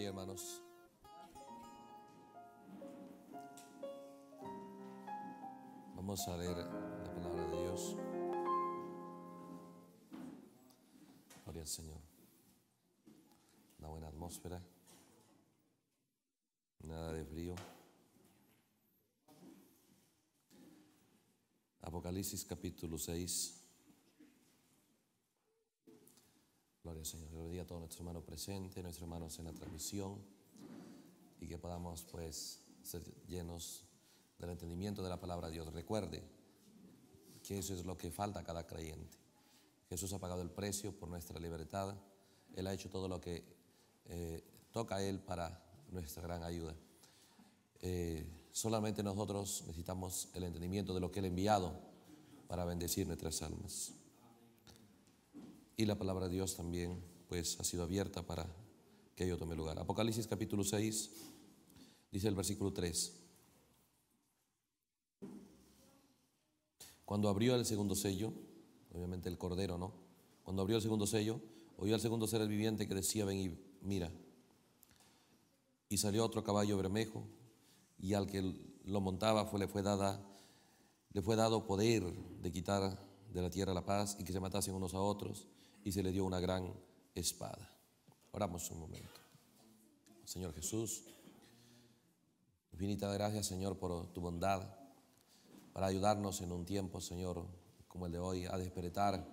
hermanos. Vamos a leer la palabra de Dios. Gloria al Señor. Una buena atmósfera. Nada de frío. Apocalipsis capítulo 6. Gloria al Señor. gloria a todos nuestros hermanos presentes, nuestros hermanos en la transmisión y que podamos pues ser llenos del entendimiento de la palabra de Dios. Recuerde que eso es lo que falta a cada creyente. Jesús ha pagado el precio por nuestra libertad. Él ha hecho todo lo que eh, toca a Él para nuestra gran ayuda. Eh, solamente nosotros necesitamos el entendimiento de lo que Él ha enviado para bendecir nuestras almas y la palabra de Dios también pues ha sido abierta para que ello tome lugar. Apocalipsis capítulo 6 dice el versículo 3. Cuando abrió el segundo sello, obviamente el cordero, ¿no? Cuando abrió el segundo sello, oyó al segundo ser el viviente que decía, ven y mira. Y salió otro caballo bermejo y al que lo montaba le, fue dada, le fue dado poder de quitar de la tierra la paz y que se matasen unos a otros y se le dio una gran espada. Oramos un momento. Señor Jesús, infinita gracias Señor por tu bondad, para ayudarnos en un tiempo Señor como el de hoy a despertar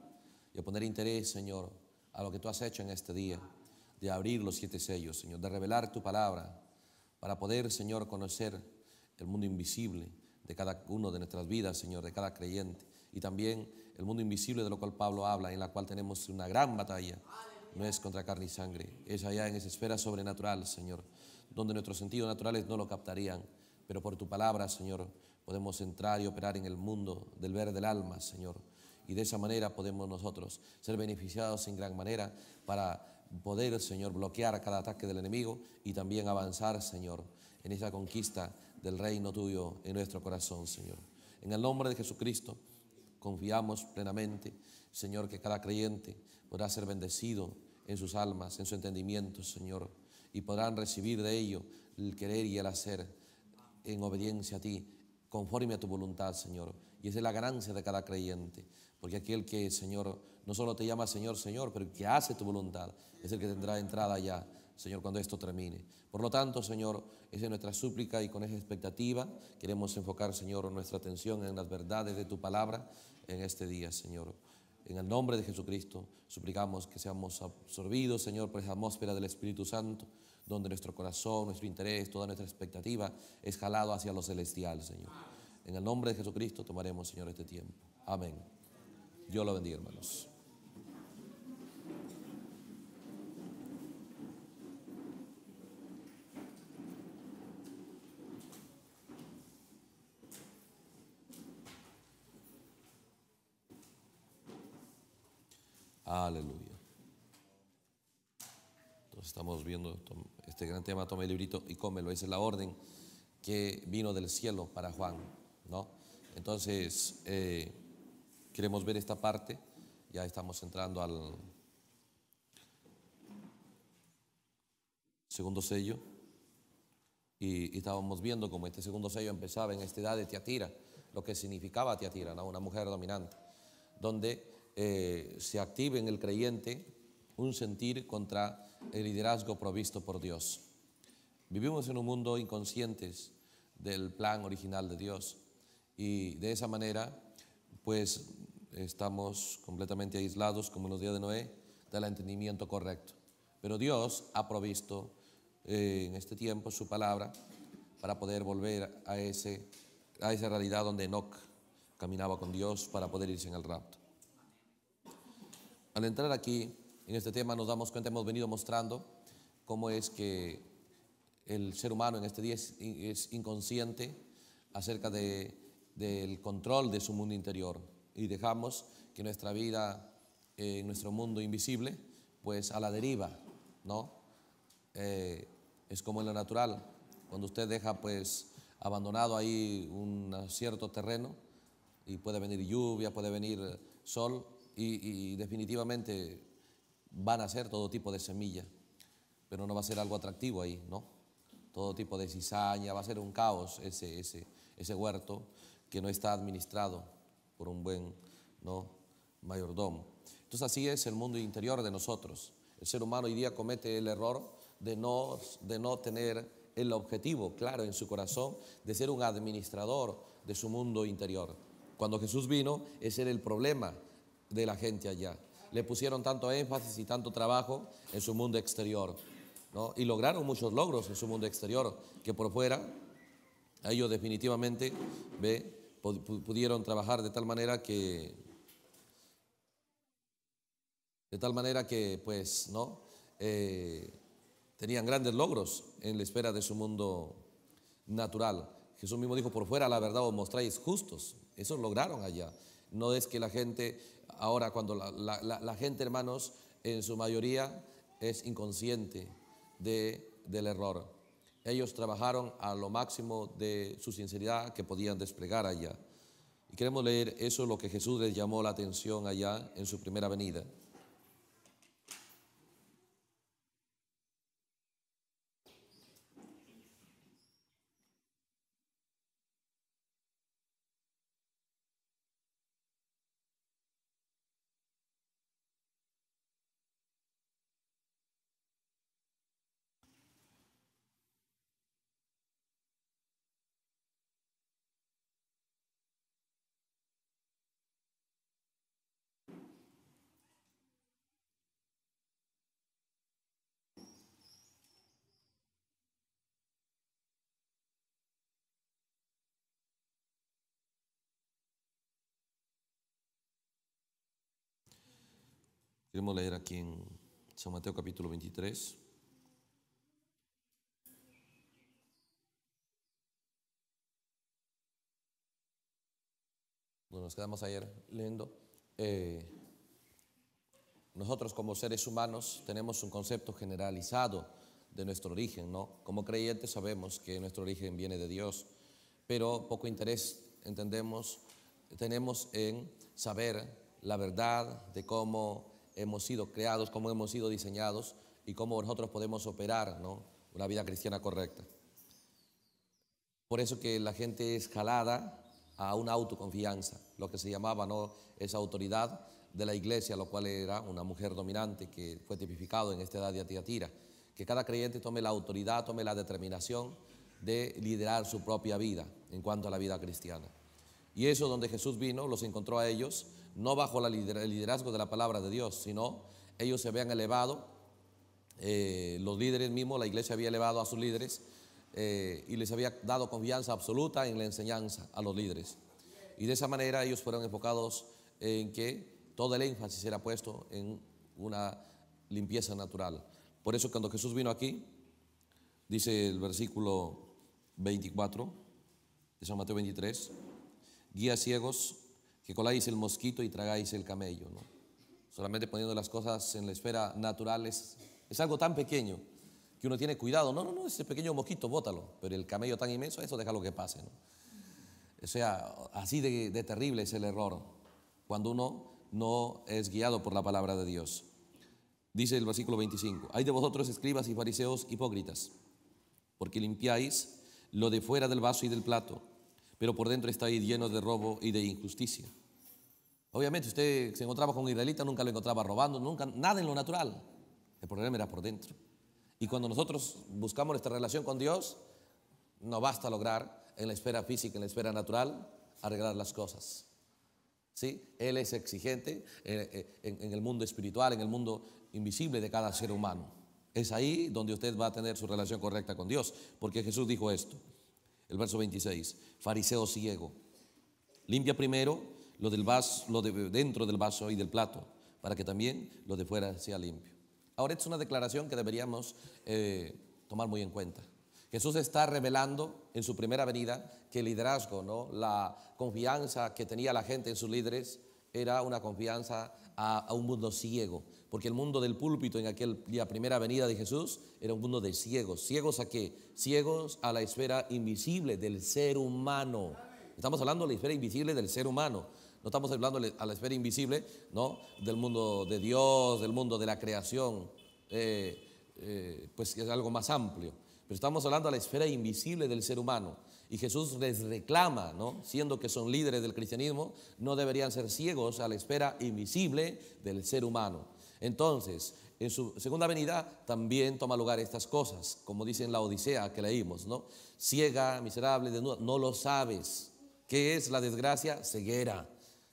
y a poner interés Señor a lo que tú has hecho en este día, de abrir los siete sellos Señor, de revelar tu palabra, para poder Señor conocer el mundo invisible de cada uno de nuestras vidas Señor, de cada creyente y también el mundo invisible de lo cual Pablo habla, en la cual tenemos una gran batalla. No es contra carne y sangre, es allá en esa esfera sobrenatural, Señor, donde nuestros sentidos naturales no lo captarían, pero por tu palabra, Señor, podemos entrar y operar en el mundo del ver del alma, Señor. Y de esa manera podemos nosotros ser beneficiados en gran manera para poder, Señor, bloquear cada ataque del enemigo y también avanzar, Señor, en esa conquista del reino tuyo en nuestro corazón, Señor. En el nombre de Jesucristo confiamos plenamente, Señor, que cada creyente podrá ser bendecido en sus almas, en su entendimiento, Señor, y podrán recibir de ello el querer y el hacer en obediencia a ti, conforme a tu voluntad, Señor. Y esa es la ganancia de cada creyente, porque aquel que, Señor, no solo te llama Señor, Señor, pero que hace tu voluntad, es el que tendrá entrada ya, Señor, cuando esto termine. Por lo tanto, Señor, esa es nuestra súplica y con esa expectativa queremos enfocar, Señor, nuestra atención en las verdades de tu palabra en este día, Señor. En el nombre de Jesucristo, suplicamos que seamos absorbidos, Señor, por esa atmósfera del Espíritu Santo, donde nuestro corazón, nuestro interés, toda nuestra expectativa es jalado hacia lo celestial, Señor. En el nombre de Jesucristo tomaremos, Señor, este tiempo. Amén. Yo lo bendiga, hermanos. Aleluya. Entonces estamos viendo este gran tema, tome el librito y cómelo. Esa es la orden que vino del cielo para Juan, ¿no? Entonces, eh, queremos ver esta parte. Ya estamos entrando al segundo sello. Y, estábamos viendo cómo este segundo sello empezaba en esta edad de Tiatira, lo que significaba Tiatira, una mujer dominante, donde eh, se active en el creyente un sentir contra el liderazgo provisto por Dios. Vivimos en un mundo inconscientes del plan original de Dios y de esa manera pues estamos completamente aislados como en los días de Noé del entendimiento correcto. Pero Dios ha provisto eh, en este tiempo su palabra para poder volver a, ese, a esa realidad donde Enoch caminaba con Dios para poder irse en el rapto. Al entrar aquí en este tema nos damos cuenta, hemos venido mostrando cómo es que el ser humano en este día es, inconsciente acerca del control de su mundo interior y dejamos que nuestra vida en nuestro mundo invisible pues a la deriva, ¿no? Eh, es como en lo natural, cuando usted deja pues abandonado ahí un cierto terreno y puede venir lluvia, puede venir sol, y, definitivamente van a ser todo tipo de semilla pero no va a ser algo atractivo ahí, ¿no? Todo tipo de cizaña, va a ser un caos ese, ese, ese huerto que no está administrado por un buen ¿no? mayordomo. Entonces así es el mundo interior de nosotros. El ser humano hoy día comete el error de no, de no tener el objetivo claro en su corazón de ser un administrador de su mundo interior. Cuando Jesús vino, ese era el problema de la gente allá. Le pusieron tanto énfasis y tanto trabajo en su mundo exterior. Y lograron muchos logros en su mundo exterior, que por fuera ellos definitivamente ¿ve? pudieron trabajar de tal manera que de tal manera que pues no eh, tenían grandes logros en la esfera de su mundo natural. Jesús mismo dijo, por fuera la verdad os mostráis justos. Eso lograron allá. No es que la gente ahora cuando la, gente, hermanos, en su mayoría es inconsciente del error. Ellos trabajaron a lo máximo de su sinceridad que podían desplegar allá. Y queremos leer eso, lo que Jesús les llamó la atención allá en su primera venida. Podemos leer aquí en San Mateo capítulo 23. nos quedamos ayer leyendo. Eh, nosotros como seres humanos tenemos un concepto generalizado de nuestro origen, ¿no? Como creyentes sabemos que nuestro origen viene de Dios, pero poco interés entendemos, tenemos en saber la verdad de cómo hemos sido creados, cómo hemos sido diseñados y cómo nosotros podemos operar ¿no? una vida cristiana correcta. Por eso que la gente es jalada a una autoconfianza, lo que se llamaba ¿no? esa autoridad de la iglesia, lo cual era una mujer dominante que fue tipificado en esta edad de Atiatira. Que cada creyente tome la autoridad, tome la determinación de liderar su propia vida en cuanto a la vida cristiana. Y eso donde Jesús vino, los encontró a ellos no bajo el liderazgo de la palabra de Dios, sino ellos se habían elevado, eh, los líderes mismos, la iglesia había elevado a sus líderes eh, y les había dado confianza absoluta en la enseñanza a los líderes. Y de esa manera ellos fueron enfocados en que todo el énfasis era puesto en una limpieza natural. Por eso cuando Jesús vino aquí, dice el versículo 24 de San Mateo 23, guías ciegos que coláis el mosquito y tragáis el camello. Solamente poniendo las cosas en la esfera natural es, algo tan pequeño que uno tiene cuidado. No, no, no, ese pequeño mosquito, bótalo. Pero el camello tan inmenso, eso déjalo que pase. O sea, así de, de terrible es el error cuando uno no es guiado por la palabra de Dios. Dice el versículo 25, hay de vosotros escribas y fariseos hipócritas, porque limpiáis lo de fuera del vaso y del plato, pero por dentro estáis llenos de robo y de injusticia. Obviamente usted se encontraba con un israelita, nunca lo encontraba robando, nunca, nada en lo natural. El problema era por dentro. Y cuando nosotros buscamos nuestra relación con Dios, no basta lograr en la esfera física, en la esfera natural, arreglar las cosas. ¿Sí? Él es exigente eh, eh, en el mundo espiritual, en el mundo invisible de cada ser humano. Es ahí donde usted va a tener su relación correcta con Dios, porque Jesús dijo esto, el verso 26, fariseo ciego, limpia primero lo del vaso, lo de dentro del vaso y del plato, para que también lo de fuera sea limpio. Ahora es una declaración que deberíamos eh, tomar muy en cuenta. Jesús está revelando en su primera venida que el liderazgo, ¿no? la confianza que tenía la gente en sus líderes era una confianza a, un mundo ciego, porque el mundo del púlpito en aquella primera venida de Jesús era un mundo de ciegos. ¿Ciegos a qué? Ciegos a la esfera invisible del ser humano. Estamos hablando de la esfera invisible del ser humano. No estamos hablando a la esfera invisible, ¿no? Del mundo de Dios, del mundo de la creación, eh, eh, pues es algo más amplio. Pero estamos hablando a la esfera invisible del ser humano. Y Jesús les reclama, ¿no? Siendo que son líderes del cristianismo, no deberían ser ciegos a la esfera invisible del ser humano. Entonces, en su segunda venida también toma lugar estas cosas, como dice en la Odisea que leímos, ¿no? Ciega, miserable, desnuda, no lo sabes. ¿Qué es la desgracia? Ceguera.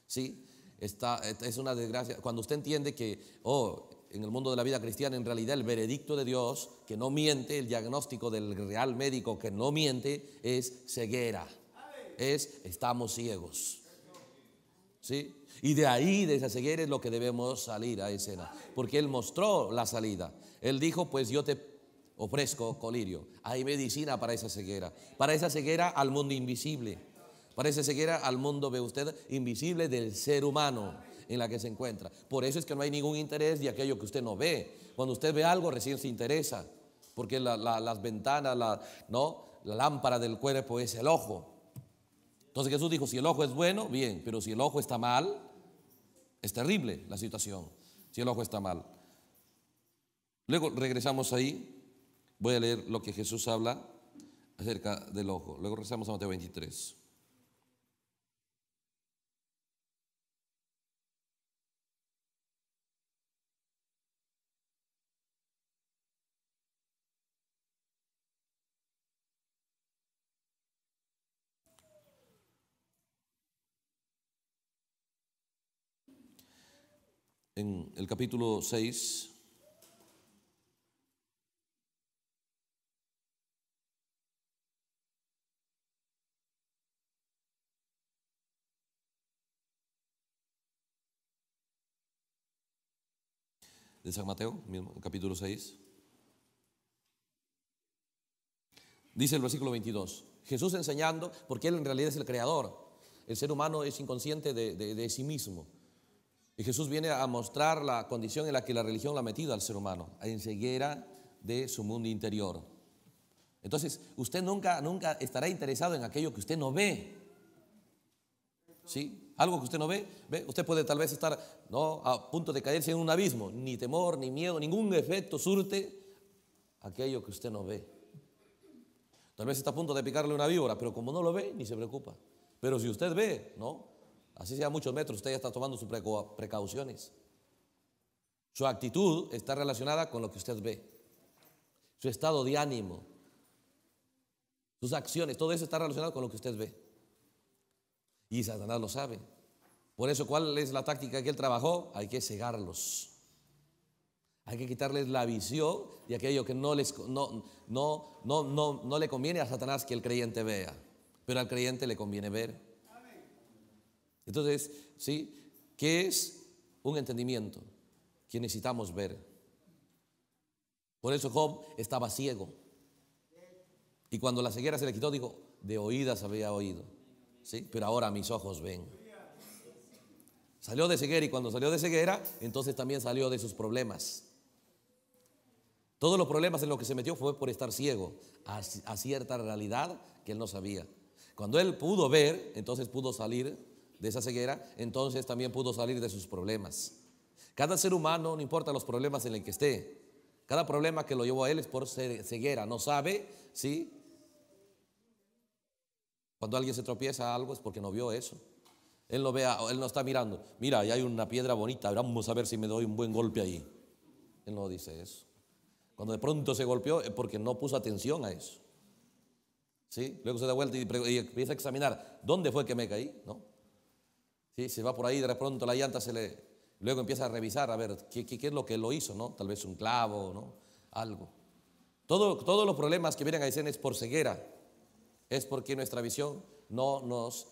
¿sí? es una desgracia. Cuando usted entiende que, oh, en el mundo de la vida cristiana, en realidad el veredicto de Dios, que no miente, el diagnóstico del real médico que no miente, es ceguera. Es estamos ciegos. ¿Sí? Y de ahí, de esa ceguera, es lo que debemos salir a escena. Porque Él mostró la salida. Él dijo, pues yo te ofrezco colirio. Hay medicina para esa ceguera. Para esa ceguera al mundo invisible. Parece que al mundo, ve usted, invisible del ser humano en la que se encuentra. Por eso es que no hay ningún interés de aquello que usted no ve. Cuando usted ve algo, recién se interesa. Porque las ventanas, la, la lámpara del cuerpo es el ojo. Entonces Jesús dijo, si el ojo es bueno, bien, pero si el ojo está mal, es terrible la situación, si el ojo está mal. Luego regresamos ahí, voy a leer lo que Jesús habla acerca del ojo. Luego regresamos a Mateo 23. en el capítulo 6. de San Mateo, capítulo 6. Dice el versículo 22, Jesús enseñando, porque Él en realidad es el creador, el ser humano es inconsciente de sí mismo, y Jesús viene a mostrar la condición en la que la religión la ha metido al ser humano, en ceguera de su mundo interior. Entonces, usted nunca, nunca estará interesado en aquello que usted no ve. ¿Sí? Algo que usted no ve, usted puede tal vez estar ¿no? a punto de caerse en un abismo. Ni temor, ni miedo, ningún efecto surte aquello que usted no ve. Tal vez está a punto de picarle una víbora, pero como no lo ve, ni se preocupa. Pero si usted ve, ¿no? Así sea muchos metros, usted ya está tomando sus precauciones. Su actitud está relacionada con lo que usted ve. Su estado de ánimo, sus acciones, todo eso está relacionado con lo que usted ve. Y Satanás lo sabe. Por eso, ¿cuál es la táctica que él trabajó? Hay que cegarlos. Hay que quitarles la visión de aquello que no, les, no, no, no, no le conviene a Satanás que el creyente vea, pero al creyente le conviene ver. Entonces, ¿sí? ¿Qué es un entendimiento que necesitamos ver? Por eso Job estaba ciego. Y cuando la ceguera se le quitó, dijo, de oídas había oído. ¿Sí? Pero ahora mis ojos ven. Salió de ceguera y cuando salió de ceguera, entonces también salió de sus problemas. Todos los problemas en los que se metió fue por estar ciego a, a cierta realidad que él no sabía. Cuando él pudo ver, entonces pudo salir de esa ceguera, entonces también pudo salir de sus problemas. Cada ser humano, no importa los problemas en el que esté, cada problema que lo llevó a él es por ceguera, no sabe, ¿sí? Cuando alguien se tropieza a algo es porque no vio eso. Él no, vea, él no está mirando, mira, ahí hay una piedra bonita, vamos a ver si me doy un buen golpe ahí. Él no dice eso. Cuando de pronto se golpeó es porque no puso atención a eso. ¿Sí? Luego se da vuelta y, y empieza a examinar, ¿dónde fue que me caí? ¿No? se va por ahí, de pronto la llanta se le. Luego empieza a revisar, a ver qué, es lo que lo hizo, ¿no? Tal vez un clavo, ¿no? Algo. Todo, todos los problemas que vienen a decir es por ceguera. Es porque nuestra visión no nos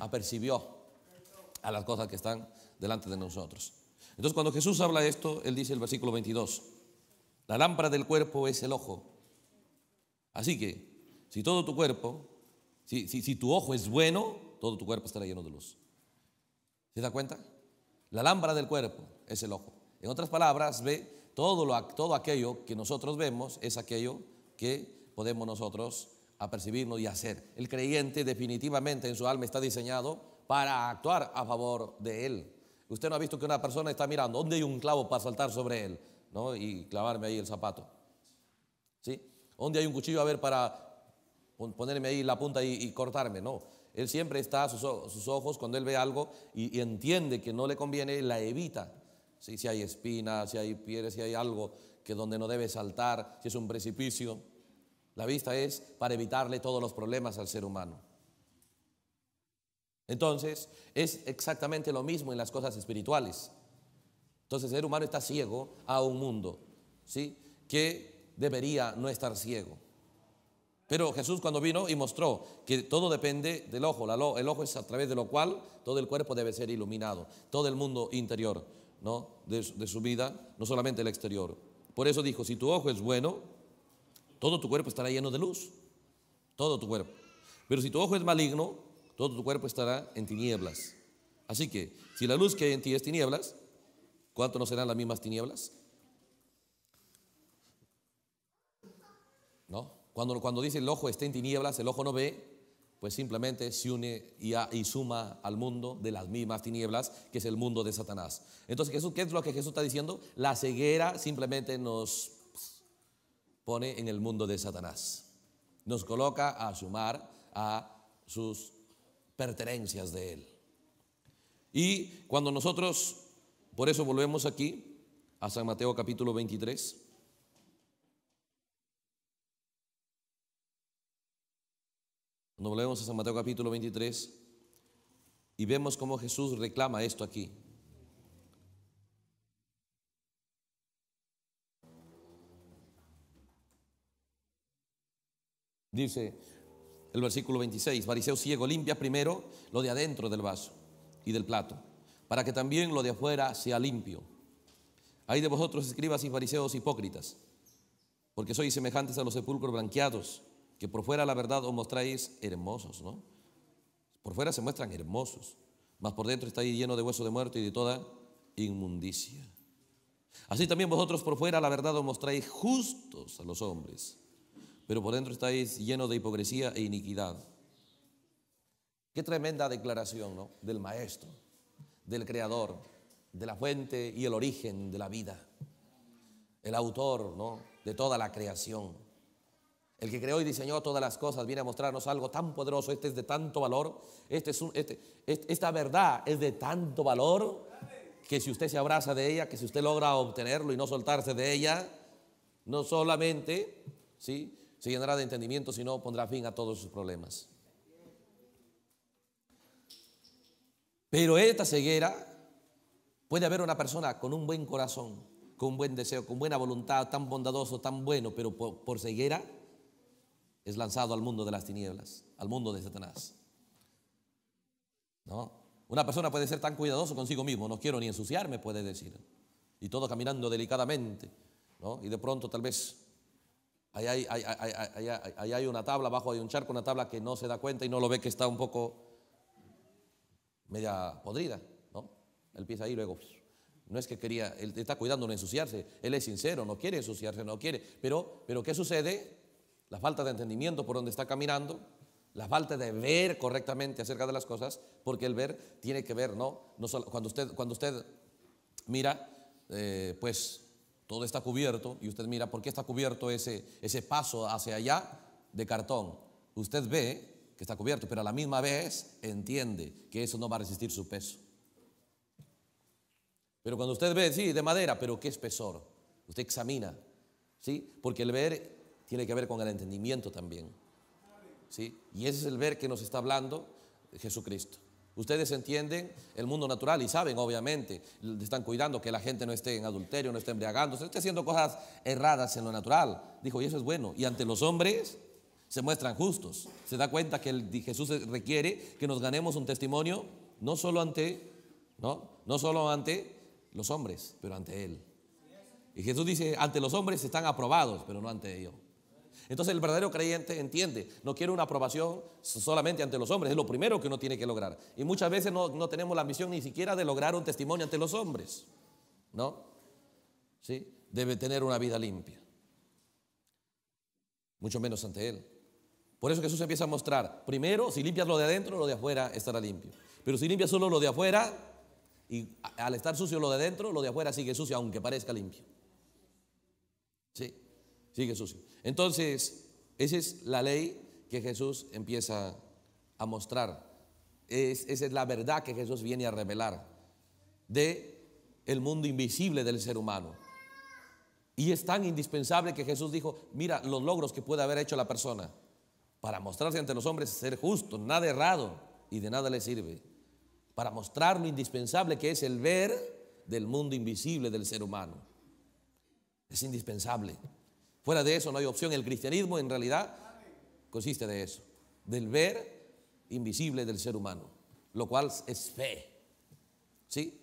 apercibió a las cosas que están delante de nosotros. Entonces, cuando Jesús habla de esto, él dice el versículo 22. La lámpara del cuerpo es el ojo. Así que, si todo tu cuerpo, si tu ojo es bueno, todo tu cuerpo estará lleno de luz. ¿Se da cuenta? La lámpara del cuerpo es el ojo. En otras palabras, ve, todo, lo, todo aquello que nosotros vemos es aquello que podemos nosotros apercibirnos y hacer. El creyente definitivamente en su alma está diseñado para actuar a favor de él. Usted no ha visto que una persona está mirando, ¿dónde hay un clavo para saltar sobre él? ¿No? Y clavarme ahí el zapato. ¿Sí? ¿Dónde hay un cuchillo a ver para ponerme ahí la punta y cortarme? No. Él siempre está a sus, ojos cuando él ve algo y, entiende que no le conviene, la evita. Si hay espinas, si hay piedras, si hay algo que donde no debe saltar, si es un precipicio. La vista es para evitarle todos los problemas al ser humano. Entonces, es exactamente lo mismo en las cosas espirituales. Entonces, el ser humano está ciego a un mundo, ¿sí? Que debería no estar ciego. Pero Jesús cuando vino y mostró que todo depende del ojo, el ojo es a través de lo cual todo el cuerpo debe ser iluminado, todo el mundo interior ¿no? de, de su vida, no solamente el exterior. Por eso dijo, si tu ojo es bueno, todo tu cuerpo estará lleno de luz, todo tu cuerpo. Pero si tu ojo es maligno, todo tu cuerpo estará en tinieblas. Así que, si la luz que hay en ti es tinieblas, ¿cuánto no serán las mismas tinieblas? ¿No? Cuando, dice el ojo está en tinieblas, el ojo no ve, pues simplemente se une y, suma al mundo de las mismas tinieblas, que es el mundo de Satanás. Entonces, ¿qué es lo que Jesús está diciendo? La ceguera simplemente nos pone en el mundo de Satanás. Nos coloca a sumar a sus pertenencias de él. Y cuando nosotros, por eso volvemos aquí a San Mateo capítulo 23, Nos volvemos a San Mateo capítulo 23 y vemos cómo Jesús reclama esto aquí. Dice el versículo 26, fariseo ciego, limpia primero lo de adentro del vaso y del plato, para que también lo de afuera sea limpio. Hay de vosotros escribas y fariseos hipócritas, porque sois semejantes a los sepulcros blanqueados que por fuera la verdad os mostráis hermosos, ¿no? Por fuera se muestran hermosos, mas por dentro estáis lleno de hueso de muerte y de toda inmundicia. Así también vosotros por fuera la verdad os mostráis justos a los hombres, pero por dentro estáis llenos de hipocresía e iniquidad. Qué tremenda declaración, ¿no? Del maestro, del creador, de la fuente y el origen de la vida, el autor, ¿no? De toda la creación. El que creó y diseñó todas las cosas viene a mostrarnos algo tan poderoso. Este es de tanto valor. Este es este, este, esta verdad es de tanto valor que si usted se abraza de ella, que si usted logra obtenerlo y no soltarse de ella, no solamente ¿sí? se llenará de entendimiento, sino pondrá fin a todos sus problemas. Pero esta ceguera puede haber una persona con un buen corazón, con un buen deseo, con buena voluntad, tan bondadoso, tan bueno, pero por ceguera es lanzado al mundo de las tinieblas, al mundo de Satanás. ¿No? Una persona puede ser tan cuidadoso consigo mismo, no quiero ni ensuciarme, puede decir. Y todo caminando delicadamente, Y de pronto tal vez ahí hay, una tabla, abajo hay un charco, una tabla que no se da cuenta y no lo ve que está un poco media podrida, ¿no? Él piensa ahí y luego, no es que quería, él está cuidando no ensuciarse, él es sincero, no quiere ensuciarse, no quiere. Pero, pero ¿qué sucede? la falta de entendimiento por donde está caminando, la falta de ver correctamente acerca de las cosas, porque el ver tiene que ver, ¿no? cuando, usted, cuando usted mira, eh, pues todo está cubierto y usted mira, ¿por qué está cubierto ese, ese paso hacia allá de cartón? Usted ve que está cubierto, pero a la misma vez entiende que eso no va a resistir su peso. Pero cuando usted ve, sí, de madera, pero qué espesor. Usted examina, ¿sí? Porque el ver tiene que ver con el entendimiento también. ¿Sí? Y ese es el ver que nos está hablando Jesucristo. Ustedes entienden el mundo natural y saben, obviamente, están cuidando que la gente no esté en adulterio, no esté embriagándose, no esté haciendo cosas erradas en lo natural. Dijo, y eso es bueno. Y ante los hombres se muestran justos. Se da cuenta que el, Jesús requiere que nos ganemos un testimonio no solo ante, ¿no? no solo ante los hombres, pero ante Él. Y Jesús dice, ante los hombres están aprobados, pero no ante ellos. Entonces el verdadero creyente entiende, no quiere una aprobación solamente ante los hombres, es lo primero que uno tiene que lograr. Y muchas veces no, tenemos la ambición ni siquiera de lograr un testimonio ante los hombres, ¿no? ¿Sí? Debe tener una vida limpia, mucho menos ante Él. Por eso Jesús empieza a mostrar, primero, si limpias lo de adentro, lo de afuera estará limpio. Pero si limpias solo lo de afuera, y al estar sucio lo de adentro, lo de afuera sigue sucio, aunque parezca limpio. Sí, sigue sucio. Entonces, esa es la ley que Jesús empieza a mostrar. esa es la verdad que Jesús viene a revelar de el mundo invisible del ser humano. Y es tan indispensable que Jesús dijo, mira los logros que puede haber hecho la persona para mostrarse ante los hombres ser justo, nada errado y de nada le sirve. Para mostrar lo indispensable que es el ver del mundo invisible del ser humano. Es indispensable. Fuera de eso no hay opción. El cristianismo en realidad consiste de eso, del ver invisible del ser humano, lo cual es fe. ¿Sí?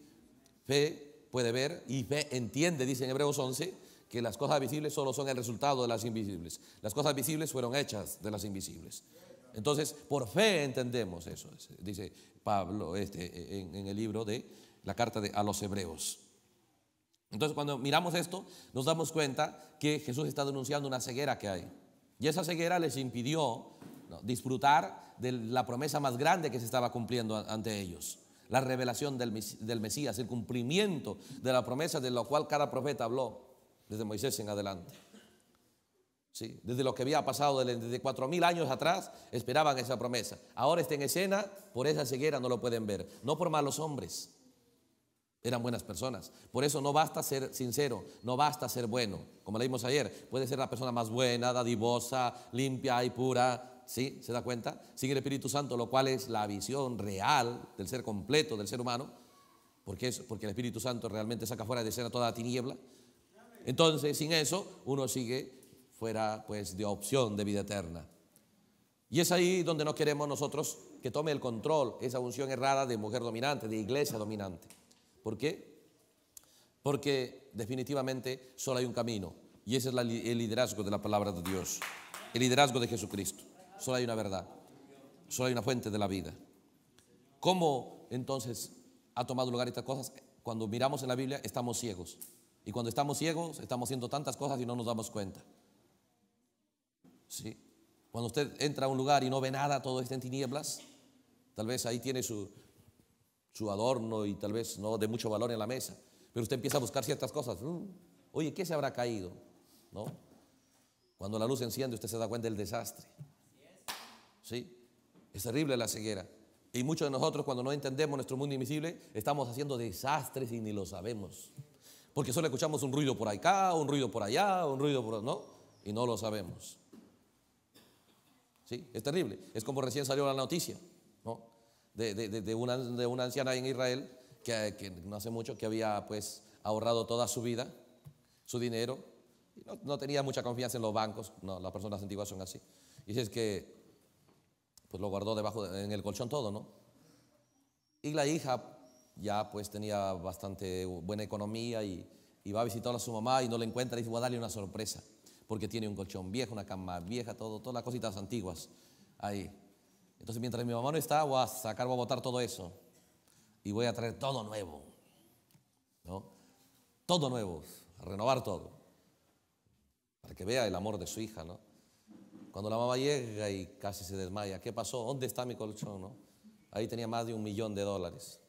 Fe puede ver y fe entiende, dice en Hebreos 11, que las cosas visibles solo son el resultado de las invisibles. Las cosas visibles fueron hechas de las invisibles. Entonces, por fe entendemos eso, dice Pablo este, en, en el libro de la carta de, a los hebreos. Entonces cuando miramos esto, nos damos cuenta que Jesús está denunciando una ceguera que hay. Y esa ceguera les impidió disfrutar de la promesa más grande que se estaba cumpliendo ante ellos. La revelación del, Mesías, el cumplimiento de la promesa de la cual cada profeta habló desde Moisés en adelante. Sí, desde lo que había pasado, desde cuatro mil años atrás, esperaban esa promesa. Ahora está en escena, por esa ceguera no lo pueden ver. No por malos hombres, eran buenas personas. Por eso no basta ser sincero, no basta ser bueno. Como leímos ayer, puede ser la persona más buena, dadivosa, limpia y pura. ¿Sí? ¿Se da cuenta? Sigue el Espíritu Santo, lo cual es la visión real del ser completo, del ser humano. Porque, es, porque el Espíritu Santo realmente saca fuera de escena toda la tiniebla. Entonces, sin eso, uno sigue fuera pues de opción de vida eterna. Y es ahí donde no queremos nosotros que tome el control esa unción errada de mujer dominante, de iglesia dominante. ¿Por qué? Porque definitivamente solo hay un camino y ese es el liderazgo de la palabra de Dios, el liderazgo de Jesucristo. Solo hay una verdad, solo hay una fuente de la vida. ¿Cómo entonces ha tomado lugar estas cosas? Cuando miramos en la Biblia estamos ciegos y cuando estamos ciegos estamos haciendo tantas cosas y no nos damos cuenta. ¿Sí? Cuando usted entra a un lugar y no ve nada, todo está en tinieblas, tal vez ahí tiene su, su adorno y tal vez no de mucho valor en la mesa, pero usted empieza a buscar ciertas cosas. Mm, oye, ¿qué se habrá caído? ¿No? Cuando la luz enciende, usted se da cuenta del desastre. ¿Sí? Es terrible la ceguera. Y muchos de nosotros, cuando no entendemos nuestro mundo invisible, estamos haciendo desastres y ni lo sabemos. Porque solo escuchamos un ruido por acá, un ruido por allá, un ruido por. ¿No? Y no lo sabemos. ¿Sí? Es terrible. Es como recién salió la noticia de, de, una, anciana en Israel, que, no hace mucho, que había pues ahorrado toda su vida, su dinero, y no, tenía mucha confianza en los bancos, no, las personas antiguas son así. Y es que, pues lo guardó debajo, en el colchón todo, ¿no? Y la hija ya pues tenía bastante buena economía y, va a visitar a su mamá y no la encuentra y dice, voy a darle una sorpresa, porque tiene un colchón viejo, una cama vieja, todo, todas las cositas antiguas ahí. Entonces, mientras mi mamá no está, voy a sacar, voy a botar todo eso. Y voy a traer todo nuevo. Todo nuevo. renovar todo. Para que vea el amor de su hija, ¿no? Cuando la mamá llega y casi se desmaya, ¿qué pasó? ¿Dónde está mi colchón? Ahí tenía más de un millón de dólares.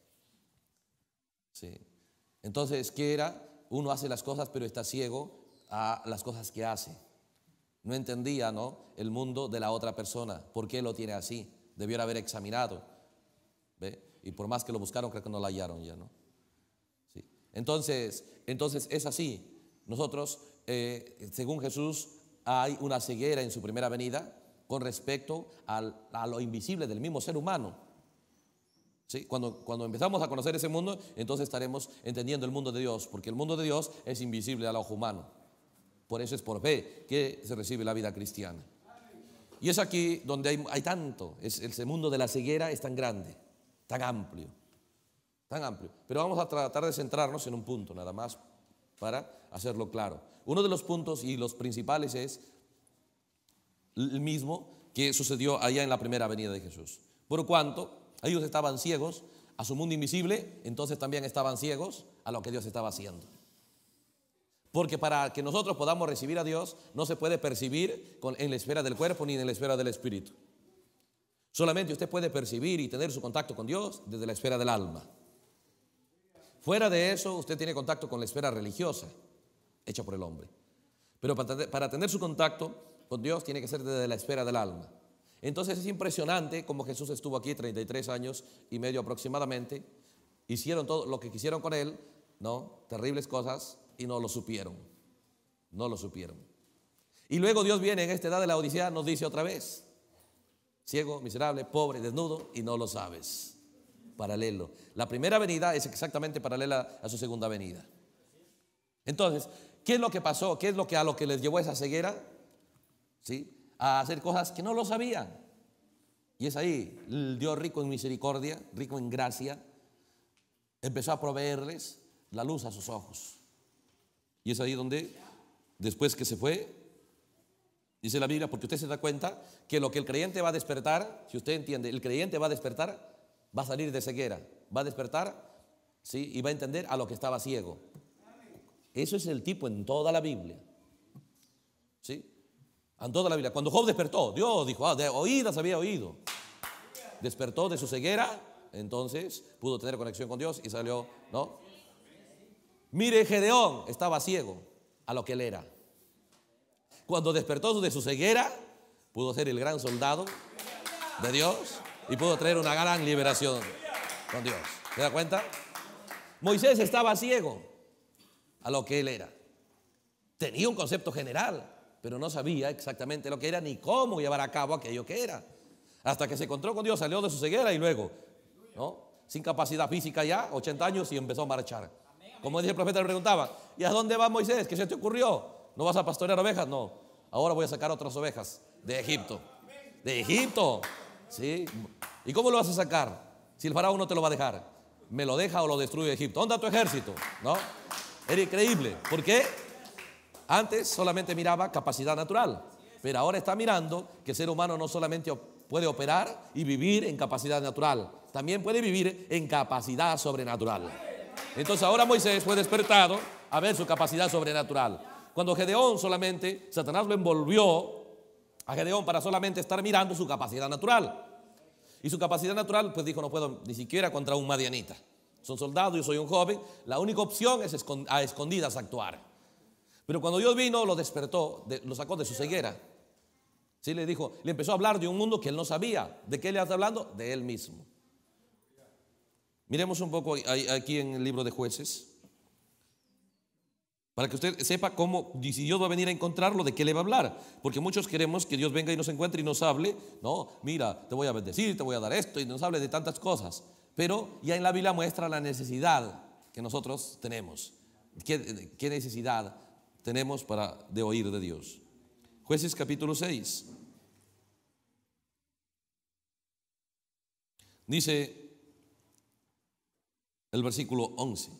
Entonces, ¿qué era? Uno hace las cosas, pero está ciego a las cosas que hace. No entendía, ¿no? El mundo de la otra persona. ¿Por qué lo tiene así? debiera haber examinado. Y por más que lo buscaron, creo que no lo hallaron ya, ¿no? ¿Sí? Entonces, entonces es así. Nosotros, eh, según Jesús, hay una ceguera en su primera venida con respecto a lo invisible del mismo ser humano. ¿Sí? Cuando, cuando empezamos a conocer ese mundo, entonces estaremos entendiendo el mundo de Dios, porque el mundo de Dios es invisible al ojo humano. Por eso es por fe que se recibe la vida cristiana. Y es aquí donde hay, tanto, es, el mundo de la ceguera es tan grande, tan amplio, tan amplio. Pero vamos a tratar de centrarnos en un punto nada más para hacerlo claro. Uno de los puntos y los principales es el mismo que sucedió allá en la primera venida de Jesús. Por cuanto ellos estaban ciegos a su mundo invisible, entonces también estaban ciegos a lo que Dios estaba haciendo. Porque para que nosotros podamos recibir a Dios, no se puede percibir en la esfera del cuerpo ni en la esfera del espíritu. Solamente usted puede percibir y tener su contacto con Dios desde la esfera del alma. Fuera de eso, usted tiene contacto con la esfera religiosa, hecha por el hombre. Pero para tener su contacto con Dios tiene que ser desde la esfera del alma. Entonces es impresionante como Jesús estuvo aquí 33 años y medio aproximadamente. Hicieron todo lo que quisieron con él, ¿no? Terribles cosas, y no lo supieron. No lo supieron. Y luego Dios viene en esta edad de la Odisea, nos dice otra vez, ciego, miserable, pobre, desnudo y no lo sabes. Paralelo. La primera venida es exactamente paralela a su segunda venida. Entonces, ¿qué es lo que pasó? ¿Qué es lo que a lo que les llevó esa ceguera? ¿Sí? A hacer cosas que no lo sabían. Y es ahí, el Dios rico en misericordia, rico en gracia, empezó a proveerles la luz a sus ojos. Y es ahí donde, después que se fue, dice la Biblia, porque usted se da cuenta que lo que el creyente va a despertar, si usted entiende, el creyente va a despertar, va a salir de ceguera, va a despertar, ¿sí? Y va a entender a lo que estaba ciego. Eso es el tipo en toda la Biblia. ¿Sí? En toda la Biblia. Cuando Job despertó, Dios dijo, ah, de oídas había oído. Despertó de su ceguera, entonces pudo tener conexión con Dios y salió, ¿no? Mire, Gedeón estaba ciego a lo que él era. Cuando despertó de su ceguera, pudo ser el gran soldado de Dios y pudo traer una gran liberación con Dios. ¿Se da cuenta? Moisés estaba ciego a lo que él era. Tenía un concepto general, pero no sabía exactamente lo que era ni cómo llevar a cabo aquello que era. Hasta que se encontró con Dios, salió de su ceguera y luego, ¿no? Sin capacidad física ya, 80 años y empezó a marchar. Como dice el profeta, le preguntaba ¿y a dónde va Moisés? ¿Qué se te ocurrió? ¿No vas a pastorear ovejas? No. Ahora voy a sacar otras ovejas de Egipto. De Egipto. ¿Sí? ¿Y cómo lo vas a sacar? Si el faraón no te lo va a dejar. ¿Me lo deja o lo destruye Egipto? ¿Dónde está tu ejército? ¿No? Era increíble. ¿Por qué? Antes solamente miraba capacidad natural. Pero ahora está mirando que el ser humano no solamente puede operar y vivir en capacidad natural, también puede vivir en capacidad sobrenatural. Entonces ahora Moisés fue despertado a ver su capacidad sobrenatural. Cuando Gedeón solamente, Satanás lo envolvió a Gedeón para solamente estar mirando su capacidad natural. Y su capacidad natural, pues dijo, no puedo ni siquiera contra un madianita. Son soldados, yo soy un joven. La única opción es a escondidas actuar. Pero cuando Dios vino, lo despertó, lo sacó de su ceguera. Sí, le dijo, le empezó a hablar de un mundo que él no sabía. ¿De qué le está hablando? De él mismo. Miremos un poco aquí en el libro de jueces, para que usted sepa cómo, si Dios va a venir a encontrarlo, de qué le va a hablar. Porque muchos queremos que Dios venga y nos encuentre y nos hable, no, mira, te voy a bendecir, te voy a dar esto, y nos hable de tantas cosas. Pero ya en la Biblia muestra la necesidad que nosotros tenemos. ¿Qué, necesidad tenemos para de oír de Dios? Jueces capítulo 6. Dice el versículo 11.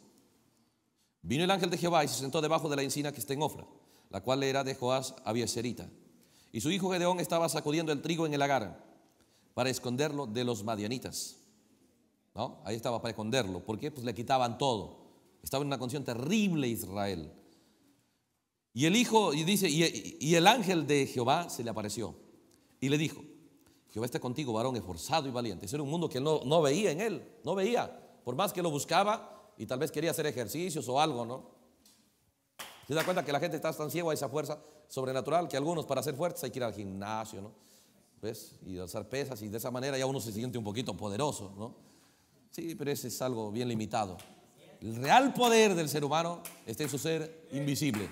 Vino el ángel de Jehová y se sentó debajo de la encina que está en Ofra, la cual era de Joás Abiezerita. Y su hijo Gedeón estaba sacudiendo el trigo en el agar para esconderlo de los madianitas. ¿No? Ahí estaba para esconderlo. ¿Por qué? Pues le quitaban todo. Estaba en una condición terrible Israel. Y el hijo, y dice, y, el ángel de Jehová se le apareció y le dijo: Jehová está contigo, varón esforzado y valiente. Ese era un mundo que no, no veía en él, no veía por más que lo buscaba y tal vez quería hacer ejercicios o algo, ¿no? ¿Se da cuenta que la gente está tan ciego a esa fuerza sobrenatural que algunos para ser fuertes hay que ir al gimnasio, ¿no? ¿Ves? Y alzar pesas y de esa manera ya uno se siente un poquito poderoso, ¿no? Sí, pero ese es algo bien limitado. El real poder del ser humano está en su ser invisible.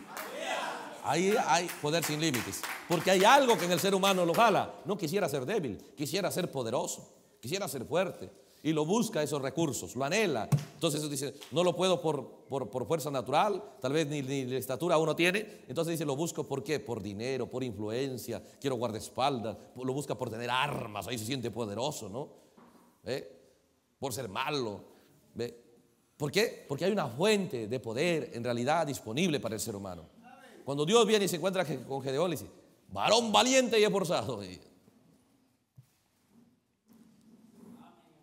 Ahí hay poder sin límites. Porque hay algo que en el ser humano lo jala. No quisiera ser débil, quisiera ser poderoso, quisiera ser fuerte y lo busca esos recursos, lo anhela. Entonces dice, no lo puedo por, por, fuerza natural, tal vez ni, la estatura uno tiene. Entonces dice, lo busco por qué? Por dinero, por influencia, quiero guardaespaldas, pues, lo busca por tener armas, ahí se siente poderoso, ¿no? ¿Eh? Por ser malo. ¿Ve? ¿Por qué? Porque hay una fuente de poder en realidad disponible para el ser humano. Cuando Dios viene y se encuentra con Gedeón, le dice, varón valiente y esforzado.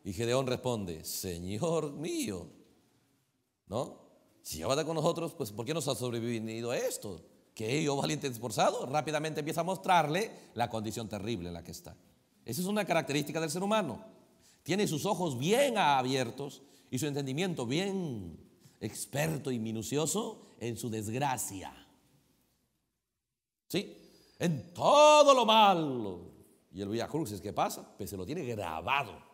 Y Gedeón responde, Señor mío, ¿no? Si yo va con nosotros, pues ¿por qué nos ha sobrevivido esto? Que yo, valiente esforzado, rápidamente empieza a mostrarle la condición terrible en la que está. Esa es una característica del ser humano. Tiene sus ojos bien abiertos y su entendimiento bien experto y minucioso en su desgracia. ¿Sí? En todo lo malo. Y el Via es que pasa? Pues se lo tiene grabado.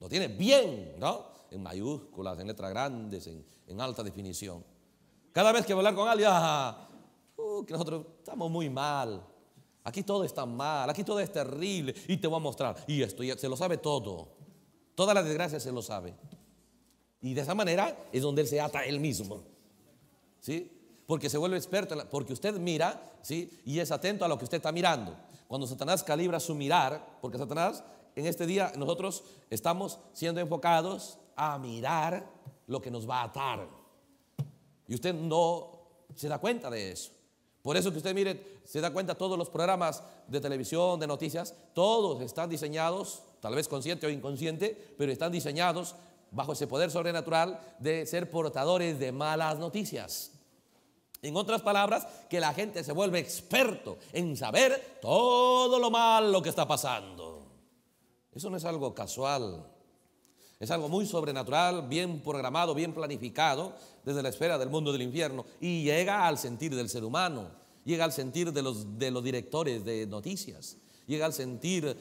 Lo tiene bien, ¿no? En mayúsculas, en letras grandes, en, alta definición. Cada vez que voy hablar con alguien, ah, uh, que nosotros estamos muy mal. Aquí todo está mal, aquí todo es terrible. Y te voy a mostrar. Y esto, ya se lo sabe todo. Toda la desgracia se lo sabe. Y de esa manera es donde él se ata él mismo. ¿Sí? Porque se vuelve experto, porque usted mira, ¿sí? Y es atento a lo que usted está mirando. Cuando Satanás calibra su mirar, porque Satanás en este día nosotros estamos siendo enfocados a mirar lo que nos va a atar. Y usted no se da cuenta de eso. Por eso que usted mire, se da cuenta todos los programas de televisión, de noticias, todos están diseñados, tal vez consciente o inconsciente, pero están diseñados bajo ese poder sobrenatural de ser portadores de malas noticias. En otras palabras, que la gente se vuelve experto en saber todo lo malo que está pasando. Eso no es algo casual. Es algo muy sobrenatural, bien programado, bien planificado desde la esfera del mundo del infierno y llega al sentir del ser humano, llega al sentir de los, directores de noticias, llega al sentir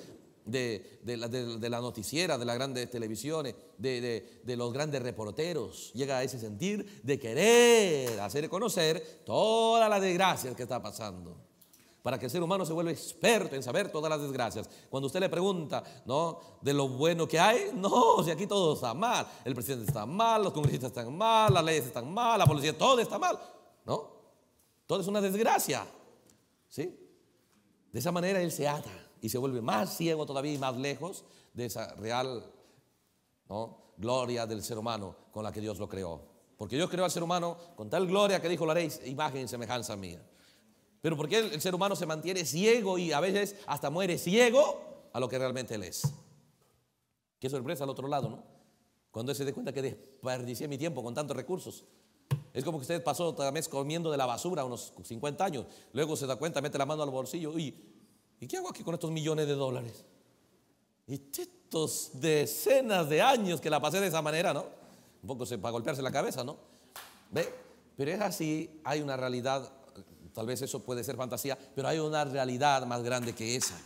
de, las la, de, noticiera, de las grandes televisiones, de, de los grandes reporteros, llega a ese sentir de querer hacer conocer todas las desgracias que está pasando para que el ser humano se vuelva experto en saber todas las desgracias. Cuando usted le pregunta, ¿no? De lo bueno que hay, no, si aquí todo está mal. El presidente está mal, los congresistas están mal, las leyes están mal, la policía, todo está mal, ¿no? Todo es una desgracia, ¿sí? De esa manera él se ata y se vuelve más ciego todavía y más lejos de esa real ¿no? gloria del ser humano con la que Dios lo creó. Porque Dios creó al ser humano con tal gloria que dijo, lo haréis imagen y semejanza mía. Pero ¿por qué el ser humano se mantiene ciego y a veces hasta muere ciego a lo que realmente él es? Qué sorpresa al otro lado, ¿no? Cuando se dé cuenta que desperdicié mi tiempo con tantos recursos. Es como que usted pasó otra vez comiendo de la basura unos 50 años. Luego se da cuenta, mete la mano al bolsillo. ¿Y, ¿y qué hago aquí con estos millones de dólares? Y estos decenas de años que la pasé de esa manera, ¿no? Un poco se, para golpearse la cabeza, ¿no? ¿Ve? Pero es así, hay una realidad Tal vez eso puede ser fantasía, pero hay una realidad más grande que esa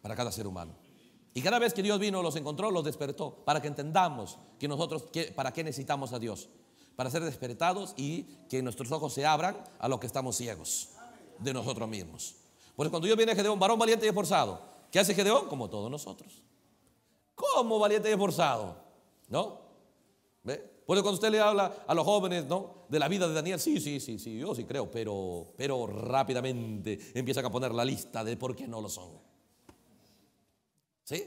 para cada ser humano. Y cada vez que Dios vino, los encontró, los despertó, para que entendamos que nosotros, para qué necesitamos a Dios, para ser despertados y que nuestros ojos se abran a lo que estamos ciegos de nosotros mismos. porque cuando Dios viene a Gedeón, varón valiente y esforzado, ¿qué hace Gedeón? Como todos nosotros. ¿Cómo valiente y esforzado? ¿No? ¿Ve? Por cuando usted le habla a los jóvenes, ¿no? De la vida de Daniel, sí, sí, sí, sí, yo sí creo, pero, pero rápidamente empiezan a poner la lista de por qué no lo son. ¿Sí?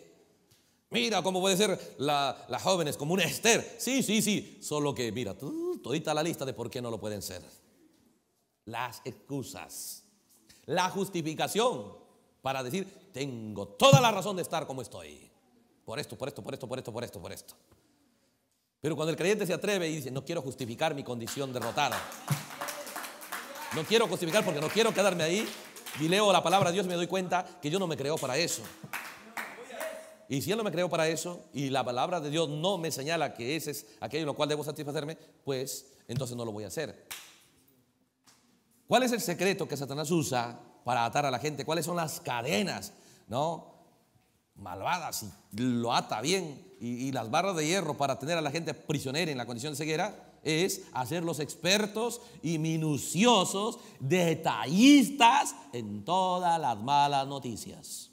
Mira cómo puede ser las jóvenes como un Esther. Sí, sí, sí. Solo que, mira, todita la lista de por qué no lo pueden ser. Las excusas. La justificación para decir, tengo toda la razón de estar como estoy. Por esto, por esto, por esto, por esto, por esto, por esto. Pero cuando el creyente se atreve y dice, no quiero justificar mi condición derrotada. No quiero justificar porque no quiero quedarme ahí. Y leo la palabra de Dios y me doy cuenta que yo no me creo para eso. Y si Él no me creo para eso y la palabra de Dios no me señala que ese es aquello en lo cual debo satisfacerme, pues entonces no lo voy a hacer. ¿Cuál es el secreto que Satanás usa para atar a la gente? ¿Cuáles son las cadenas, no? Malvadas, y lo ata bien y, las barras de hierro para tener a la gente prisionera en la condición de ceguera es hacerlos expertos y minuciosos, detallistas en todas las malas noticias.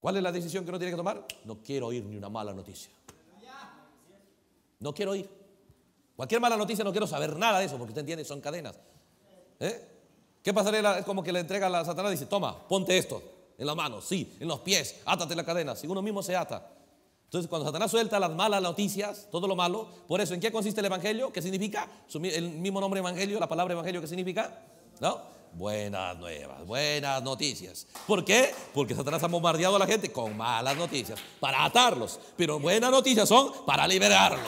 ¿Cuál es la decisión que uno tiene que tomar? No quiero oír ni una mala noticia. No quiero oír. Cualquier mala noticia no quiero saber nada de eso, porque usted entiende, son cadenas. ¿Eh? ¿Qué pasaría? Es como que le entrega a la Satanás y dice, toma, ponte esto. En las manos, sí. En los pies, átate la cadena. Si uno mismo se ata. Entonces, cuando Satanás suelta las malas noticias, todo lo malo, por eso, ¿en qué consiste el Evangelio? ¿Qué significa? El mismo nombre Evangelio, la palabra Evangelio, ¿qué significa? ¿No? Buenas nuevas, buenas noticias. ¿Por qué? Porque Satanás ha bombardeado a la gente con malas noticias, para atarlos. Pero buenas noticias son para liberarlos.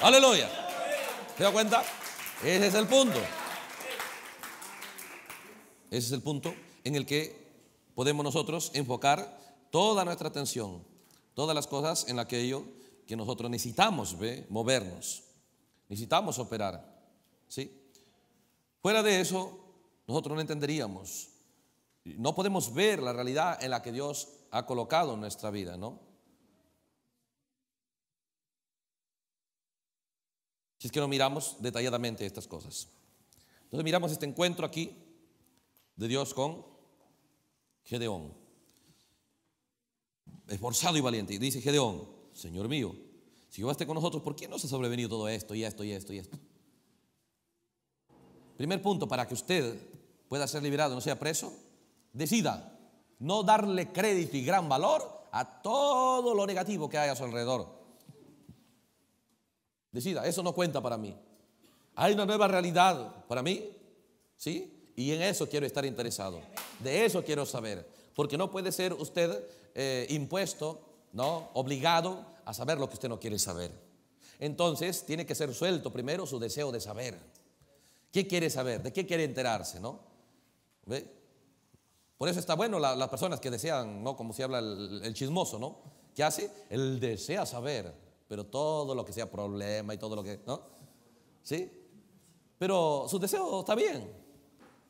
Aleluya. ¿Se da cuenta? Ese es el punto. Ese es el punto en el que podemos nosotros enfocar toda nuestra atención, todas las cosas en aquello que nosotros necesitamos ¿ve? movernos, necesitamos operar. ¿sí? Fuera de eso, nosotros no entenderíamos, no podemos ver la realidad en la que Dios ha colocado nuestra vida, ¿no? Si es que no miramos detalladamente estas cosas. Entonces miramos este encuentro aquí de Dios con Gedeón, esforzado y valiente. Y dice Gedeón, Señor mío, si yo esté con nosotros, ¿por qué se ha sobrevenido todo esto y esto y esto y esto? Primer punto, para que usted pueda ser liberado, no sea preso, decida no darle crédito y gran valor a todo lo negativo que hay a su alrededor. Decida, eso no cuenta para mí. Hay una nueva realidad para mí, ¿sí? Y en eso quiero estar interesado. De eso quiero saber. Porque no puede ser usted eh, impuesto, ¿no? Obligado a saber lo que usted no quiere saber. Entonces, tiene que ser suelto primero su deseo de saber. ¿Qué quiere saber? ¿De qué quiere enterarse, no? Por eso está bueno las personas que desean, ¿no? Como se habla el, chismoso, ¿no? ¿Qué hace? El desea saber, pero todo lo que sea problema y todo lo que, ¿no? ¿Sí? Pero su deseo está bien,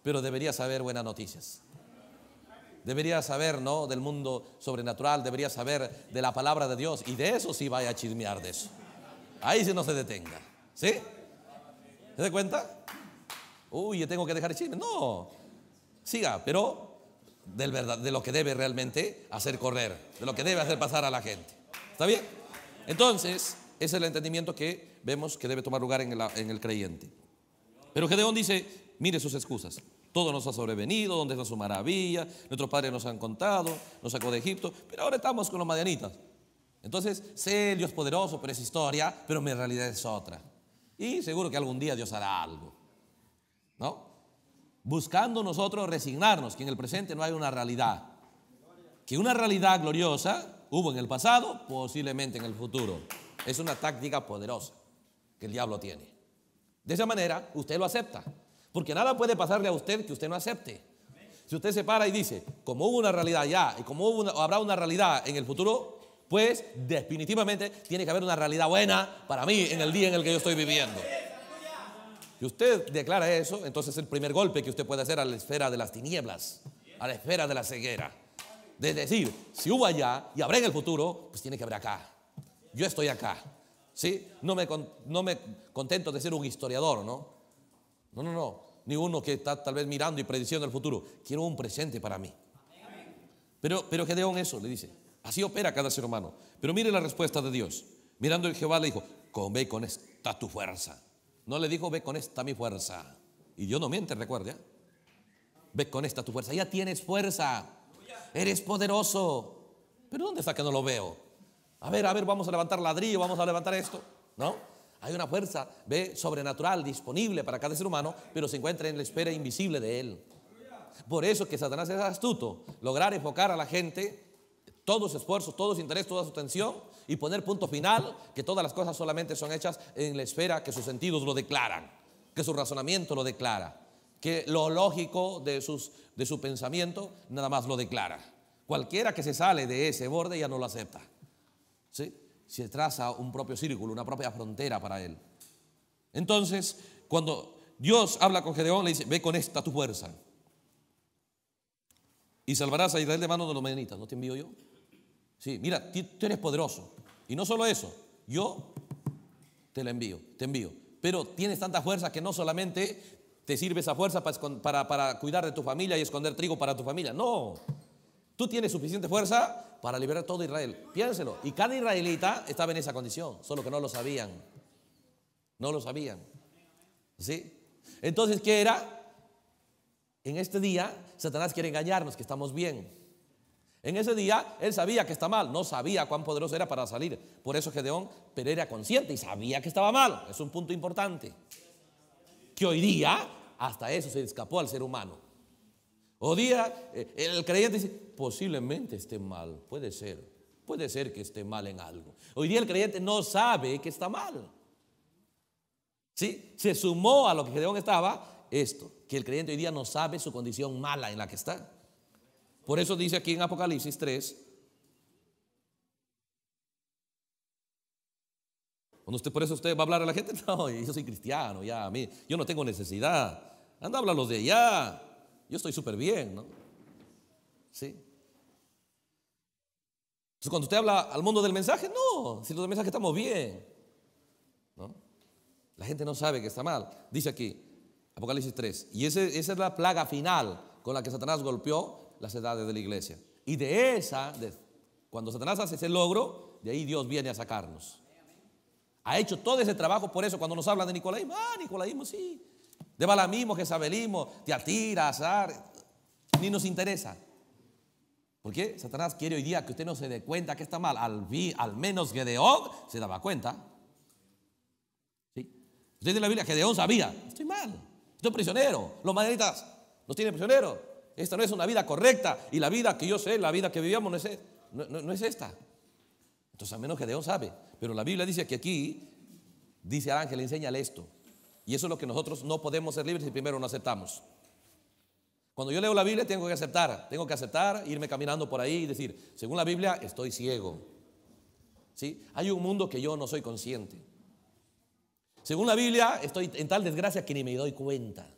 pero debería saber buenas noticias. Debería saber, ¿no? Del mundo sobrenatural, debería saber de la palabra de Dios. Y de eso sí vaya a chismear de eso. Ahí si no se detenga. ¿Sí? ¿Se da cuenta? Uy, yo tengo que dejar el chisme. No. Siga, pero del verdad, de lo que debe realmente hacer correr, de lo que debe hacer pasar a la gente. ¿Está bien? Entonces, ese es el entendimiento que vemos que debe tomar lugar en, el, en el creyente. Pero Gedeón dice, mire sus excusas todo nos ha sobrevenido, donde está su maravilla nuestros padres nos han contado, nos sacó de Egipto, pero ahora estamos con los madianitas. Entonces, sé Dios poderoso pero es historia, pero mi realidad es otra. Y seguro que algún día Dios hará algo. ¿No? Buscando nosotros resignarnos, que en el presente no hay una realidad. Que una realidad gloriosa hubo en el pasado, posiblemente en el futuro. Es una táctica poderosa que el diablo tiene. De esa manera, usted lo acepta. Porque nada puede pasarle a usted que usted no acepte. Si usted se para y dice, como hubo una realidad ya y como hubo habrá una realidad en el futuro, pues definitivamente tiene que haber una realidad buena para mí en el día en el que yo estoy viviendo. Si usted declara eso, entonces el primer golpe que usted puede hacer a la esfera de las tinieblas, a la esfera de la ceguera. De decir, si hubo allá y habrá en el futuro, pues tiene que haber acá. Yo estoy acá. ¿Sí? No me, no me contento de ser un historiador, ¿no? No, no, no ni uno que está tal vez mirando y prediciendo el futuro. Quiero un presente para mí. Pero, pero Gedeón eso le dice, así opera cada ser humano. Pero mire la respuesta de Dios. Mirando el Jehová le dijo, ve con esta tu fuerza. No le dijo, ve con esta mi fuerza. Y Dios no miente, recuerda ¿ah? Ve con esta tu fuerza. Ya tienes fuerza. Eres poderoso. Pero ¿dónde está que no lo veo? A ver, a ver, vamos a levantar ladrillo, vamos a levantar esto. ¿No? Hay una fuerza, sobrenatural disponible para cada ser humano, pero se encuentra en la esfera invisible de él. Por eso que Satanás es astuto, lograr enfocar a la gente todos su esfuerzos, todos su intereses, toda su atención y poner punto final que todas las cosas solamente son hechas en la esfera que sus sentidos lo declaran, que su razonamiento lo declara, que lo lógico de, sus, de su pensamiento nada más lo declara. Cualquiera que se sale de ese borde ya no lo acepta. ¿Sí? se traza un propio círculo, una propia frontera para él. Entonces, cuando Dios habla con Gedeón, le dice, ve con esta tu fuerza. Y salvarás a Israel de manos de los medianitas. ¿No te envío yo? Sí, mira, tú eres poderoso. Y no solo eso, yo te la envío, te envío. Pero tienes tanta fuerza que no solamente te sirve esa fuerza para, para cuidar de tu familia y esconder trigo para tu familia. No, Tú tienes suficiente fuerza para liberar todo Israel. Piénselo. Y cada israelita estaba en esa condición, solo que no lo sabían. No lo sabían. ¿Sí? Entonces, ¿qué era? En este día, Satanás quiere engañarnos que estamos bien. En ese día, él sabía que está mal, no sabía cuán poderoso era para salir. Por eso Gedeón, pero era consciente y sabía que estaba mal. Es un punto importante. Que hoy día, hasta eso se escapó al ser humano. Hoy día eh, el creyente dice, posiblemente esté mal, puede ser, puede ser que esté mal en algo. Hoy día el creyente no sabe que está mal. ¿Sí? Se sumó a lo que Gedeón estaba esto, que el creyente hoy día no sabe su condición mala en la que está. Por eso dice aquí en Apocalipsis 3, Cuando usted, por eso usted va a hablar a la gente, no, yo soy cristiano, ya, a mí, yo no tengo necesidad. Anda, habla los de allá yo estoy súper bien, ¿no? Sí. Entonces, cuando usted habla al mundo del mensaje, no, si los del mensaje estamos bien, ¿no? La gente no sabe que está mal. Dice aquí, Apocalipsis 3, y esa es la plaga final con la que Satanás golpeó las edades de la iglesia. Y de esa, cuando Satanás hace ese logro, de ahí Dios viene a sacarnos. Ha hecho todo ese trabajo, por eso cuando nos hablan de Nicolaísmo, ah, Nicolaísmo sí, de Balamismo, te atira, Azar, ni nos interesa. ¿Por qué? Satanás quiere hoy día que usted no se dé cuenta que está mal. Al, al menos Gedeón se daba cuenta. ¿Sí? Usted dice en la Biblia, Gedeón sabía, estoy mal, estoy prisionero, los maderitas los tienen prisioneros. Esta no es una vida correcta y la vida que yo sé, la vida que vivíamos no es, no, no es esta. Entonces, al menos Gedeón sabe. Pero la Biblia dice que aquí, dice al ángel, enséñale esto. Y eso es lo que nosotros no podemos ser libres si primero no aceptamos. Cuando yo leo la Biblia tengo que aceptar, tengo que aceptar, irme caminando por ahí y decir, según la Biblia estoy ciego. ¿Sí? Hay un mundo que yo no soy consciente. Según la Biblia estoy en tal desgracia que ni me doy cuenta.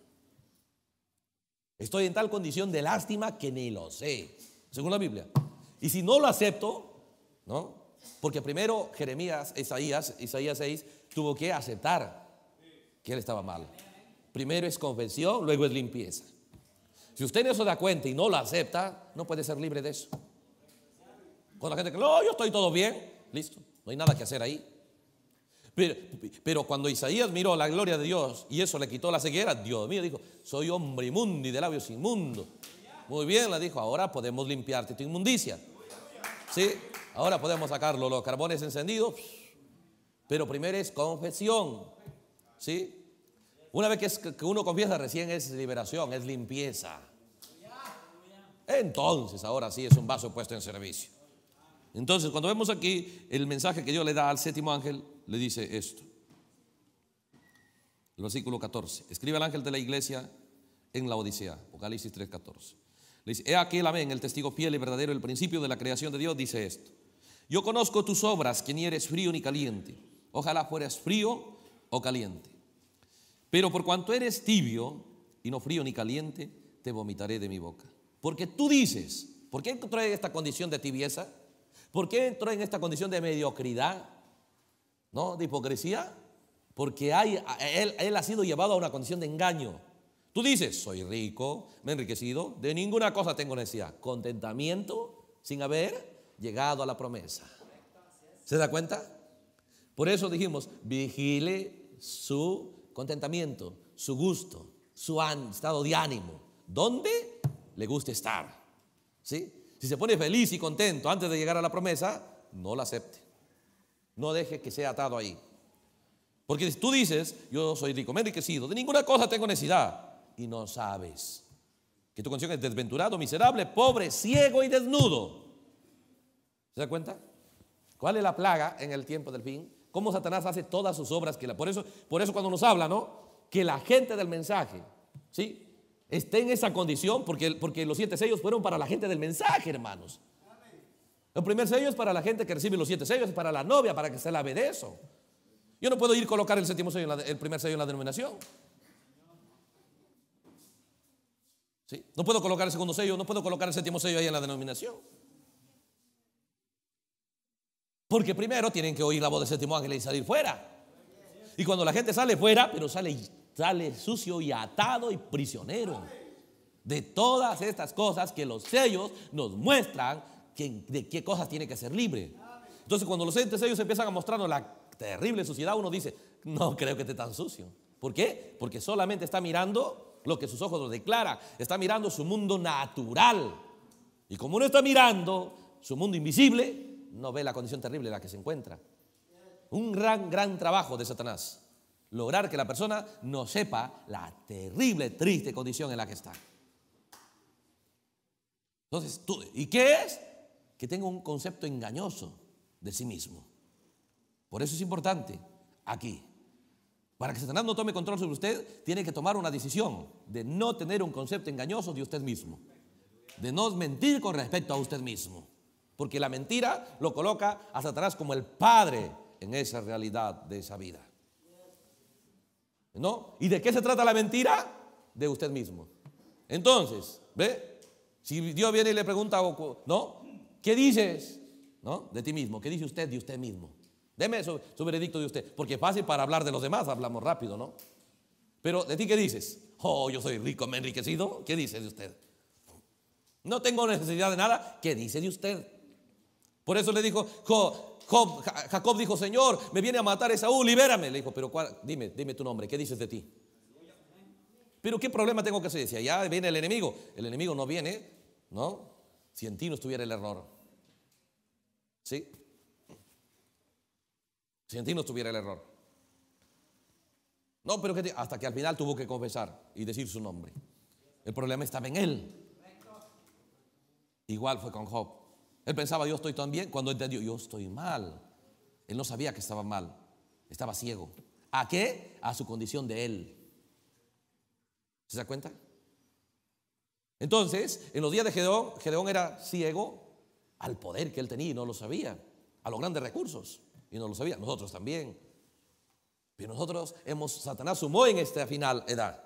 Estoy en tal condición de lástima que ni lo sé, según la Biblia. Y si no lo acepto, ¿no? Porque primero Jeremías, Isaías, Isaías 6, tuvo que aceptar que él estaba mal. Primero es confesión, luego es limpieza. Si usted no se da cuenta y no lo acepta, no puede ser libre de eso. Con la gente que, no, yo estoy todo bien, listo, no hay nada que hacer ahí. Pero, cuando Isaías miró la gloria de Dios y eso le quitó la ceguera, Dios mío dijo, soy hombre inmundo y de labios inmundo. Muy bien, le dijo, ahora podemos limpiarte tu inmundicia. ¿Sí? Ahora podemos sacarlo, los carbones encendidos. Pero primero es confesión. ¿Sí? Una vez que, uno confiesa recién es liberación, es limpieza. Entonces, ahora sí es un vaso puesto en servicio. Entonces, cuando vemos aquí el mensaje que Dios le da al séptimo ángel, le dice esto. El versículo 14. Escribe el ángel de la iglesia en la Odisea, Apocalipsis 3:14. Le dice, he aquí el amén, el testigo fiel y verdadero, el principio de la creación de Dios, dice esto. Yo conozco tus obras, que ni eres frío ni caliente. Ojalá fueras frío o caliente. Pero por cuanto eres tibio y no frío ni caliente, te vomitaré de mi boca. Porque tú dices, ¿por qué entró en esta condición de tibieza? ¿Por qué entró en esta condición de mediocridad? ¿No? ¿De hipocresía? Porque hay, él, él ha sido llevado a una condición de engaño. Tú dices, soy rico, me he enriquecido, de ninguna cosa tengo necesidad. Contentamiento sin haber llegado a la promesa. ¿Se da cuenta? Por eso dijimos, vigile su contentamiento, su gusto, su estado de ánimo, dónde le gusta estar. ¿Sí? Si se pone feliz y contento antes de llegar a la promesa, no la acepte. No deje que sea atado ahí. Porque tú dices, yo soy rico, me he enriquecido, de ninguna cosa tengo necesidad. Y no sabes que tu condición es desventurado, miserable, pobre, ciego y desnudo. ¿Se da cuenta? ¿Cuál es la plaga en el tiempo del fin? cómo Satanás hace todas sus obras que la, por eso, por eso cuando nos habla, ¿no? Que la gente del mensaje, ¿sí? Esté en esa condición porque, porque los siete sellos fueron para la gente del mensaje, hermanos. El primer sello es para la gente que recibe los siete sellos, es para la novia, para que se ve de eso. Yo no puedo ir a colocar el séptimo sello, el primer sello en la denominación. ¿Sí? No puedo colocar el segundo sello, no puedo colocar el séptimo sello ahí en la denominación. Porque primero tienen que oír la voz del séptimo ángel y salir fuera. Y cuando la gente sale fuera, pero sale, sucio y atado y prisionero. De todas estas cosas que los sellos nos muestran de qué cosas tiene que ser libre. Entonces cuando los sellos empiezan a mostrarnos la terrible suciedad, uno dice, no creo que esté tan sucio. ¿Por qué? Porque solamente está mirando lo que sus ojos lo declaran. Está mirando su mundo natural. Y como uno está mirando su mundo invisible, no ve la condición terrible en la que se encuentra. Un gran, gran trabajo de Satanás. Lograr que la persona no sepa la terrible, triste condición en la que está. Entonces, ¿y qué es? Que tenga un concepto engañoso de sí mismo. Por eso es importante aquí. Para que Satanás no tome control sobre usted, tiene que tomar una decisión de no tener un concepto engañoso de usted mismo, de no mentir con respecto a usted mismo. Porque la mentira lo coloca hasta atrás como el padre en esa realidad de esa vida. ¿No? ¿Y de qué se trata la mentira? De usted mismo. Entonces, ¿ve? Si Dios viene y le pregunta, ¿no? ¿Qué dices? ¿No? De ti mismo. ¿Qué dice usted de usted mismo? Deme su, veredicto de usted. Porque es fácil para hablar de los demás, hablamos rápido, ¿no? Pero de ti, ¿qué dices? Oh, yo soy rico, me he enriquecido. ¿Qué dice de usted? No tengo necesidad de nada. ¿Qué dice de usted? Por eso le dijo, Jacob dijo, Señor, me viene a matar Esaú, libérame. Le dijo, pero cuál, dime, dime tu nombre, ¿qué dices de ti? Pero ¿qué problema tengo que hacer? Decía, ya viene el enemigo. El enemigo no viene, ¿no? Si en ti no estuviera el error. ¿Sí? Si en ti no estuviera el error. No, pero que hasta que al final tuvo que confesar y decir su nombre. El problema estaba en él. Igual fue con Job. Él pensaba, yo estoy tan bien, cuando entendió, yo estoy mal. Él no sabía que estaba mal, estaba ciego. ¿A qué? A su condición de él. ¿Se da cuenta? Entonces, en los días de Gedeón, Gedeón era ciego al poder que él tenía y no lo sabía, a los grandes recursos y no lo sabía, nosotros también. Pero nosotros hemos, Satanás sumó en esta final edad,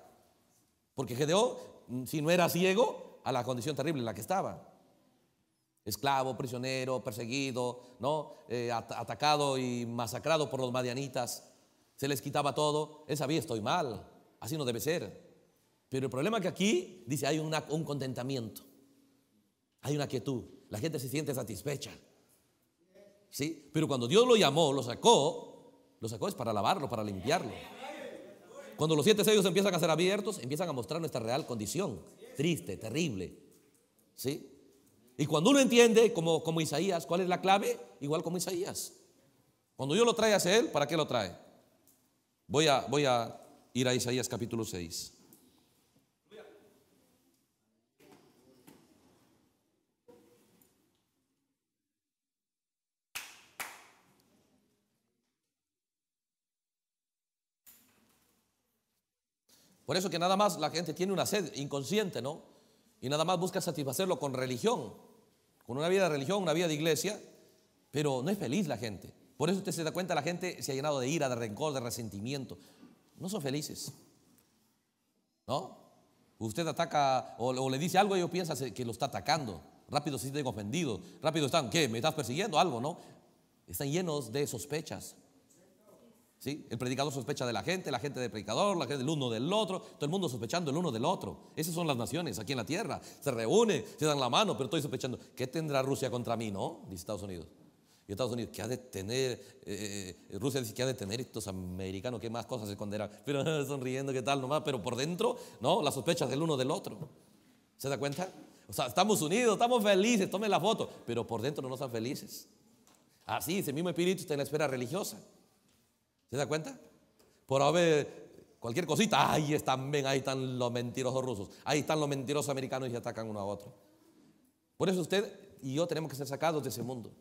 porque Gedeón, mm, si no era ciego, a la condición terrible en la que estaba esclavo, prisionero, perseguido, ¿no? Eh, atacado y masacrado por los madianitas. Se les quitaba todo. Él sabía, estoy mal, así no debe ser. Pero el problema es que aquí, dice, hay un contentamiento, hay una quietud, la gente se siente satisfecha. ¿Sí? Pero cuando Dios lo llamó, lo sacó, lo sacó es para lavarlo, para limpiarlo. Cuando los siete sellos empiezan a ser abiertos, empiezan a mostrar nuestra real condición, triste, terrible. ¿Sí? Y cuando uno entiende, como, como Isaías, ¿cuál es la clave? Igual como Isaías. Cuando yo lo trae hacia él, ¿para qué lo trae? Voy a, voy a ir a Isaías capítulo 6. Por eso que nada más la gente tiene una sed inconsciente, ¿no? Y nada más busca satisfacerlo con religión con una vida de religión, una vida de iglesia, pero no es feliz la gente. Por eso usted se da cuenta, la gente se ha llenado de ira, de rencor, de resentimiento. No son felices. ¿No? Usted ataca o, le dice algo y ellos piensan que lo está atacando. Rápido se sienten ofendidos. Rápido están, ¿qué? ¿Me estás persiguiendo? Algo, ¿no? Están llenos de sospechas. El predicador sospecha de la gente, la gente del predicador, la gente del uno del otro, todo el mundo sospechando el uno del otro. Esas son las naciones aquí en la tierra. Se reúnen, se dan la mano, pero estoy sospechando. ¿Qué tendrá Rusia contra mí, no? Dice Estados Unidos. Y Estados Unidos, ¿qué ha de tener? Eh, eh, Rusia dice, que ha de tener estos americanos? ¿Qué más cosas esconderán? Pero sonriendo, ¿qué tal nomás? Pero por dentro, ¿no? Las sospechas del uno del otro. ¿Se da cuenta? O sea, estamos unidos, estamos felices, tomen la foto, pero por dentro no nos están felices. Así, ese mismo espíritu está en la esfera religiosa. ¿Se da cuenta? Por haber cualquier cosita, ahí están, ven, ahí están los mentirosos rusos, ahí están los mentirosos americanos y atacan uno a otro. Por eso usted y yo tenemos que ser sacados de ese mundo.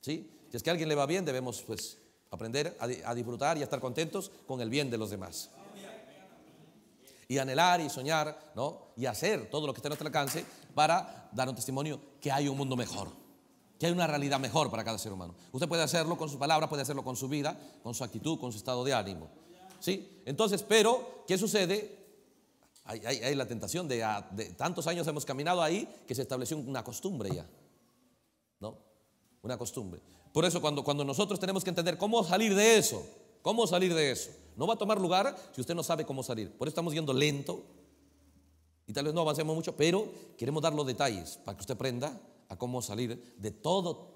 ¿sí? Si es que a alguien le va bien, debemos pues aprender a, disfrutar y a estar contentos con el bien de los demás y anhelar y soñar, ¿no? Y hacer todo lo que esté a nuestro alcance para dar un testimonio que hay un mundo mejor que hay una realidad mejor para cada ser humano. Usted puede hacerlo con su palabra, puede hacerlo con su vida, con su actitud, con su estado de ánimo. ¿Sí? Entonces, pero, ¿qué sucede? Hay, la tentación ah, de, tantos años hemos caminado ahí que se estableció una costumbre ya. ¿No? Una costumbre. Por eso cuando, cuando nosotros tenemos que entender cómo salir de eso, cómo salir de eso, no va a tomar lugar si usted no sabe cómo salir. Por eso estamos yendo lento y tal vez no avancemos mucho, pero queremos dar los detalles para que usted aprenda a cómo salir de todo,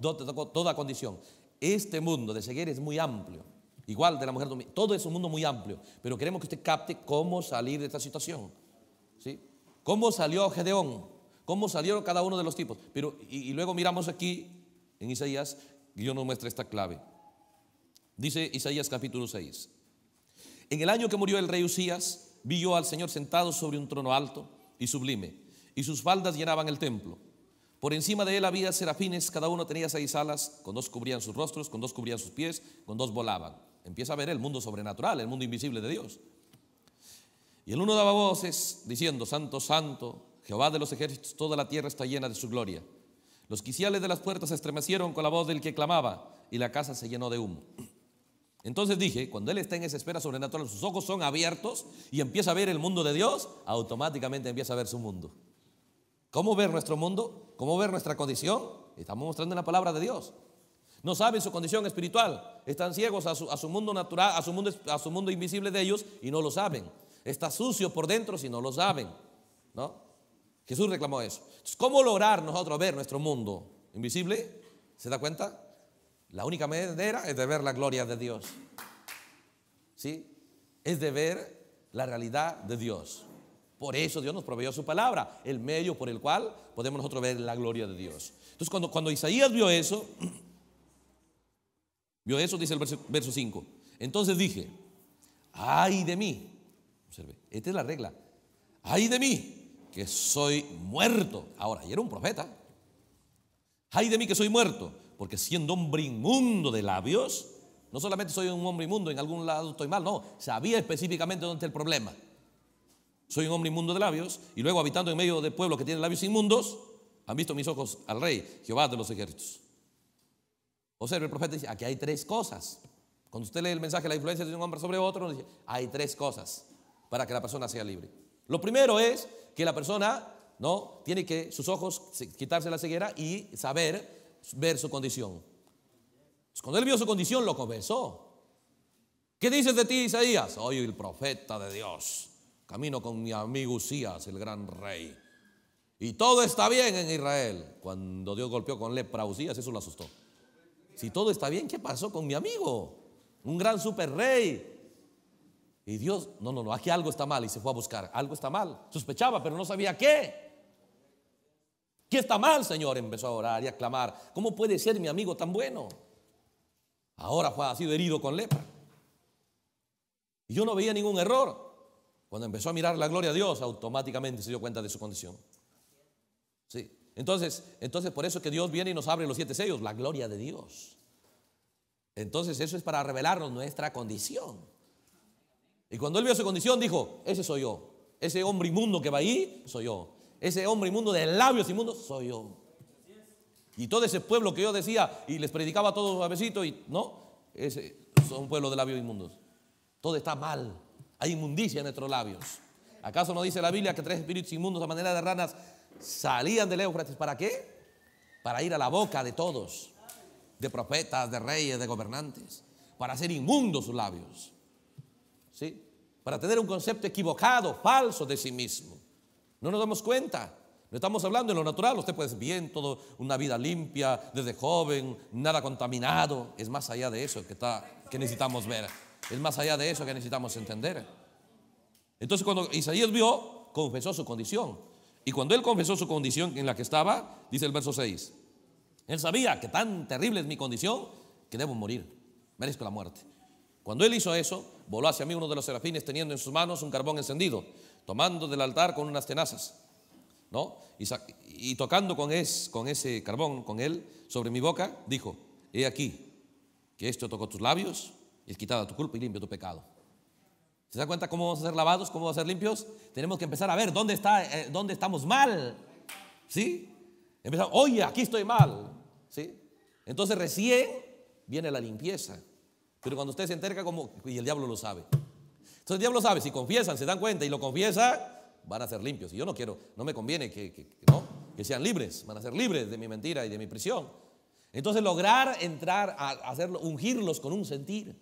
toda condición. Este mundo de ceguera es muy amplio. Igual de la mujer Todo es un mundo muy amplio. Pero queremos que usted capte cómo salir de esta situación. ¿sí? ¿Cómo salió Gedeón? ¿Cómo salieron cada uno de los tipos? Pero, y, y luego miramos aquí en Isaías, Dios nos muestra esta clave. Dice Isaías capítulo 6. En el año que murió el rey Usías, vi yo al Señor sentado sobre un trono alto y sublime, y sus faldas llenaban el templo. Por encima de él había serafines, cada uno tenía seis alas, con dos cubrían sus rostros, con dos cubrían sus pies, con dos volaban. Empieza a ver el mundo sobrenatural, el mundo invisible de Dios. Y el uno daba voces diciendo, Santo, Santo, Jehová de los ejércitos, toda la tierra está llena de su gloria. Los quiciales de las puertas se estremecieron con la voz del que clamaba y la casa se llenó de humo. Entonces dije, cuando él está en esa espera sobrenatural, sus ojos son abiertos y empieza a ver el mundo de Dios, automáticamente empieza a ver su mundo. ¿Cómo ver nuestro mundo? ¿Cómo ver nuestra condición? Estamos mostrando en la palabra de Dios. No saben su condición espiritual. Están ciegos a su, mundo natural, a su mundo, invisible de ellos y no lo saben. Está sucio por dentro si no lo saben. ¿No? Jesús reclamó eso. ¿cómo lograr nosotros ver nuestro mundo invisible? ¿Se da cuenta? La única manera es de ver la gloria de Dios. ¿Sí? Es de ver la realidad de Dios. Por eso Dios nos proveyó su palabra, el medio por el cual podemos nosotros ver la gloria de Dios. Entonces cuando, cuando Isaías vio eso, vio eso, dice el verso, verso 5. Entonces dije, ay de mí, observe, esta es la regla, ay de mí que soy muerto. Ahora, y era un profeta. Ay de mí que soy muerto, porque siendo hombre inmundo de labios, no solamente soy un hombre inmundo, en algún lado estoy mal, no, sabía específicamente dónde está el problema. Soy un hombre inmundo de labios, y luego habitando en medio de pueblos que tienen labios inmundos, han visto mis ojos al rey, Jehová de los ejércitos. Observe, el profeta dice, aquí hay tres cosas. Cuando usted lee el mensaje, la influencia de un hombre sobre otro, dice, hay tres cosas para que la persona sea libre. Lo primero es que la persona no tiene que sus ojos quitarse la ceguera y saber ver su condición. Pues cuando él vio su condición, lo confesó ¿Qué dices de ti, Isaías? Soy el profeta de Dios. Camino con mi amigo Usías, el gran rey. Y todo está bien en Israel. Cuando Dios golpeó con lepra a Usías, eso lo asustó. Si todo está bien, ¿qué pasó con mi amigo? Un gran super rey. Y Dios, no, no, no, aquí algo está mal. Y se fue a buscar. Algo está mal. Sospechaba, pero no sabía qué. ¿Qué está mal, Señor? Empezó a orar y a clamar. ¿Cómo puede ser mi amigo tan bueno? Ahora fue, ha sido herido con lepra. Y yo no veía ningún error. Cuando empezó a mirar la gloria de Dios, automáticamente se dio cuenta de su condición. Entonces, entonces por eso que Dios viene y nos abre los siete sellos, la gloria de Dios. Entonces, eso es para revelarnos nuestra condición. Y cuando él vio su condición, dijo, ese soy yo. Ese hombre inmundo que va ahí, soy yo. Ese hombre inmundo de labios inmundos, soy yo. Y todo ese pueblo que yo decía y les predicaba a todos a besito y no, ese, son un pueblo de labios inmundos. Todo está mal. Hay inmundicia en nuestros labios. ¿Acaso no dice la Biblia que tres espíritus inmundos a manera de ranas salían del Éufrates? ¿Para qué? Para ir a la boca de todos, de profetas, de reyes, de gobernantes, para hacer inmundos sus labios. ¿Sí? Para tener un concepto equivocado, falso de sí mismo. No nos damos cuenta. No estamos hablando de lo natural. Usted puede ser bien, todo, una vida limpia, desde joven, nada contaminado. Es más allá de eso que, está, que necesitamos ver. Es más allá de eso que necesitamos entender. Entonces cuando Isaías vio, confesó su condición. Y cuando él confesó su condición en la que estaba, dice el verso 6, él sabía que tan terrible es mi condición que debo morir, merezco la muerte. Cuando él hizo eso, voló hacia mí uno de los serafines teniendo en sus manos un carbón encendido, tomando del altar con unas tenazas, ¿no? Y, tocando con, con ese carbón, con él, sobre mi boca, dijo, he aquí, que esto tocó tus labios y es quitada tu culpa y limpio tu pecado. ¿Se da cuenta cómo vamos a ser lavados, cómo vamos a ser limpios? Tenemos que empezar a ver dónde, está, eh, dónde estamos mal. ¿Sí? Empezamos, oye, aquí estoy mal. ¿Sí? Entonces recién viene la limpieza. Pero cuando usted se enterca, como, y el diablo lo sabe. Entonces el diablo sabe, si confiesan, se dan cuenta y lo confiesan van a ser limpios. Y yo no quiero, no me conviene que, que, que sean libres, van a ser libres de mi mentira y de mi prisión. Entonces lograr entrar a hacerlo, ungirlos con un sentir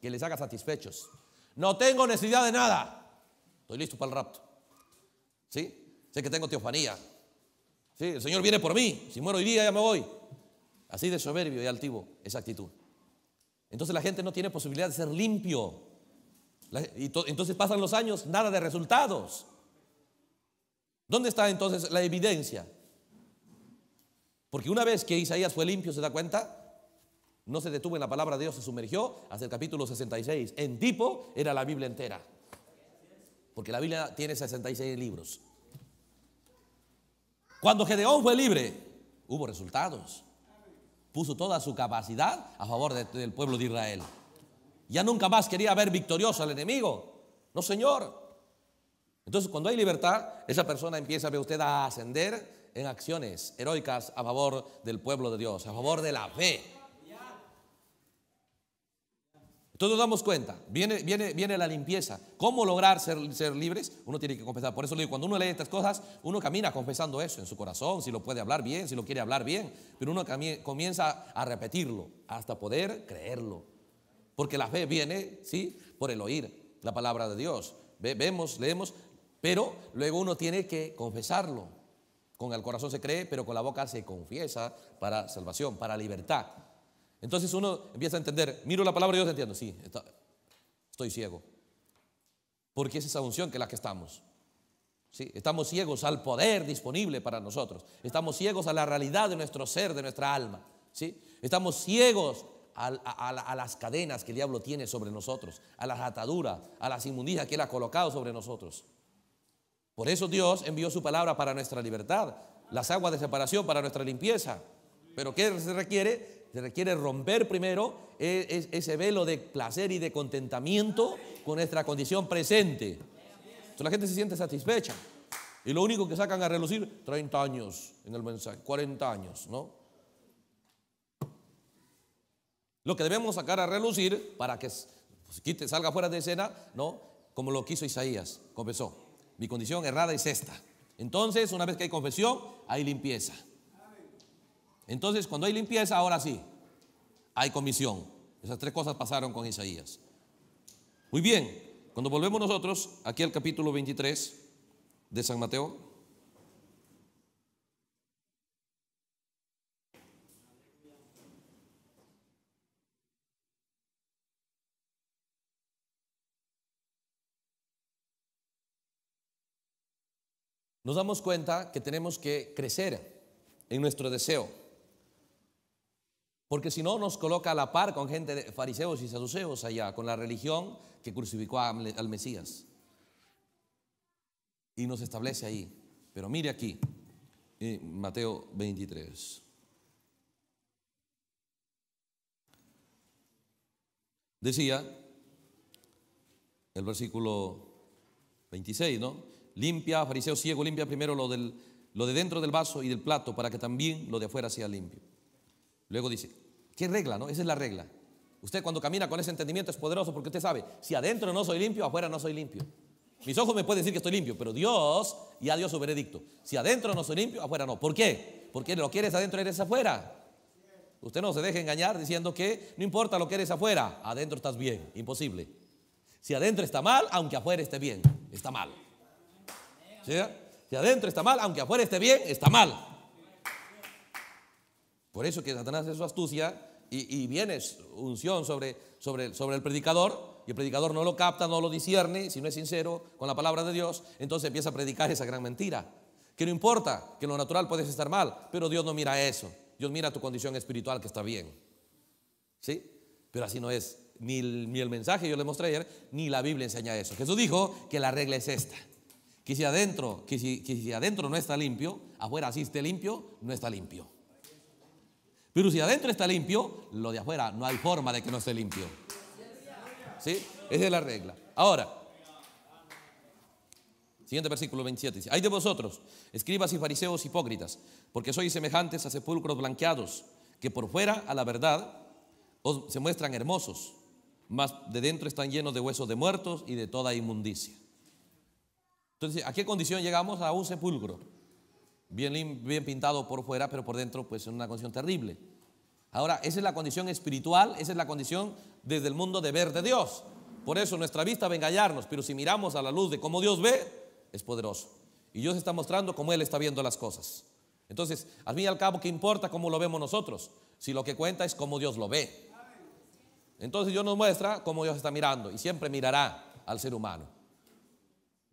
que les haga satisfechos. No tengo necesidad de nada. Estoy listo para el rapto. ¿Sí? Sé que tengo teofanía. ¿Sí? El Señor viene por mí. Si muero hoy día, ya me voy. Así de soberbio y altivo esa actitud. Entonces la gente no tiene posibilidad de ser limpio. Y entonces pasan los años, nada de resultados. ¿Dónde está entonces la evidencia? Porque una vez que Isaías fue limpio, se da cuenta, no se detuvo en la palabra de Dios, se sumergió hasta el capítulo 66. En tipo era la Biblia entera. Porque la Biblia tiene 66 libros. Cuando Gedeón fue libre, hubo resultados. Puso toda su capacidad a favor del pueblo de Israel. Ya nunca más quería ver victorioso al enemigo. No, Señor. Entonces, cuando hay libertad, esa persona empieza usted a ascender en acciones heroicas a favor del pueblo de Dios, a favor de la fe. Entonces damos cuenta, viene, viene, viene la limpieza. ¿Cómo lograr ser, ser libres? Uno tiene que confesar. Por eso digo, cuando uno lee estas cosas, uno camina confesando eso en su corazón, si lo puede hablar bien, si lo quiere hablar bien, pero uno comienza a repetirlo hasta poder creerlo. Porque la fe viene, ¿sí? Por el oír la palabra de Dios. vemos, leemos, pero luego uno tiene que confesarlo. Con el corazón se cree, pero con la boca se confiesa para salvación, para libertad. Entonces uno empieza a entender, miro la palabra de Dios, entiendo, sí, estoy ciego. Porque es esa unción que es la que estamos. Sí, estamos ciegos al poder disponible para nosotros. Estamos ciegos a la realidad de nuestro ser, de nuestra alma. ¿sí? Estamos ciegos a, a, las cadenas que el diablo tiene sobre nosotros, a las ataduras, a las inmundicias que él ha colocado sobre nosotros. Por eso Dios envió su palabra para nuestra libertad, las aguas de separación para nuestra limpieza. Pero ¿qué se requiere? Se requiere romper primero e, ese velo de placer y de contentamiento con nuestra condición presente. Entonces la gente se siente satisfecha. Y lo único que sacan a relucir, 30 años en el mensaje, 40 años, ¿no? Lo que debemos sacar a relucir para que pues, quite, salga fuera de escena, ¿no? Como lo quiso Isaías, confesó. Mi condición errada es esta. Entonces, una vez que hay confesión, hay limpieza. Entonces, cuando hay limpieza, ahora sí, hay comisión. Esas tres cosas pasaron con Isaías. Muy bien, cuando volvemos nosotros aquí al capítulo 23 de San Mateo. Nos damos cuenta que tenemos que crecer en nuestro deseo porque si no, nos coloca a la par con gente de fariseos y saduceos allá, con la religión que crucificó al Mesías. Y nos establece ahí. Pero mire aquí, eh, Mateo 23. Decía el versículo 26, ¿no? Limpia, fariseo ciego, limpia primero lo, del, lo de dentro del vaso y del plato para que también lo de afuera sea limpio. Luego dice, ¿qué regla, no? Esa es la regla. Usted cuando camina con ese entendimiento es poderoso porque usted sabe, si adentro no soy limpio, afuera no soy limpio. Mis ojos me pueden decir que estoy limpio, pero Dios y a Dios su veredicto. Si adentro no soy limpio, afuera no. ¿Por qué? Porque lo que eres adentro eres afuera. Usted no se deje engañar diciendo que no importa lo que eres afuera, adentro estás bien. Imposible. Si adentro está mal, aunque afuera esté bien, está mal. Si adentro está mal, aunque afuera esté bien, está mal. Por eso que Satanás es su astucia y, y viene unción sobre, el predicador y el predicador no lo capta, no lo discierne, si no es sincero con la palabra de Dios, entonces empieza a predicar esa gran mentira. Que no importa, que en lo natural puedes estar mal, pero Dios no mira eso. Dios mira tu condición espiritual que está bien. ¿Sí? Pero así no es. Ni el, ni el mensaje, yo le mostré ayer, ni la Biblia enseña eso. Jesús dijo que la regla es esta. Que si adentro, que si, adentro no está limpio, afuera si esté limpio, no está limpio. Pero si adentro está limpio, lo de afuera no hay forma de que no esté limpio. ¿Sí? Esa es la regla. Ahora, siguiente versículo 27 dice, hay de vosotros, escribas y fariseos hipócritas, porque sois semejantes a sepulcros blanqueados, que por fuera a la verdad se muestran hermosos, mas de dentro están llenos de huesos de muertos y de toda inmundicia. Entonces, ¿a qué condición llegamos a un sepulcro? Bien, pintado por fuera, pero por dentro pues en una condición terrible. Ahora, esa es la condición espiritual, esa es la condición desde el mundo de ver de Dios. Por eso nuestra vista va a engañarnos, pero si miramos a la luz de cómo Dios ve, es poderoso. Y Dios está mostrando cómo Él está viendo las cosas. Entonces, al fin y al cabo, ¿qué importa cómo lo vemos nosotros? Si lo que cuenta es cómo Dios lo ve. Entonces Dios nos muestra cómo Dios está mirando y siempre mirará al ser humano.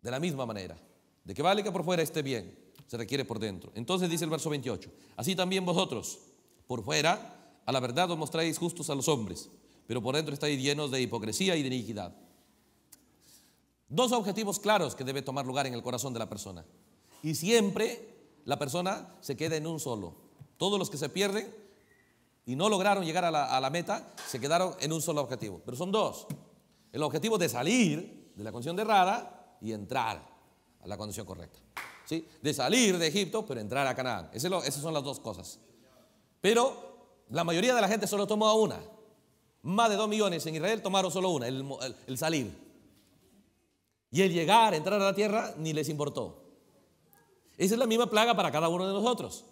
De la misma manera. De que vale que por fuera esté bien, se requiere por dentro. Entonces dice el verso 28, así también vosotros, por fuera, a la verdad os mostráis justos a los hombres, pero por dentro estáis llenos de hipocresía y de iniquidad. Dos objetivos claros que debe tomar lugar en el corazón de la persona. Y siempre la persona se queda en un solo. Todos los que se pierden y no lograron llegar a la, meta se quedaron en un solo objetivo. Pero son dos. El objetivo de salir de la condición errada y entrar a la condición correcta de salir de Egipto, pero entrar a Canaán. Esas son las dos cosas. Pero la mayoría de la gente solo tomó una. Más de dos millones en Israel tomaron solo una, el, salir. Y el llegar, entrar a la tierra, ni les importó. Esa es la misma plaga para cada uno de nosotros.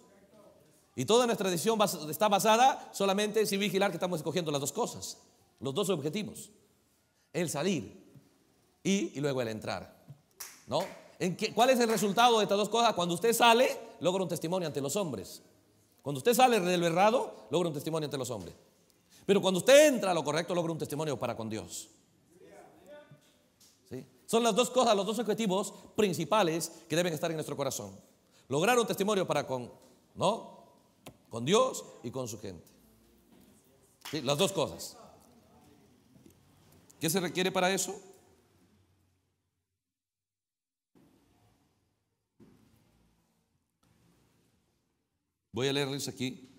Y toda nuestra decisión está basada solamente si vigilar que estamos escogiendo las dos cosas, los dos objetivos. El salir y, y luego el entrar. ¿No? ¿Cuál es el resultado de estas dos cosas? Cuando usted sale, logra un testimonio ante los hombres. Cuando usted sale del errado, logra un testimonio ante los hombres. Pero cuando usted entra a lo correcto, logra un testimonio para con Dios. Son las dos cosas, los dos objetivos principales que deben estar en nuestro corazón. Lograr un testimonio para con, ¿no? Con Dios y con su gente. Las dos cosas. ¿Qué se requiere para eso? Voy a leerles aquí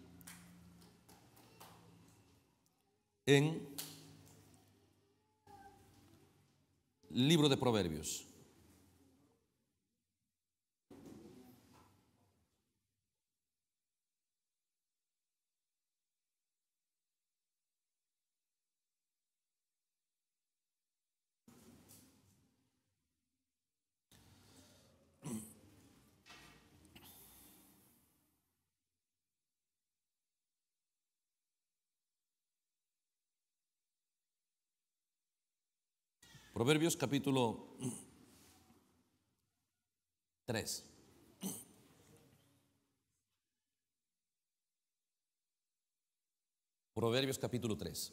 en libro de Proverbios. Proverbios capítulo 3. Proverbios capítulo 3.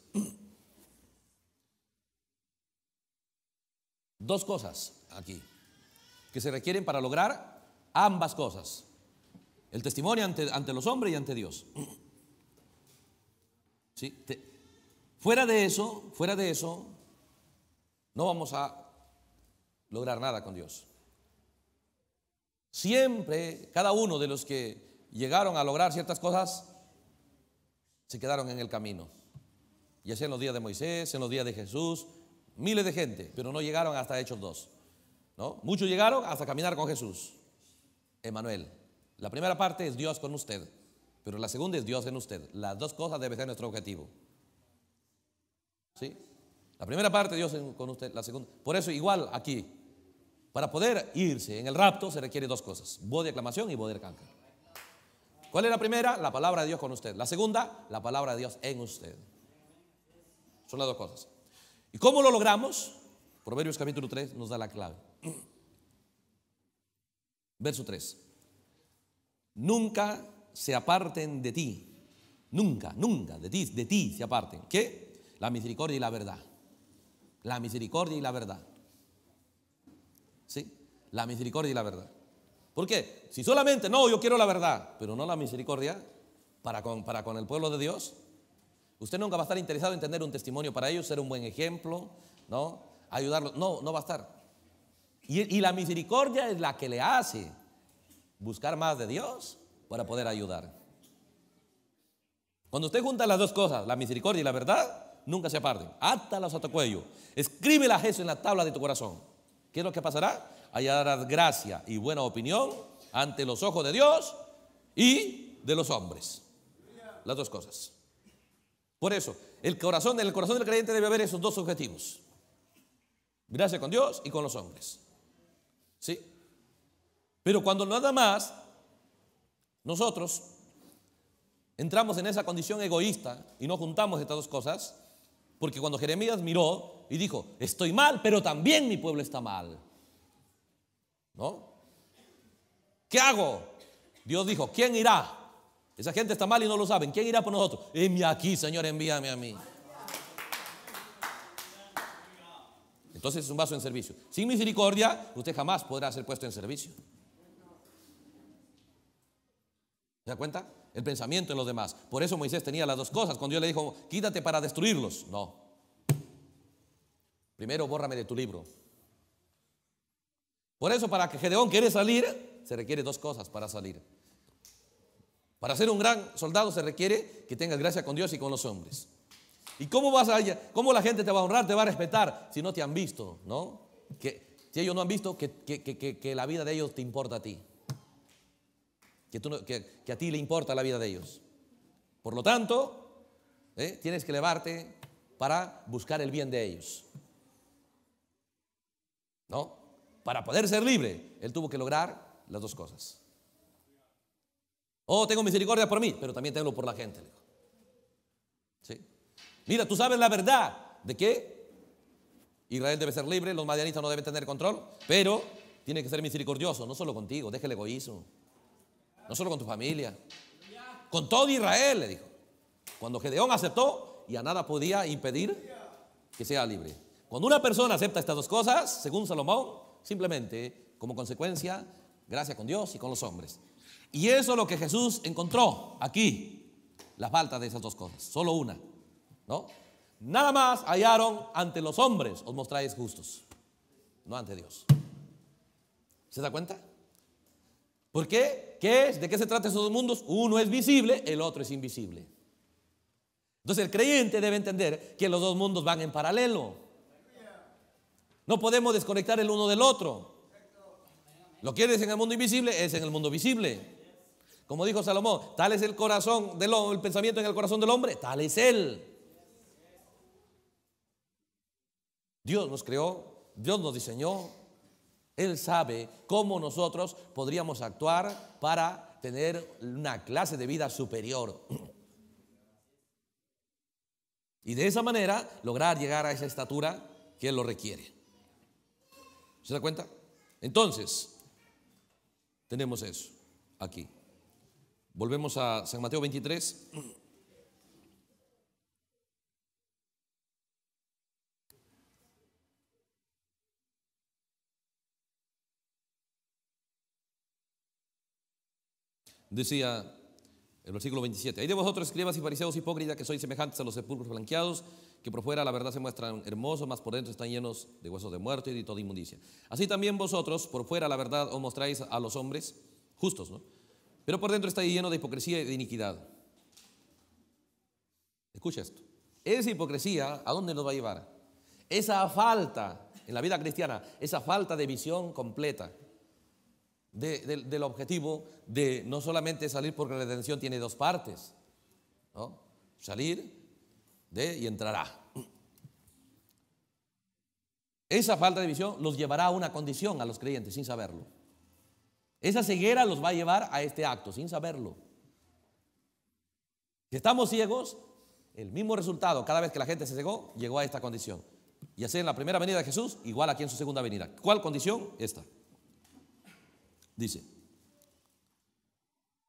Dos cosas aquí que se requieren para lograr ambas cosas. El testimonio ante, los hombres y ante Dios. fuera de eso, fuera de eso, no vamos a lograr nada con Dios. Siempre, cada uno de los que llegaron a lograr ciertas cosas, se quedaron en el camino. Ya sea en los días de Moisés, en los días de Jesús, miles de gente, pero no llegaron hasta Hechos dos ¿no? Muchos llegaron hasta caminar con Jesús. Emanuel. La primera parte es Dios con usted, pero la segunda es Dios en usted. Las dos cosas deben ser nuestro objetivo. ¿Sí? La primera parte Dios con usted, la segunda. Por eso igual aquí, para poder irse en el rapto se requiere dos cosas, voz de aclamación y voz de ¿Cuál es la primera? La palabra de Dios con usted. La segunda, la palabra de Dios en usted. Son las dos cosas. ¿Y cómo lo logramos? Proverbios capítulo 3 nos da la clave. Verso 3. Nunca se aparten de ti. Nunca, nunca de ti, de ti se aparten. ¿Qué? La misericordia y la verdad. La misericordia y la verdad. ¿Sí? La misericordia y la verdad. ¿Por qué? Si solamente, no, yo quiero la verdad, pero no la misericordia para con, con el pueblo de Dios, usted nunca va a estar interesado en tener un testimonio para ellos, ser un buen ejemplo, ¿no? Ayudarlos. No, no va a estar. y la misericordia es la que le hace buscar más de Dios para poder ayudar. Cuando usted junta las dos cosas, la misericordia y la verdad, nunca se aparten. Átalas a tu cuello. Escríbela eso en la tabla de tu corazón. ¿Qué es lo que pasará? ...allá darás gracia y buena opinión ante los ojos de Dios y de los hombres. Las dos cosas. Por eso, el corazón, en el corazón del creyente debe haber esos dos objetivos. Gracia con Dios y con los hombres. ¿Sí? Pero cuando nada más nosotros entramos en esa condición egoísta y no juntamos estas dos cosas, porque cuando Jeremías miró y dijo, estoy mal, pero también mi pueblo está mal. ¿No? ¿Qué hago? Dios dijo, ¿quién irá? Esa gente está mal y no lo saben. ¿Quién irá por nosotros? Envíame aquí, Señor, envíame a mí. Entonces es un vaso en servicio. Sin misericordia, usted jamás podrá ser puesto en servicio. ¿Se da cuenta? el pensamiento en los demás. Por eso Moisés tenía las dos cosas. Cuando Dios le dijo, quítate para destruirlos, no. Primero bórrame de tu libro. Por eso para que Gedeón quiere salir, se requiere dos cosas para salir. Para ser un gran soldado se requiere que tengas gracia con Dios y con los hombres. ¿Y cómo vas a cómo la gente te va a honrar, te va a respetar si no te han visto, no? Que si ellos no han visto que la vida de ellos te importa a ti que, a ti le importa la vida de ellos. Por lo tanto, eh, tienes que elevarte para buscar el bien de ellos. ¿No? Para poder ser libre, él tuvo que lograr las dos cosas. Oh, tengo misericordia por mí, pero también tengo por la gente. ¿Sí? Mira, tú sabes la verdad de que Israel debe ser libre, los madianitas no deben tener control, pero tiene que ser misericordioso, no solo contigo, deja el egoísmo no solo con tu familia, con todo Israel, le dijo. Cuando Gedeón aceptó, ya nada podía impedir que sea libre. Cuando una persona acepta estas dos cosas, según Salomón, simplemente como consecuencia, gracias con Dios y con los hombres. Y eso es lo que Jesús encontró aquí, la falta de esas dos cosas, solo una, ¿no? Nada más hallaron ante los hombres, os mostráis justos, no ante Dios. ¿Se da cuenta? ¿Por qué? ¿Qué es? ¿De qué se trata esos dos mundos? Uno es visible, el otro es invisible. Entonces el creyente debe entender que los dos mundos van en paralelo. No podemos desconectar el uno del otro. Lo que es en el mundo invisible es en el mundo visible. Como dijo Salomón, tal es el corazón del el pensamiento en el corazón del hombre, tal es él. Dios nos creó, Dios nos diseñó, él sabe cómo nosotros podríamos actuar para tener una clase de vida superior. Y de esa manera lograr llegar a esa estatura que Él lo requiere. ¿Se da cuenta? Entonces, tenemos eso aquí. Volvemos a San Mateo 23. Decía el versículo 27, hay de vosotros escribas y fariseos hipócritas que sois semejantes a los sepulcros blanqueados, que por fuera la verdad se muestran hermosos, mas por dentro están llenos de huesos de muerte y de toda inmundicia. Así también vosotros, por fuera la verdad os mostráis a los hombres justos, ¿no? Pero por dentro estáis llenos de hipocresía y de iniquidad. Escucha esto. Esa hipocresía, ¿a dónde nos va a llevar? Esa falta en la vida cristiana, esa falta de visión completa del objetivo de no solamente salir porque la redención tiene dos partes, salir de y entrará. Esa falta de visión los llevará a una condición a los creyentes sin saberlo. Esa ceguera los va a llevar a este acto sin saberlo. Si estamos ciegos, el mismo resultado cada vez que la gente se cegó, llegó a esta condición. Y así en la primera venida de Jesús, igual aquí en su segunda venida. ¿Cuál condición? Esta. Dice,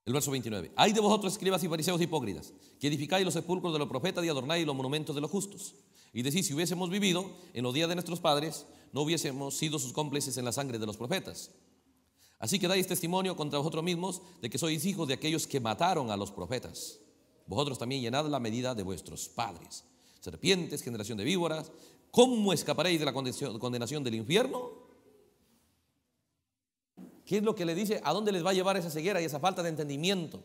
el verso 29. Hay de vosotros escribas y fariseos hipócritas, que edificáis los sepulcros de los profetas y adornáis los monumentos de los justos. Y decís, si hubiésemos vivido en los días de nuestros padres, no hubiésemos sido sus cómplices en la sangre de los profetas. Así que dais testimonio contra vosotros mismos de que sois hijos de aquellos que mataron a los profetas. Vosotros también llenad la medida de vuestros padres. Serpientes, generación de víboras, ¿cómo escaparéis de la condenación del infierno? ¿Qué es lo que le dice? ¿A dónde les va a llevar esa ceguera y esa falta de entendimiento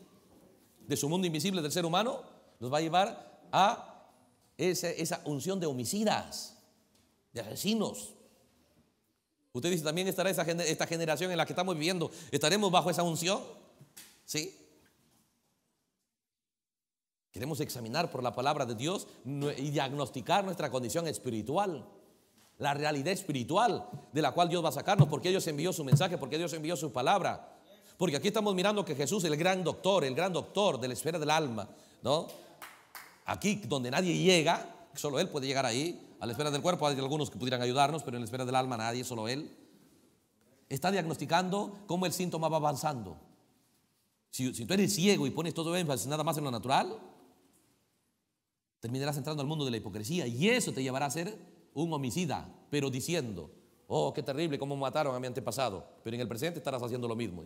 de su mundo invisible del ser humano? Los va a llevar a esa, unción de homicidas, de asesinos. Usted dice, también estará esta generación en la que estamos viviendo, ¿estaremos bajo esa unción? ¿Sí? Queremos examinar por la palabra de Dios y diagnosticar nuestra condición espiritual la realidad espiritual de la cual Dios va a sacarnos, porque Dios envió su mensaje, porque Dios envió su palabra. Porque aquí estamos mirando que Jesús, el gran doctor, el gran doctor de la esfera del alma, ¿no? Aquí donde nadie llega, solo Él puede llegar ahí, a la esfera del cuerpo, hay algunos que pudieran ayudarnos, pero en la esfera del alma nadie, solo Él. Está diagnosticando cómo el síntoma va avanzando. Si, si tú eres ciego y pones todo énfasis nada más en lo natural, terminarás entrando al mundo de la hipocresía y eso te llevará a ser un homicida, pero diciendo, oh, qué terrible cómo mataron a mi antepasado, pero en el presente estarás haciendo lo mismo.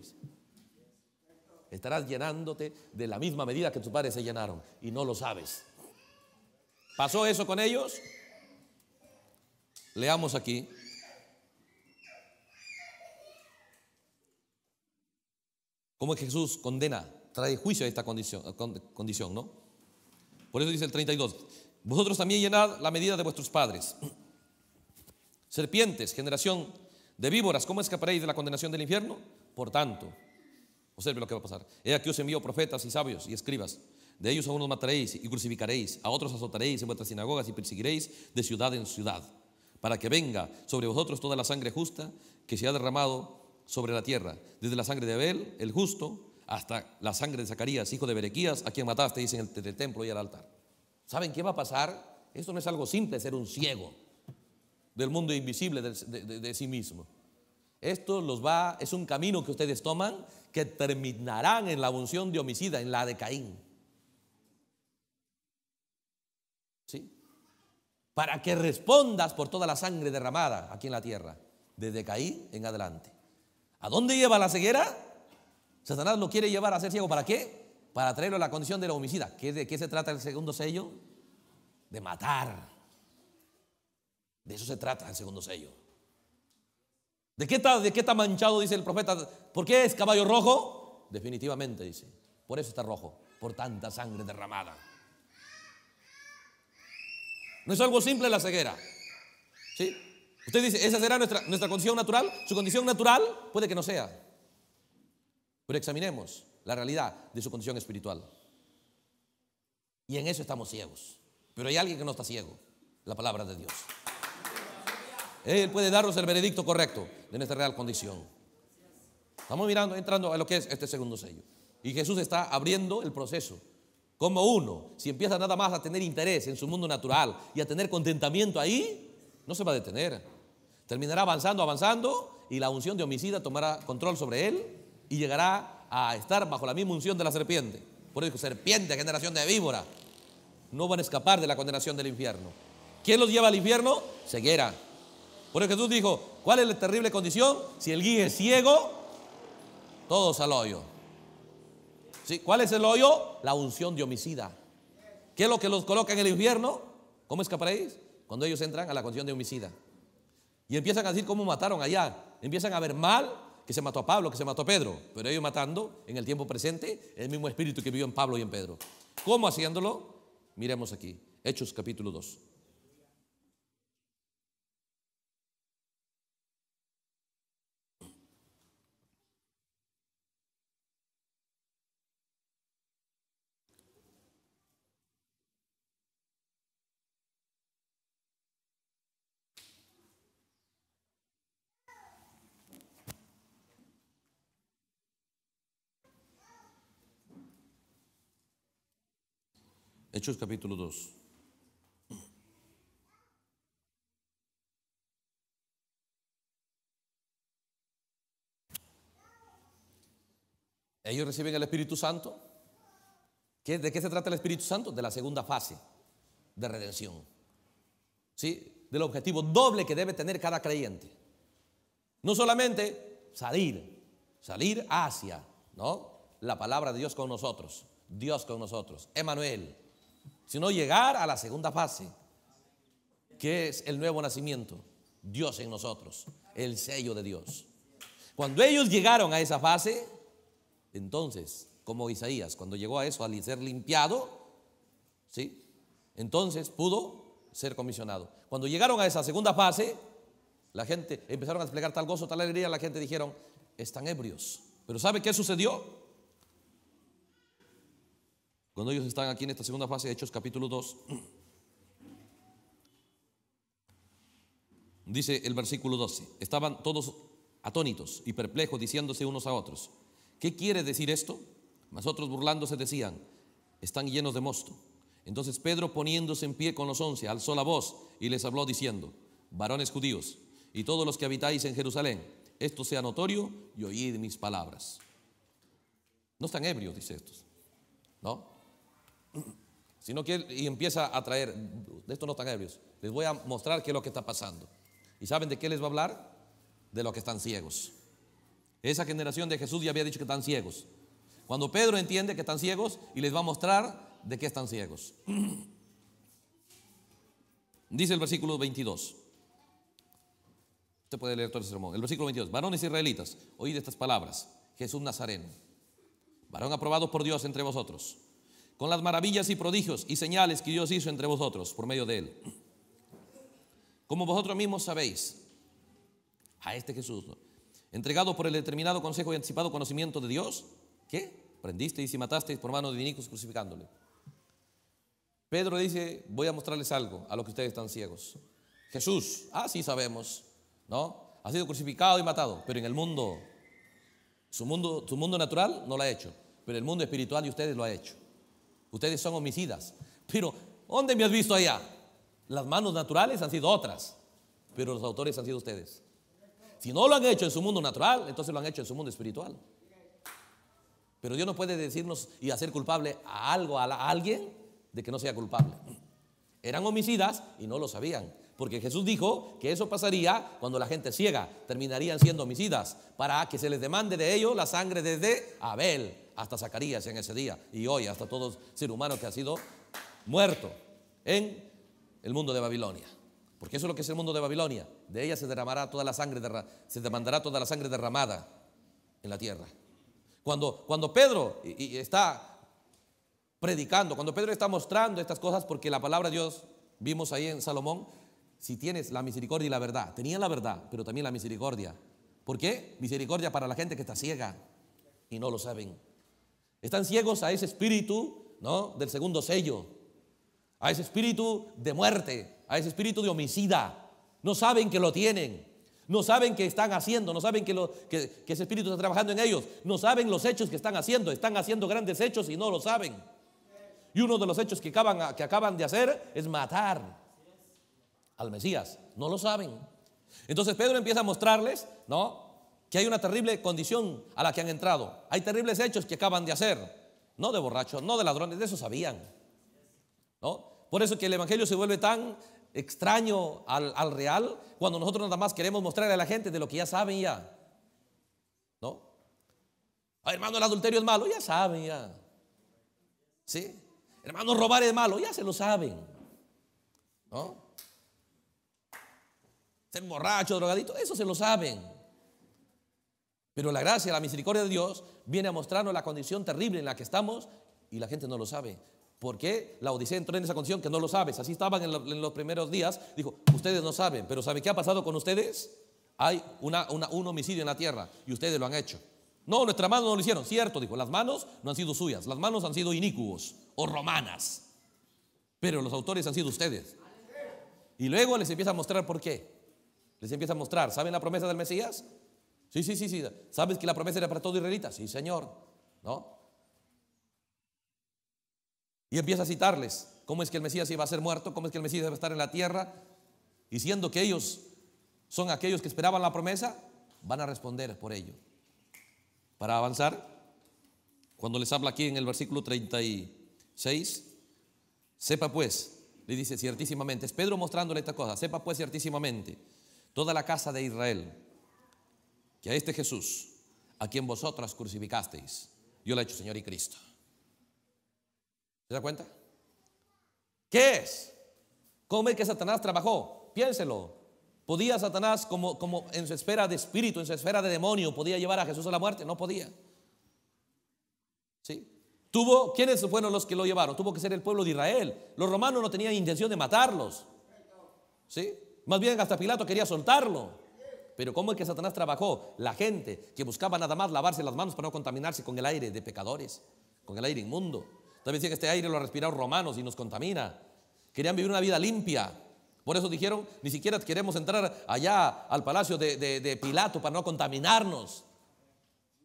Estarás llenándote de la misma medida que tus padres se llenaron y no lo sabes. ¿Pasó eso con ellos? Leamos aquí. Cómo Jesús condena, trae juicio a esta condición, condición, ¿no? Por eso dice el 32. Vosotros también llenad la medida de vuestros padres. Serpientes, generación de víboras, ¿cómo escaparéis de la condenación del infierno? Por tanto, observe lo que va a pasar. He aquí os envío profetas y sabios y escribas. De ellos a unos mataréis y crucificaréis, a otros azotaréis en vuestras sinagogas y perseguiréis de ciudad en ciudad, para que venga sobre vosotros toda la sangre justa que se ha derramado sobre la tierra, desde la sangre de Abel, el justo, hasta la sangre de Zacarías, hijo de Berequías, a quien matasteis en el templo y al altar. ¿Saben qué va a pasar? Esto no es algo simple, ser un ciego del mundo invisible de, sí mismo. Esto los va, es un camino que ustedes toman que terminarán en la unción de homicida, en la de Caín. ¿Sí? Para que respondas por toda la sangre derramada aquí en la tierra, De Caín en adelante. ¿A dónde lleva la ceguera? Satanás lo quiere llevar a ser ciego. ¿Para qué? para traerlo a la condición del homicida. ¿Qué, ¿De qué se trata el segundo sello? De matar. De eso se trata el segundo sello. ¿De qué, está, manchado? Dice el profeta. ¿Por qué es caballo rojo? Definitivamente, dice. Por eso está rojo. Por tanta sangre derramada. No es algo simple la ceguera. ¿Sí? Usted dice, esa será nuestra condición natural. Su condición natural puede que no sea. Pero examinemos la realidad de su condición espiritual. Y en eso estamos ciegos. Pero hay alguien que no está ciego, la palabra de Dios. Él puede darnos el veredicto correcto de nuestra real condición. Estamos mirando, entrando a lo que es este segundo sello. Y Jesús está abriendo el proceso. Como uno, si empieza nada más a tener interés en su mundo natural y a tener contentamiento ahí, no se va a detener. Terminará avanzando, avanzando, y la unción de homicida tomará control sobre él y llegará a estar bajo la misma unción de la serpiente. Por eso, serpiente, generación de víbora, no van a escapar de la condenación del infierno. ¿Quién los lleva al infierno? Ceguera. Por eso Jesús dijo, ¿cuál es la terrible condición? Si el guía es ciego, todos al hoyo. ¿Sí? ¿Cuál es el hoyo? La unción de homicida. ¿Qué es lo que los coloca en el infierno? ¿Cómo escaparéis? Cuando ellos entran a la condición de homicida. Y empiezan a decir cómo mataron allá. Empiezan a ver mal que se mató a Pablo, que se mató a Pedro, pero ellos matando en el tiempo presente el mismo espíritu que vivió en Pablo y en Pedro. ¿Cómo haciéndolo? Miremos aquí, Hechos capítulo 2. Hechos capítulo 2. Ellos reciben el Espíritu Santo. ¿De qué se trata el Espíritu Santo? De la segunda fase de redención. ¿Sí? Del objetivo doble que debe tener cada creyente. No solamente salir, salir hacia, ¿no? La palabra de Dios con nosotros, Dios con nosotros, Emanuel, sino llegar a la segunda fase, que es el nuevo nacimiento, Dios en nosotros, el sello de Dios. Cuando ellos llegaron a esa fase, entonces, como Isaías, cuando llegó a eso, al ser limpiado, ¿sí? Entonces pudo ser comisionado. Cuando llegaron a esa segunda fase, la gente empezaron a desplegar tal gozo, tal alegría, la gente dijeron, están ebrios. Pero ¿sabe qué sucedió? Cuando ellos están aquí en esta segunda fase, de Hechos capítulo 2, dice el versículo 12, estaban todos atónitos y perplejos, diciéndose unos a otros, ¿qué quiere decir esto? Mas otros burlándose decían, están llenos de mosto. Entonces Pedro poniéndose en pie con los once, alzó la voz y les habló diciendo, varones judíos y todos los que habitáis en Jerusalén, esto sea notorio y oíd mis palabras. No están ebrios, dice estos, ¿no? y empieza a traer, de esto no están ebrios, les voy a mostrar qué es lo que está pasando. ¿Y saben de qué les va a hablar? De lo que están ciegos. Esa generación de Jesús ya había dicho que están ciegos. Cuando Pedro entiende que están ciegos y les va a mostrar de qué están ciegos. Dice el versículo 22. Usted puede leer todo el sermón. El versículo 22. Varones israelitas, oíd estas palabras. Jesús Nazareno, varón aprobado por Dios entre vosotros con las maravillas y prodigios y señales que Dios hizo entre vosotros por medio de él. Como vosotros mismos sabéis, a este Jesús, entregado por el determinado consejo y anticipado conocimiento de Dios, ¿qué? Prendisteis y matasteis por mano de dinicos crucificándole. Pedro dice, voy a mostrarles algo a los que ustedes están ciegos. Jesús, así ah, sí sabemos, ¿no? Ha sido crucificado y matado, pero en el mundo, su mundo, su mundo natural no lo ha hecho, pero el mundo espiritual de ustedes lo ha hecho. Ustedes son homicidas. Pero, ¿dónde me has visto allá? Las manos naturales han sido otras, pero los autores han sido ustedes. Si no lo han hecho en su mundo natural, entonces lo han hecho en su mundo espiritual. Pero Dios no puede decirnos y hacer culpable a algo, a, alguien, de que no sea culpable. Eran homicidas y no lo sabían. Porque Jesús dijo que eso pasaría cuando la gente ciega terminarían siendo homicidas, para que se les demande de ellos la sangre desde Abel hasta Zacarías en ese día y hoy hasta todo ser humano que ha sido muerto en el mundo de Babilonia. Porque eso es lo que es el mundo de Babilonia. De ella se derramará toda la sangre, se demandará toda la sangre derramada en la tierra. Cuando, cuando Pedro está predicando, cuando Pedro está mostrando estas cosas, porque la palabra de Dios, vimos ahí en Salomón, si tienes la misericordia y la verdad, tenía la verdad, pero también la misericordia. ¿Por qué? Misericordia para la gente que está ciega y no lo saben. Están ciegos a ese espíritu, ¿no? Del segundo sello, a ese espíritu de muerte, a ese espíritu de homicida. No saben que lo tienen, no saben que están haciendo, no saben que, lo, ese espíritu está trabajando en ellos, no saben los hechos que están haciendo, están haciendo grandes hechos y no lo saben. Y uno de los hechos que acaban, que acaban de hacer es matar al Mesías. No lo saben. Entonces Pedro empieza a mostrarles, ¿no? que hay una terrible condición a la que han entrado. Hay terribles hechos que acaban de hacer. No de borrachos, no de ladrones, de eso sabían. ¿no? Por eso que el Evangelio se vuelve tan extraño al, real cuando nosotros nada más queremos mostrarle a la gente de lo que ya saben ya. ¿No? Ah, hermano, el adulterio es malo, ya saben ya. ¿Sí? Hermano, robar es malo, ya se lo saben. ¿No? Ser borracho, drogadito, eso se lo saben. Pero la gracia, la misericordia de Dios viene a mostrarnos la condición terrible en la que estamos y la gente no lo sabe. ¿Por qué? La Odisea entró en esa condición que no lo sabes. Así estaban en, los primeros días. Dijo, ustedes no saben, pero sabe qué ha pasado con ustedes? Hay un homicidio en la tierra y ustedes lo han hecho. No, nuestras manos no lo hicieron. Cierto, dijo, las manos no han sido suyas. Las manos han sido inicuos o romanas. Pero los autores han sido ustedes. Y luego les empieza a mostrar por qué. Les empieza a mostrar, ¿saben la promesa del Mesías? Sí, sí, sí, sí. ¿Sabes que la promesa era para todo israelita? Sí, Señor. ¿No? Y empieza a citarles cómo es que el Mesías iba a ser muerto, cómo es que el Mesías iba a estar en la tierra, diciendo que ellos son aquellos que esperaban la promesa, van a responder por ello. Para avanzar, cuando les habla aquí en el versículo 36, sepa pues, le dice ciertísimamente, es Pedro mostrándole esta cosa, sepa pues ciertísimamente, toda la casa de Israel, que a este Jesús, a quien vosotras crucificasteis, yo le he hecho Señor y Cristo. ¿Se da cuenta? ¿Qué es? ¿Cómo es que Satanás trabajó? Piénselo. ¿Podía Satanás, como, como en su esfera de espíritu, en su esfera de demonio, podía llevar a Jesús a la muerte? No podía. ¿Sí? Tuvo, ¿quiénes fueron los que lo llevaron? Tuvo que ser el pueblo de Israel. Los romanos no tenían intención de matarlos. ¿Sí? Más bien hasta Pilato quería soltarlo. Pero ¿cómo es que Satanás trabajó? La gente que buscaba nada más lavarse las manos para no contaminarse con el aire de pecadores, con el aire inmundo. También decía que este aire lo respiraron romanos y nos contamina. Querían vivir una vida limpia. Por eso dijeron, ni siquiera queremos entrar allá al palacio de, Pilato para no contaminarnos.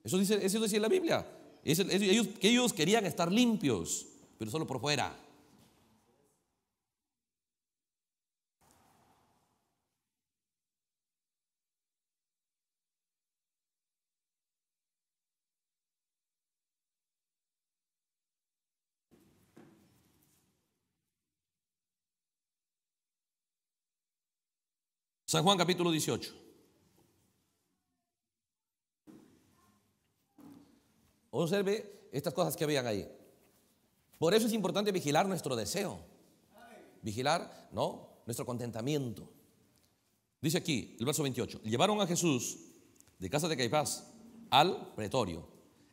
Eso dice, eso dice la Biblia. que ellos querían estar limpios, pero solo por fuera. San Juan capítulo 18. Observe estas cosas que habían ahí. Por eso es importante vigilar nuestro deseo. Vigilar, ¿no? Nuestro contentamiento. Dice aquí el verso 28. Llevaron a Jesús de casa de Caifás al pretorio.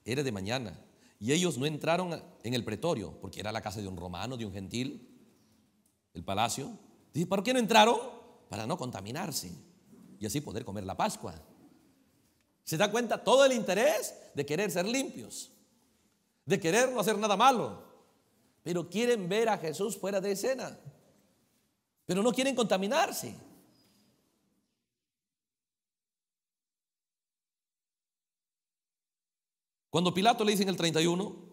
Era de mañana. Y ellos no entraron en el pretorio, porque era la casa de un romano, de un gentil, el palacio. Dice, ¿por qué no entraron? para no contaminarse y así poder comer la Pascua. ¿Se da cuenta todo el interés de querer ser limpios? De querer no hacer nada malo. Pero quieren ver a Jesús fuera de escena. Pero no quieren contaminarse. Cuando Pilato le dice en el 31,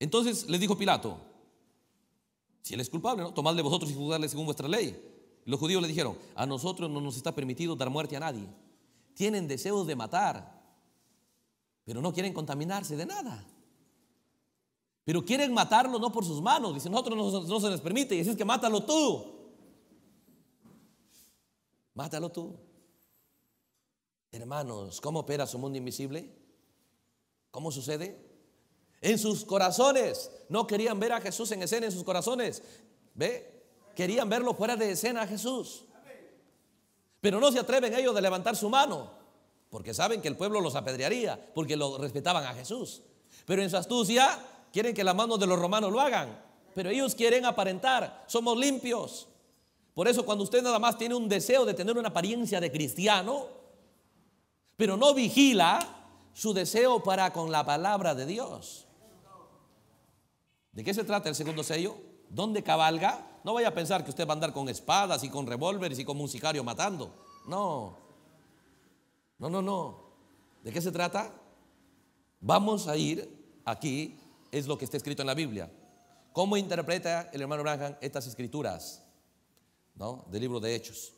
entonces le dijo Pilato, si él es culpable, ¿no? Tomadle vosotros y juzgarle según vuestra ley. Los judíos le dijeron, a nosotros no nos está permitido dar muerte a nadie. Tienen deseos de matar, pero no quieren contaminarse de nada. Pero quieren matarlo no por sus manos. Dicen, nosotros no, se les permite. Y es que mátalo tú. Mátalo tú. Hermanos, ¿cómo opera su mundo invisible? ¿Cómo sucede? En sus corazones. No querían ver a Jesús en escena en sus corazones. ¿Ve? Querían verlo fuera de escena a Jesús. Pero no se atreven ellos de levantar su mano. Porque saben que el pueblo los apedrearía. Porque lo respetaban a Jesús. Pero en su astucia quieren que la mano de los romanos lo hagan. Pero ellos quieren aparentar. Somos limpios. Por eso cuando usted nada más tiene un deseo de tener una apariencia de cristiano, pero no vigila su deseo para con la palabra de Dios. ¿De qué se trata el segundo sello? ¿Dónde cabalga? No vaya a pensar que usted va a andar con espadas y con revólveres y con un sicario matando. No. No, no, no. ¿De qué se trata? Vamos a ir aquí, es lo que está escrito en la Biblia. ¿Cómo interpreta el hermano Branham estas escrituras? ¿No? Del libro de Hechos.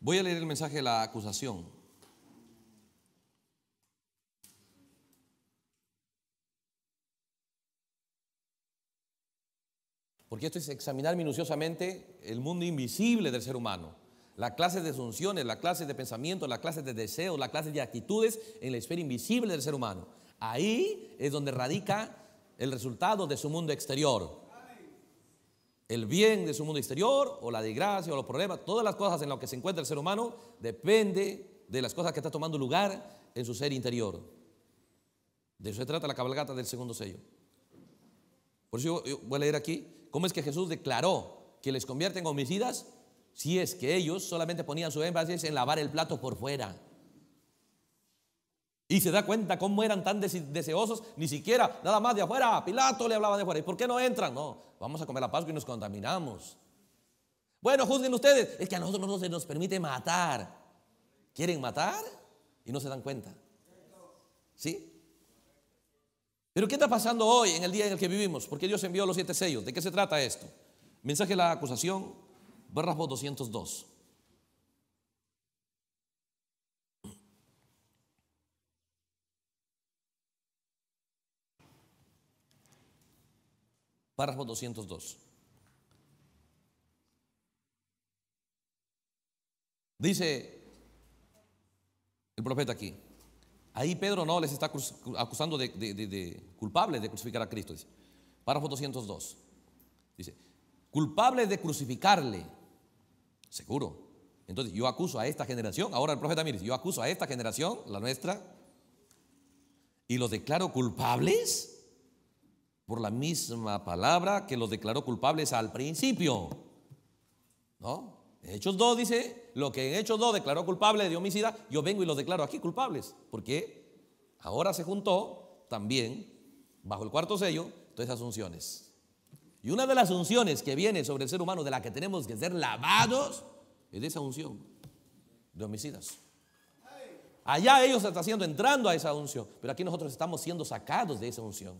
Voy a leer el mensaje de la acusación. Porque esto es examinar minuciosamente el mundo invisible del ser humano, la clase de asunciones, la clase de pensamiento, la clase de deseos, la clase de actitudes en la esfera invisible del ser humano. Ahí es donde radica el resultado de su mundo exterior. El bien de su mundo exterior o la desgracia o los problemas, todas las cosas en las que se encuentra el ser humano depende de las cosas que está tomando lugar en su ser interior. De eso se trata la cabalgata del segundo sello. Por eso voy a leer aquí cómo es que Jesús declaró que les convierte en homicidas si es que ellos solamente ponían su énfasis en lavar el plato por fuera. Y se da cuenta cómo eran tan deseosos, ni siquiera nada más de afuera. Pilato le hablaba de afuera. ¿Y por qué no entran? No, vamos a comer la Pascua y nos contaminamos. Bueno, juzguen ustedes. Es que a nosotros no se nos permite matar. ¿Quieren matar? Y no se dan cuenta. ¿Sí? Pero ¿qué está pasando hoy en el día en el que vivimos? ¿Por qué Dios envió los siete sellos? ¿De qué se trata esto? Mensaje de la acusación, párrafo 202. párrafo 202. Dice el profeta aquí. Ahí Pedro no les está acusando de, culpable de, culpables de crucificar a Cristo. Dice. Párrafo 202. Dice, culpables de crucificarle. Seguro. Entonces yo acuso a esta generación. Ahora el profeta mire, yo acuso a esta generación, la nuestra, y los declaro culpables por la misma palabra que los declaró culpables al principio. ¿No? Hechos 2 dice, lo que en Hechos 2 declaró culpable de homicida, yo vengo y los declaro aquí culpables, porque ahora se juntó también bajo el cuarto sello todas esas unciones Y una de las unciones que viene sobre el ser humano de la que tenemos que ser lavados es de esa unción de homicidas. Allá ellos están haciendo entrando a esa unción, pero aquí nosotros estamos siendo sacados de esa unción.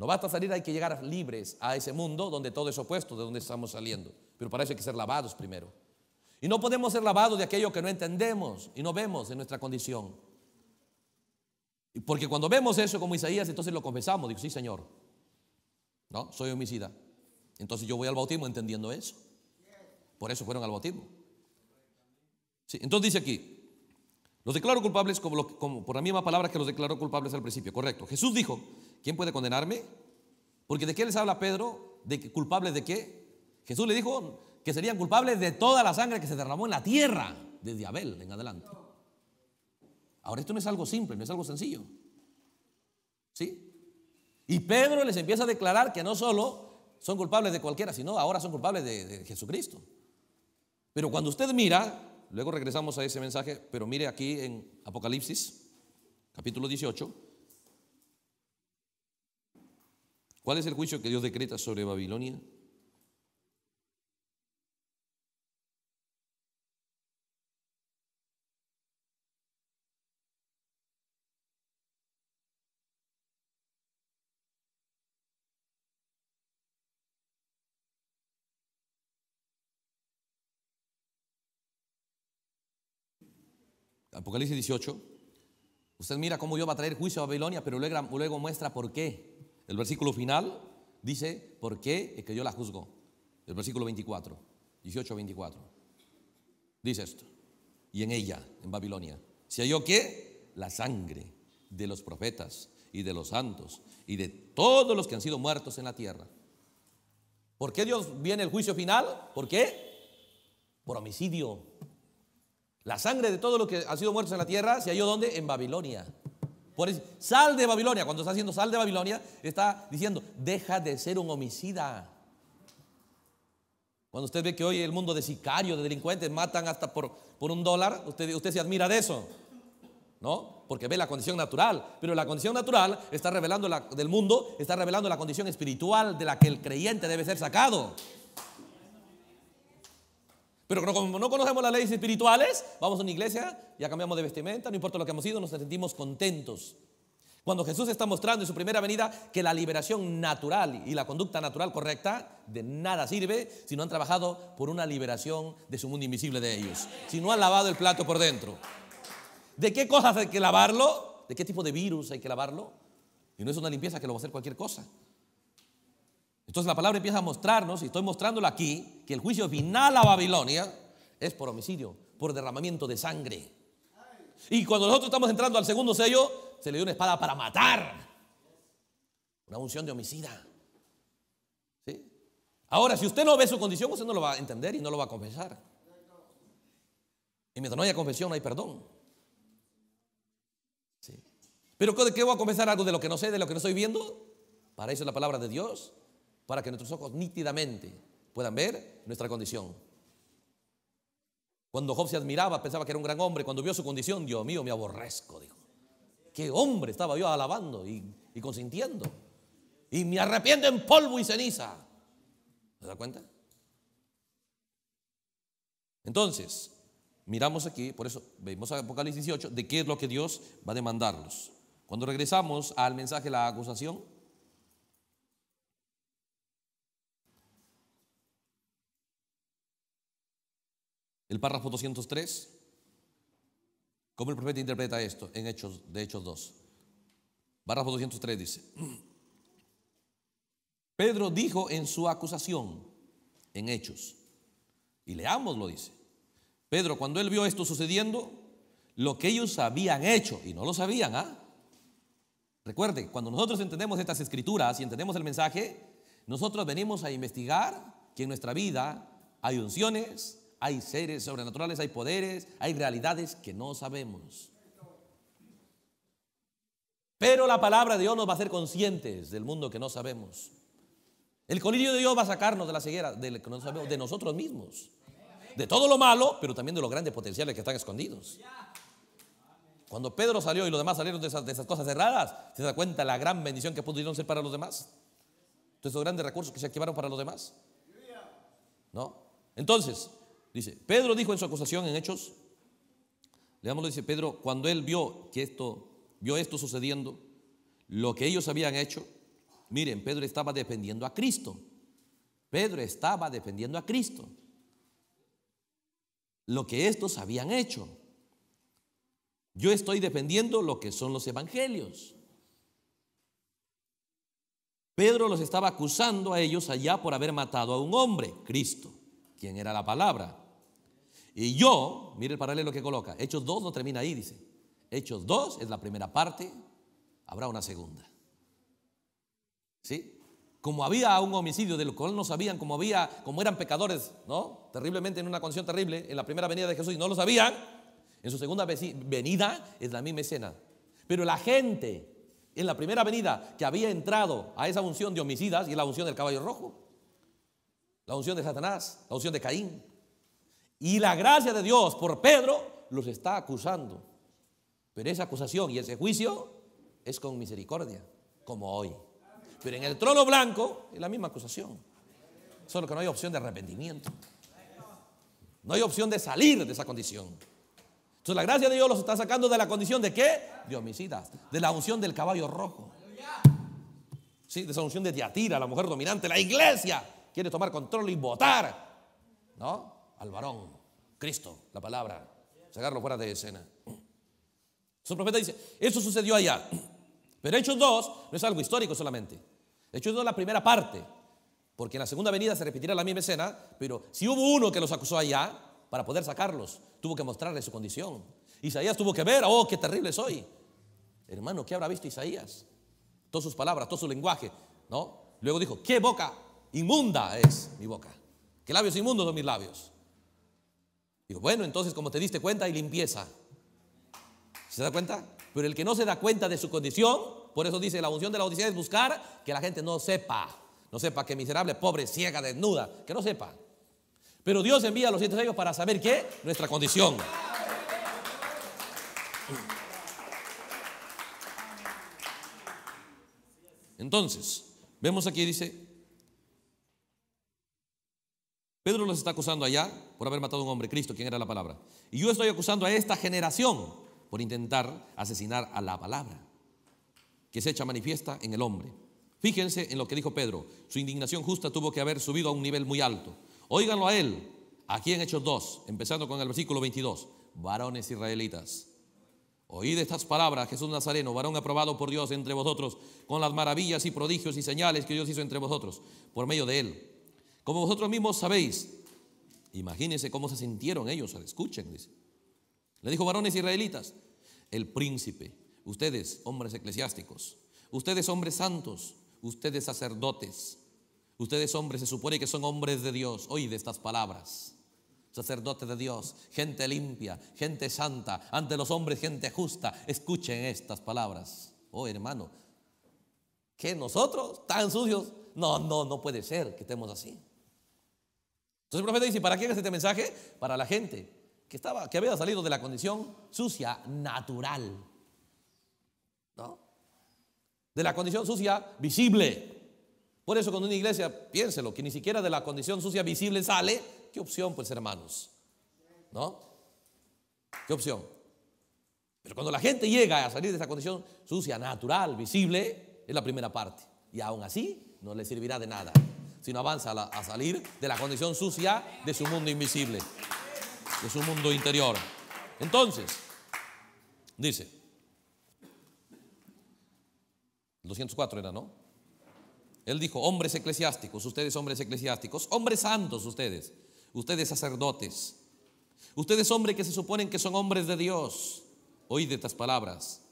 No basta salir, hay que llegar libres a ese mundo donde todo es opuesto de donde estamos saliendo. Pero para eso hay que ser lavados primero. Y no podemos ser lavados de aquello que no entendemos y no vemos en nuestra condición. Porque cuando vemos eso como Isaías, entonces lo confesamos. Digo, sí, Señor. No, soy homicida. Entonces yo voy al bautismo entendiendo eso. Por eso fueron al bautismo. entonces dice aquí, los declaro culpables como por la misma palabra que los declaró culpables al principio. Correcto. Jesús dijo, ¿quién puede condenarme? Porque ¿de qué les habla Pedro? ¿De que, culpables de qué? Jesús le dijo que serían culpables de toda la sangre que se derramó en la tierra desde Abel en adelante. Ahora esto no es algo simple, no es algo sencillo. ¿Sí? Y Pedro les empieza a declarar que no solo son culpables de cualquiera, sino ahora son culpables de, de Jesucristo. Pero cuando usted mira, luego regresamos a ese mensaje, pero mire aquí en Apocalipsis, capítulo 18, ¿Cuál es el juicio que Dios decreta sobre Babilonia? Apocalipsis 18. Usted mira cómo Dios va a traer juicio a Babilonia, pero luego, luego muestra por qué. El versículo final dice, ¿por qué es que yo la juzgo? El versículo 24, 18, 24. Dice esto. Y en ella, en Babilonia, se halló qué, la sangre de los profetas y de los santos y de todos los que han sido muertos en la tierra. ¿Por qué Dios viene el juicio final? ¿Por qué? Por homicidio. La sangre de todos los que han sido muertos en la tierra se halló donde? En Babilonia. Por eso, sal de Babilonia. Cuando está haciendo sal de Babilonia, está diciendo, deja de ser un homicida. Cuando usted ve que hoy el mundo de sicarios, de delincuentes, matan hasta por, un dólar, usted, usted se admira de eso. ¿No? Porque ve la condición natural. Pero la condición natural está revelando la, del mundo, está revelando la condición espiritual de la que el creyente debe ser sacado. Pero como no conocemos las leyes espirituales, vamos a una iglesia, ya cambiamos de vestimenta, no importa lo que hemos ido, nos sentimos contentos. Cuando Jesús está mostrando en su primera venida que la liberación natural y la conducta natural correcta de nada sirve si no han trabajado por una liberación de su mundo invisible de ellos, si no han lavado el plato por dentro. ¿De qué cosas hay que lavarlo? ¿De qué tipo de virus hay que lavarlo? Y no es una limpieza que lo va a hacer cualquier cosa. Entonces la palabra empieza a mostrarnos, y estoy mostrándolo aquí, que el juicio final a Babilonia es por homicidio, por derramamiento de sangre. Y cuando nosotros estamos entrando al segundo sello, se le dio una espada para matar. Una unción de homicida. Ahora, si usted no ve su condición, usted no lo va a entender y no lo va a confesar. Y mientras no haya confesión, no hay perdón. Pero ¿de qué voy a confesar algo de lo que no sé, de lo que no estoy viendo? Para eso es la palabra de Dios para que nuestros ojos nítidamente puedan ver nuestra condición. Cuando Job se admiraba, pensaba que era un gran hombre. Cuando vio su condición, Dios mío, me aborrezco, dijo. ¿Qué hombre estaba yo alabando y, consintiendo? Y me arrepiento en polvo y ceniza. ¿Se da cuenta? Entonces, miramos aquí, por eso vemos Apocalipsis 18, de qué es lo que Dios va a demandarlos. Cuando regresamos al mensaje de la acusación, El párrafo 203. ¿Cómo el profeta interpreta esto en Hechos, de Hechos 2? Párrafo 203 dice, Pedro dijo en su acusación, en Hechos, y leamos lo dice, Pedro cuando él vio esto sucediendo, lo que ellos habían hecho, y no lo sabían, ¿ah? Recuerde, cuando nosotros entendemos estas escrituras y entendemos el mensaje, nosotros venimos a investigar que en nuestra vida hay unciones, hay seres sobrenaturales, hay poderes, hay realidades que no sabemos. Pero la palabra de Dios nos va a hacer conscientes del mundo que no sabemos. El colirio de Dios va a sacarnos de la ceguera, de, nosotros mismos. De todo lo malo, pero también de los grandes potenciales que están escondidos. Cuando Pedro salió y los demás salieron de esas, cosas cerradas, se da cuenta la gran bendición que pudieron ser para los demás. Todos esos grandes recursos que se activaron para los demás. ¿No? Entonces, Dice, Pedro dijo en su acusación en Hechos, leamos dice Pedro, cuando él vio que esto, vio esto sucediendo, lo que ellos habían hecho, miren, Pedro estaba defendiendo a Cristo. Pedro estaba defendiendo a Cristo. Lo que estos habían hecho. Yo estoy defendiendo lo que son los evangelios. Pedro los estaba acusando a ellos allá por haber matado a un hombre, Cristo, quien era la palabra. Y yo, mire el paralelo que coloca, Hechos 2 no termina ahí, dice. Hechos 2 es la primera parte, habrá una segunda. ¿Sí? Como había un homicidio de lo cual no sabían, como había, como eran pecadores, ¿no? Terriblemente en una condición terrible, en la primera venida de Jesús y no lo sabían, en su segunda venida es la misma escena. Pero la gente en la primera venida que había entrado a esa unción de homicidas y es la unción del caballo rojo, la unción de Satanás, la unción de Caín, y la gracia de Dios por Pedro los está acusando. Pero esa acusación y ese juicio es con misericordia, como hoy. Pero en el trono blanco es la misma acusación. Solo que no hay opción de arrepentimiento. No hay opción de salir de esa condición. Entonces la gracia de Dios los está sacando de la condición de qué? De homicidas. De la unción del caballo rojo. Sí, de esa unción de Tiatira, la mujer dominante. La iglesia quiere tomar control y votar. ¿No? al varón, Cristo, la palabra, sacarlo fuera de escena. Su profeta dice, eso sucedió allá. Pero Hechos 2 no es algo histórico solamente. Hechos 2 es la primera parte, porque en la segunda venida se repetirá la misma escena, pero si hubo uno que los acusó allá, para poder sacarlos, tuvo que mostrarle su condición. Isaías tuvo que ver, oh, qué terrible soy. Hermano, ¿qué habrá visto Isaías? Todas sus palabras, todo su lenguaje, ¿no? Luego dijo, qué boca inmunda es mi boca, qué labios inmundos son mis labios. Digo, bueno, entonces como te diste cuenta y limpieza. ¿Se da cuenta? Pero el que no se da cuenta de su condición, por eso dice, la función de la odisea es buscar que la gente no sepa, no sepa que miserable, pobre, ciega, desnuda, que no sepa. Pero Dios envía a los siete sellos para saber qué? Nuestra condición. Entonces, vemos aquí, dice, Pedro los está acusando allá por haber matado a un hombre, Cristo, quien era la palabra. Y yo estoy acusando a esta generación por intentar asesinar a la palabra, que se echa manifiesta en el hombre. Fíjense en lo que dijo Pedro. Su indignación justa tuvo que haber subido a un nivel muy alto. Óiganlo a él, aquí en Hechos 2, empezando con el versículo 22. Varones israelitas, oíd estas palabras, Jesús Nazareno, varón aprobado por Dios entre vosotros, con las maravillas y prodigios y señales que Dios hizo entre vosotros, por medio de él como vosotros mismos sabéis. Imagínense cómo se sintieron ellos, escuchen, Le dijo varones israelitas, el príncipe, ustedes hombres eclesiásticos, ustedes hombres santos, ustedes sacerdotes, ustedes hombres se supone que son hombres de Dios, oíd estas palabras. Sacerdotes de Dios, gente limpia, gente santa, ante los hombres gente justa, escuchen estas palabras. Oh hermano, que nosotros tan sucios, no, no, no puede ser que estemos así. Entonces el profeta dice, ¿para quién es este mensaje? Para la gente que, estaba, que había salido de la condición sucia natural. ¿No? De la condición sucia visible. Por eso cuando una iglesia, piénselo, que ni siquiera de la condición sucia visible sale, ¿qué opción pues hermanos? ¿No? ¿Qué opción? Pero cuando la gente llega a salir de esa condición sucia, natural, visible, es la primera parte. Y aún así no le servirá de nada sino avanza a, salir de la condición sucia de su mundo invisible, de su mundo interior. Entonces, dice, 204 era, ¿no? Él dijo, hombres eclesiásticos, ustedes hombres eclesiásticos, hombres santos ustedes, ustedes sacerdotes, ustedes hombres que se suponen que son hombres de Dios, oíd estas palabras.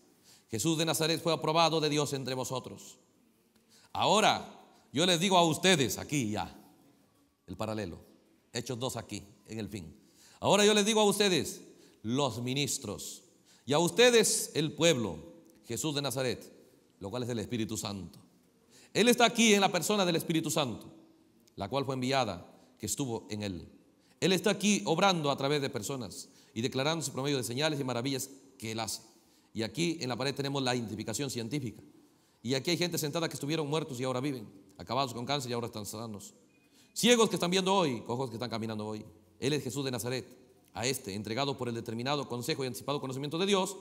Jesús de Nazaret fue aprobado de Dios entre vosotros. Ahora, yo les digo a ustedes, aquí ya, el paralelo, Hechos dos aquí, en el fin. Ahora yo les digo a ustedes, los ministros, y a ustedes el pueblo, Jesús de Nazaret, lo cual es el Espíritu Santo. Él está aquí en la persona del Espíritu Santo, la cual fue enviada, que estuvo en él. Él está aquí obrando a través de personas y declarándose por medio de señales y maravillas que él hace. Y aquí en la pared tenemos la identificación científica. Y aquí hay gente sentada que estuvieron muertos y ahora viven acabados con cáncer y ahora están sanos. Ciegos que están viendo hoy, cojos que están caminando hoy. Él es Jesús de Nazaret. A este, entregado por el determinado consejo y anticipado conocimiento de Dios,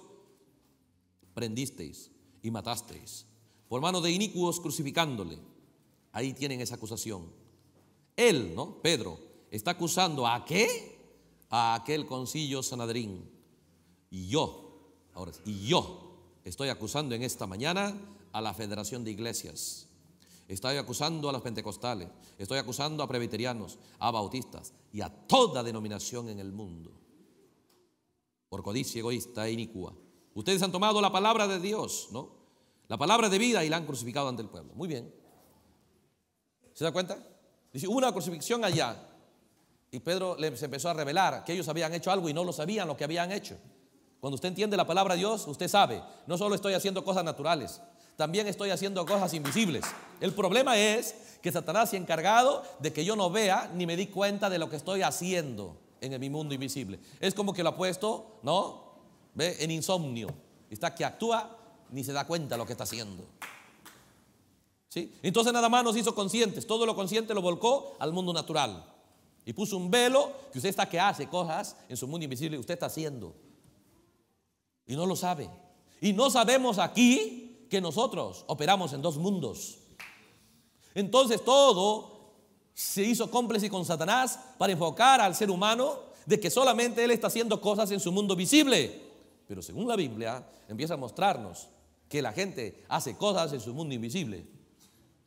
prendisteis y matasteis. Por mano de inicuos crucificándole. Ahí tienen esa acusación. Él, ¿no? Pedro, está acusando a qué? A aquel concilio Sanadrín. Y yo, ahora, y yo estoy acusando en esta mañana a la Federación de Iglesias Estoy acusando a los pentecostales, estoy acusando a presbiterianos, a bautistas y a toda denominación en el mundo por codicia egoísta e inicua. Ustedes han tomado la palabra de Dios, ¿no? La palabra de vida y la han crucificado ante el pueblo. Muy bien. ¿Se da cuenta? Dice, hubo una crucifixión allá. Y Pedro les empezó a revelar que ellos habían hecho algo y no lo sabían lo que habían hecho. Cuando usted entiende la palabra de Dios, usted sabe, no solo estoy haciendo cosas naturales, también estoy haciendo cosas invisibles. El problema es que Satanás se ha encargado de que yo no vea ni me di cuenta de lo que estoy haciendo en mi mundo invisible. Es como que lo ha puesto, ¿no? ¿Ve? En insomnio. Está que actúa ni se da cuenta de lo que está haciendo. ¿Sí? Entonces nada más nos hizo conscientes. Todo lo consciente lo volcó al mundo natural. Y puso un velo que usted está que hace cosas en su mundo invisible. Usted está haciendo. Y no lo sabe. Y no sabemos aquí que nosotros operamos en dos mundos. Entonces todo se hizo cómplice con Satanás para enfocar al ser humano de que solamente él está haciendo cosas en su mundo visible. Pero según la Biblia empieza a mostrarnos que la gente hace cosas en su mundo invisible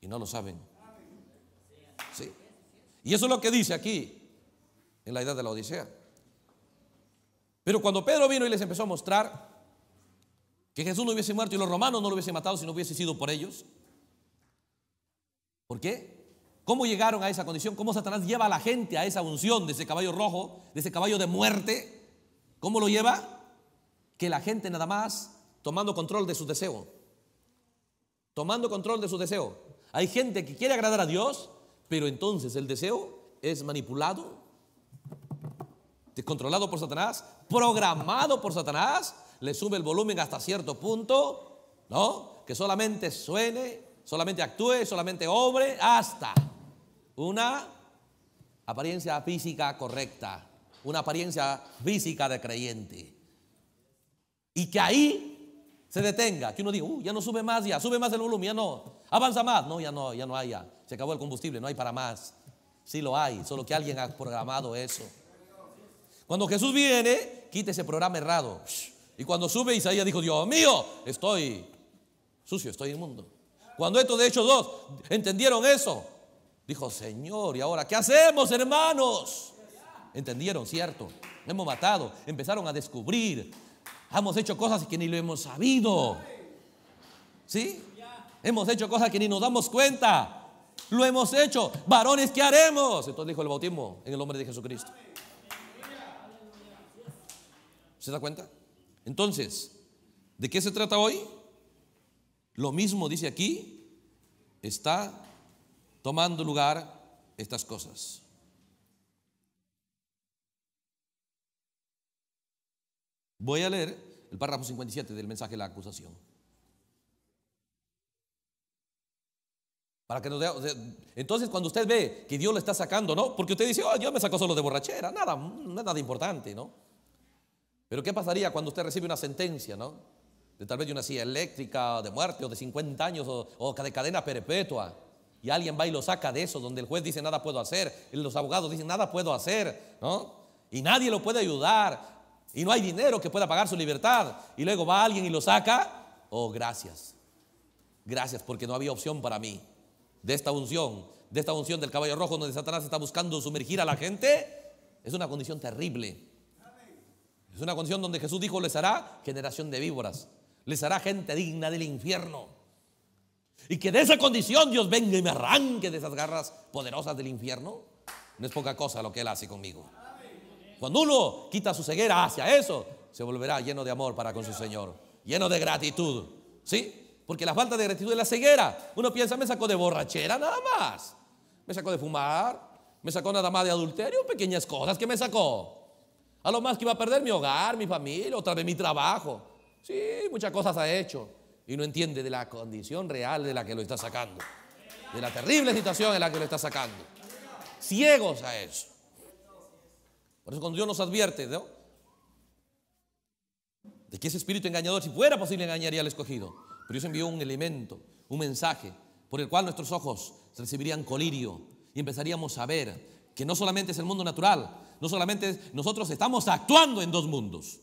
y no lo saben. Sí. Y eso es lo que dice aquí en la edad de la Odisea. Pero cuando Pedro vino y les empezó a mostrar que Jesús no hubiese muerto y los romanos no lo hubiesen matado si no hubiese sido por ellos. ¿Por qué? ¿Cómo llegaron a esa condición? ¿Cómo Satanás lleva a la gente a esa unción de ese caballo rojo, de ese caballo de muerte? ¿Cómo lo lleva? Que la gente nada más tomando control de su deseo. Tomando control de su deseo. Hay gente que quiere agradar a Dios, pero entonces el deseo es manipulado, descontrolado por Satanás, programado por Satanás le sube el volumen hasta cierto punto, ¿no? Que solamente suene, solamente actúe, solamente obre, hasta una apariencia física correcta, una apariencia física de creyente. Y que ahí se detenga, que uno diga, uh, ya no sube más, ya sube más el volumen, ya no, avanza más, no, ya no, ya no hay, ya. se acabó el combustible, no hay para más. Sí lo hay, solo que alguien ha programado eso. Cuando Jesús viene, quite ese programa errado. Y cuando sube Isaías dijo, Dios mío, estoy sucio, estoy inmundo. Cuando estos de hecho dos, entendieron eso, dijo, Señor, ¿y ahora qué hacemos, hermanos? Entendieron, cierto. Hemos matado, empezaron a descubrir. Hemos hecho cosas que ni lo hemos sabido. ¿Sí? Hemos hecho cosas que ni nos damos cuenta. Lo hemos hecho. Varones, ¿qué haremos? Entonces dijo el bautismo en el nombre de Jesucristo. ¿Se da cuenta? Entonces, ¿de qué se trata hoy? Lo mismo dice aquí, está tomando lugar estas cosas. Voy a leer el párrafo 57 del mensaje de la acusación. Para que entonces cuando usted ve que Dios lo está sacando, ¿no? Porque usted dice, oh, Dios me sacó solo de borrachera, nada, nada importante, ¿no? Pero ¿qué pasaría cuando usted recibe una sentencia, no? De tal vez de una silla eléctrica, de muerte, o de 50 años, o, de cadena perpetua. Y alguien va y lo saca de eso, donde el juez dice nada puedo hacer, y los abogados dicen nada puedo hacer, ¿no? Y nadie lo puede ayudar, y no hay dinero que pueda pagar su libertad. Y luego va alguien y lo saca. Oh, gracias. Gracias porque no había opción para mí. De esta unción, de esta unción del caballo rojo donde Satanás está buscando sumergir a la gente, es una condición terrible. Es una condición donde Jesús dijo, les hará generación de víboras, les hará gente digna del infierno. Y que de esa condición Dios venga y me arranque de esas garras poderosas del infierno. No es poca cosa lo que Él hace conmigo. Cuando uno quita su ceguera hacia eso, se volverá lleno de amor para con su Señor, lleno de gratitud. ¿Sí? Porque la falta de gratitud es la ceguera. Uno piensa, me sacó de borrachera nada más. Me sacó de fumar, me sacó nada más de adulterio, pequeñas cosas que me sacó. A lo más que iba a perder mi hogar, mi familia, otra vez mi trabajo. Sí, muchas cosas ha hecho. Y no entiende de la condición real de la que lo está sacando. De la terrible situación en la que lo está sacando. Ciegos a eso. Por eso cuando Dios nos advierte, ¿no? De que ese espíritu engañador, si fuera posible, engañaría al escogido. Pero Dios envió un elemento, un mensaje, por el cual nuestros ojos recibirían colirio y empezaríamos a ver que no solamente es el mundo natural, no solamente nosotros estamos actuando en dos mundos.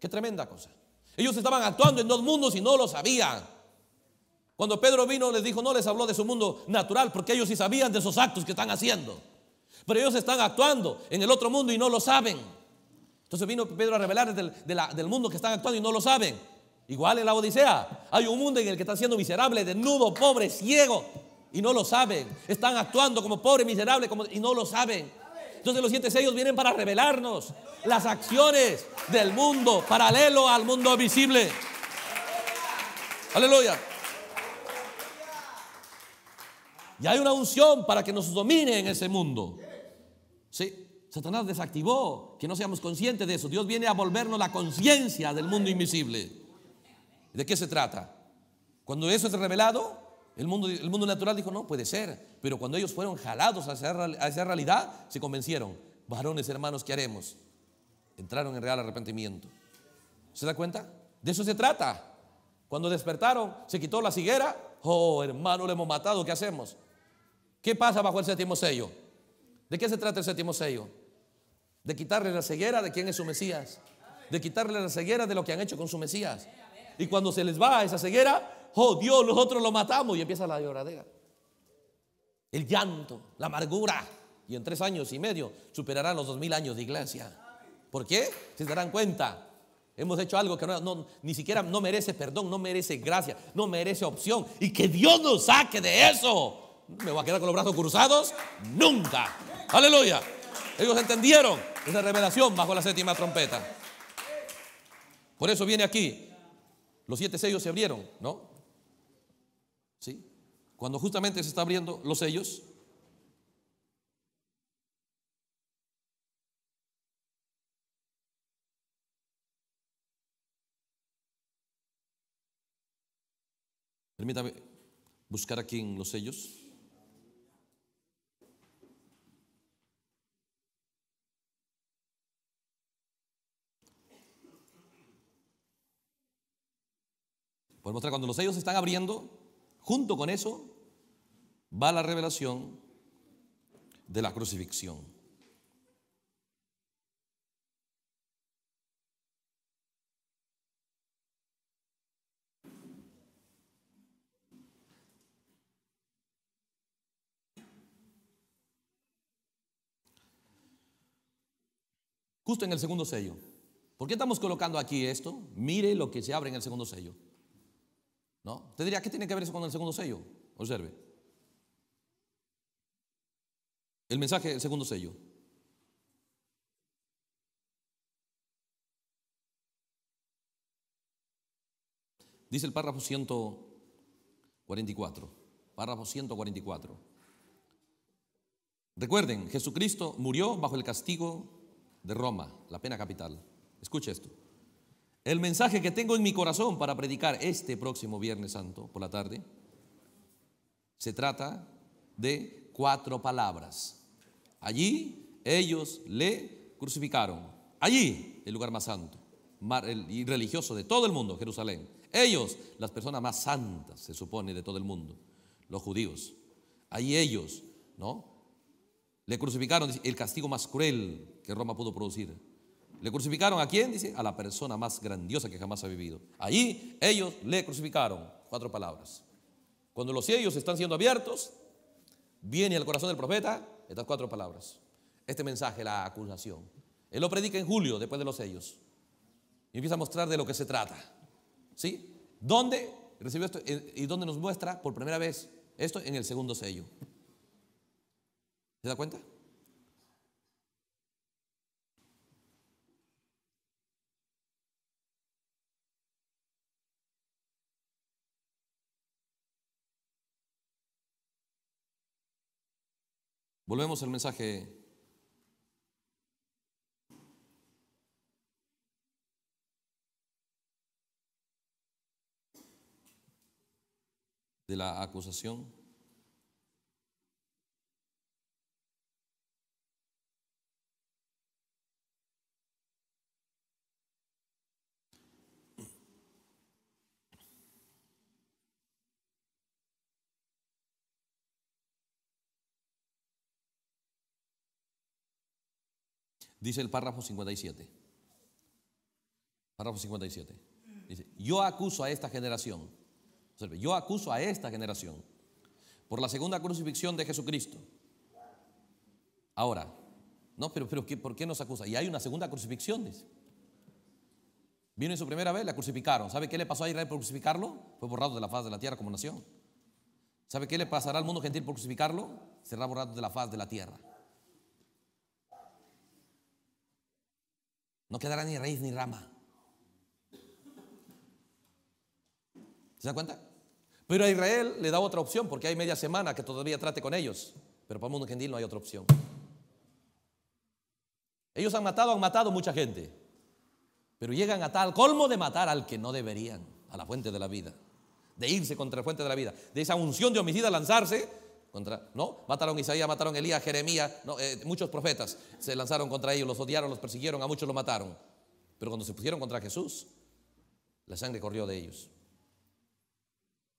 Qué tremenda cosa. Ellos estaban actuando en dos mundos y no lo sabían. Cuando Pedro vino les dijo, no les habló de su mundo natural, porque ellos sí sabían de esos actos que están haciendo. Pero ellos están actuando en el otro mundo y no lo saben. Entonces vino Pedro a revelar del, mundo que están actuando y no lo saben. Igual en la Odisea, hay un mundo en el que están siendo miserable, desnudo, pobre, ciego, y no lo saben. Están actuando como pobres, miserables y no lo saben. Entonces los siete sellos vienen para revelarnos las acciones del mundo paralelo al mundo visible. Aleluya. Y hay una unción para que nos domine en ese mundo. Sí, Satanás desactivó que no seamos conscientes de eso. Dios viene a volvernos la conciencia del mundo invisible. ¿De qué se trata? Cuando eso es revelado, el mundo, el mundo natural dijo, no, puede ser. Pero cuando ellos fueron jalados a esa realidad, se convencieron. Varones, hermanos, ¿qué haremos? Entraron en real arrepentimiento. ¿Se da cuenta? De eso se trata. Cuando despertaron, se quitó la ciguera. Oh, hermano, le hemos matado. ¿Qué hacemos? ¿Qué pasa bajo el séptimo sello? ¿De qué se trata el séptimo sello? De quitarle la ceguera de quién es su Mesías. De quitarle la ceguera de lo que han hecho con su Mesías. Y cuando se les va esa ceguera, oh Dios, nosotros lo matamos. Y empieza la lloradera, el llanto, la amargura. Y en tres años y medio Superarán los dos mil años de iglesia. ¿Por qué? Se darán cuenta. Hemos hecho algo que no, ni siquiera no merece perdón, no merece gracia, no merece opción. Y que Dios nos saque de eso. ¿Me voy a quedar con los brazos cruzados? Nunca. Aleluya. Ellos entendieron esa revelación bajo la séptima trompeta. Por eso viene aquí. Los siete sellos se abrieron, ¿no? cuando justamente se está abriendo los sellos, Permítame buscar aquí en los sellos. Por mostrar, cuando los sellos se están abriendo, junto con eso va la revelación de la crucifixión. Justo en el segundo sello. ¿Por qué estamos colocando aquí esto? Mire lo que se abre en el segundo sello. ¿No? Te diría, ¿qué tiene que ver eso con el segundo sello? Observe. El mensaje, el segundo sello. Dice el párrafo 144. Párrafo 144. Recuerden, Jesucristo murió bajo el castigo de Roma, la pena capital. Escuche esto. El mensaje que tengo en mi corazón para predicar este próximo Viernes Santo por la tarde se trata de cuatro palabras. Allí ellos le crucificaron. Allí, el lugar más santo y religioso de todo el mundo, Jerusalén. Ellos, las personas más santas, se supone, de todo el mundo, los judíos. Ahí ellos, ¿no? Le crucificaron, el castigo más cruel que Roma pudo producir. ¿Le crucificaron a quién? Dice, a la persona más grandiosa que jamás ha vivido. Allí ellos le crucificaron. Cuatro palabras. Cuando los cielos están siendo abiertos, viene al corazón del profeta estas cuatro palabras. Este mensaje, la acusación. Él lo predica en julio, después de los sellos. Y empieza a mostrar de lo que se trata. ¿Sí? ¿Dónde recibió esto? Eh, ¿Y dónde nos muestra por primera vez esto? En el segundo sello. ¿Se da cuenta? Volvemos al mensaje. de la acusación. Dice el párrafo 57. Párrafo 57. Dice, yo acuso a esta generación. yo acuso a esta generación por la segunda crucifixión de Jesucristo. Ahora, no, pero, pero ¿por qué nos acusa? Y hay una segunda crucifixión, dice. Vino en su primera vez, la crucificaron. ¿Sabe qué le pasó a Israel por crucificarlo? Fue borrado de la faz de la tierra como nación. ¿Sabe qué le pasará al mundo gentil por crucificarlo? Será borrado de la faz de la tierra. No quedará ni raíz ni rama. ¿Se dan cuenta? Pero a Israel le da otra opción porque hay media semana que todavía trate con ellos. Pero para el mundo gentil no hay otra opción. Ellos han matado, han matado mucha gente. Pero llegan a tal colmo de matar al que no deberían, a la fuente de la vida. De irse contra la fuente de la vida. De esa unción de homicida lanzarse contra, no, mataron a Isaías, mataron a Elías, Jeremías, eh, muchos profetas se lanzaron contra ellos, los odiaron, los persiguieron, a muchos los mataron. Pero cuando se pusieron contra Jesús, la sangre corrió de ellos.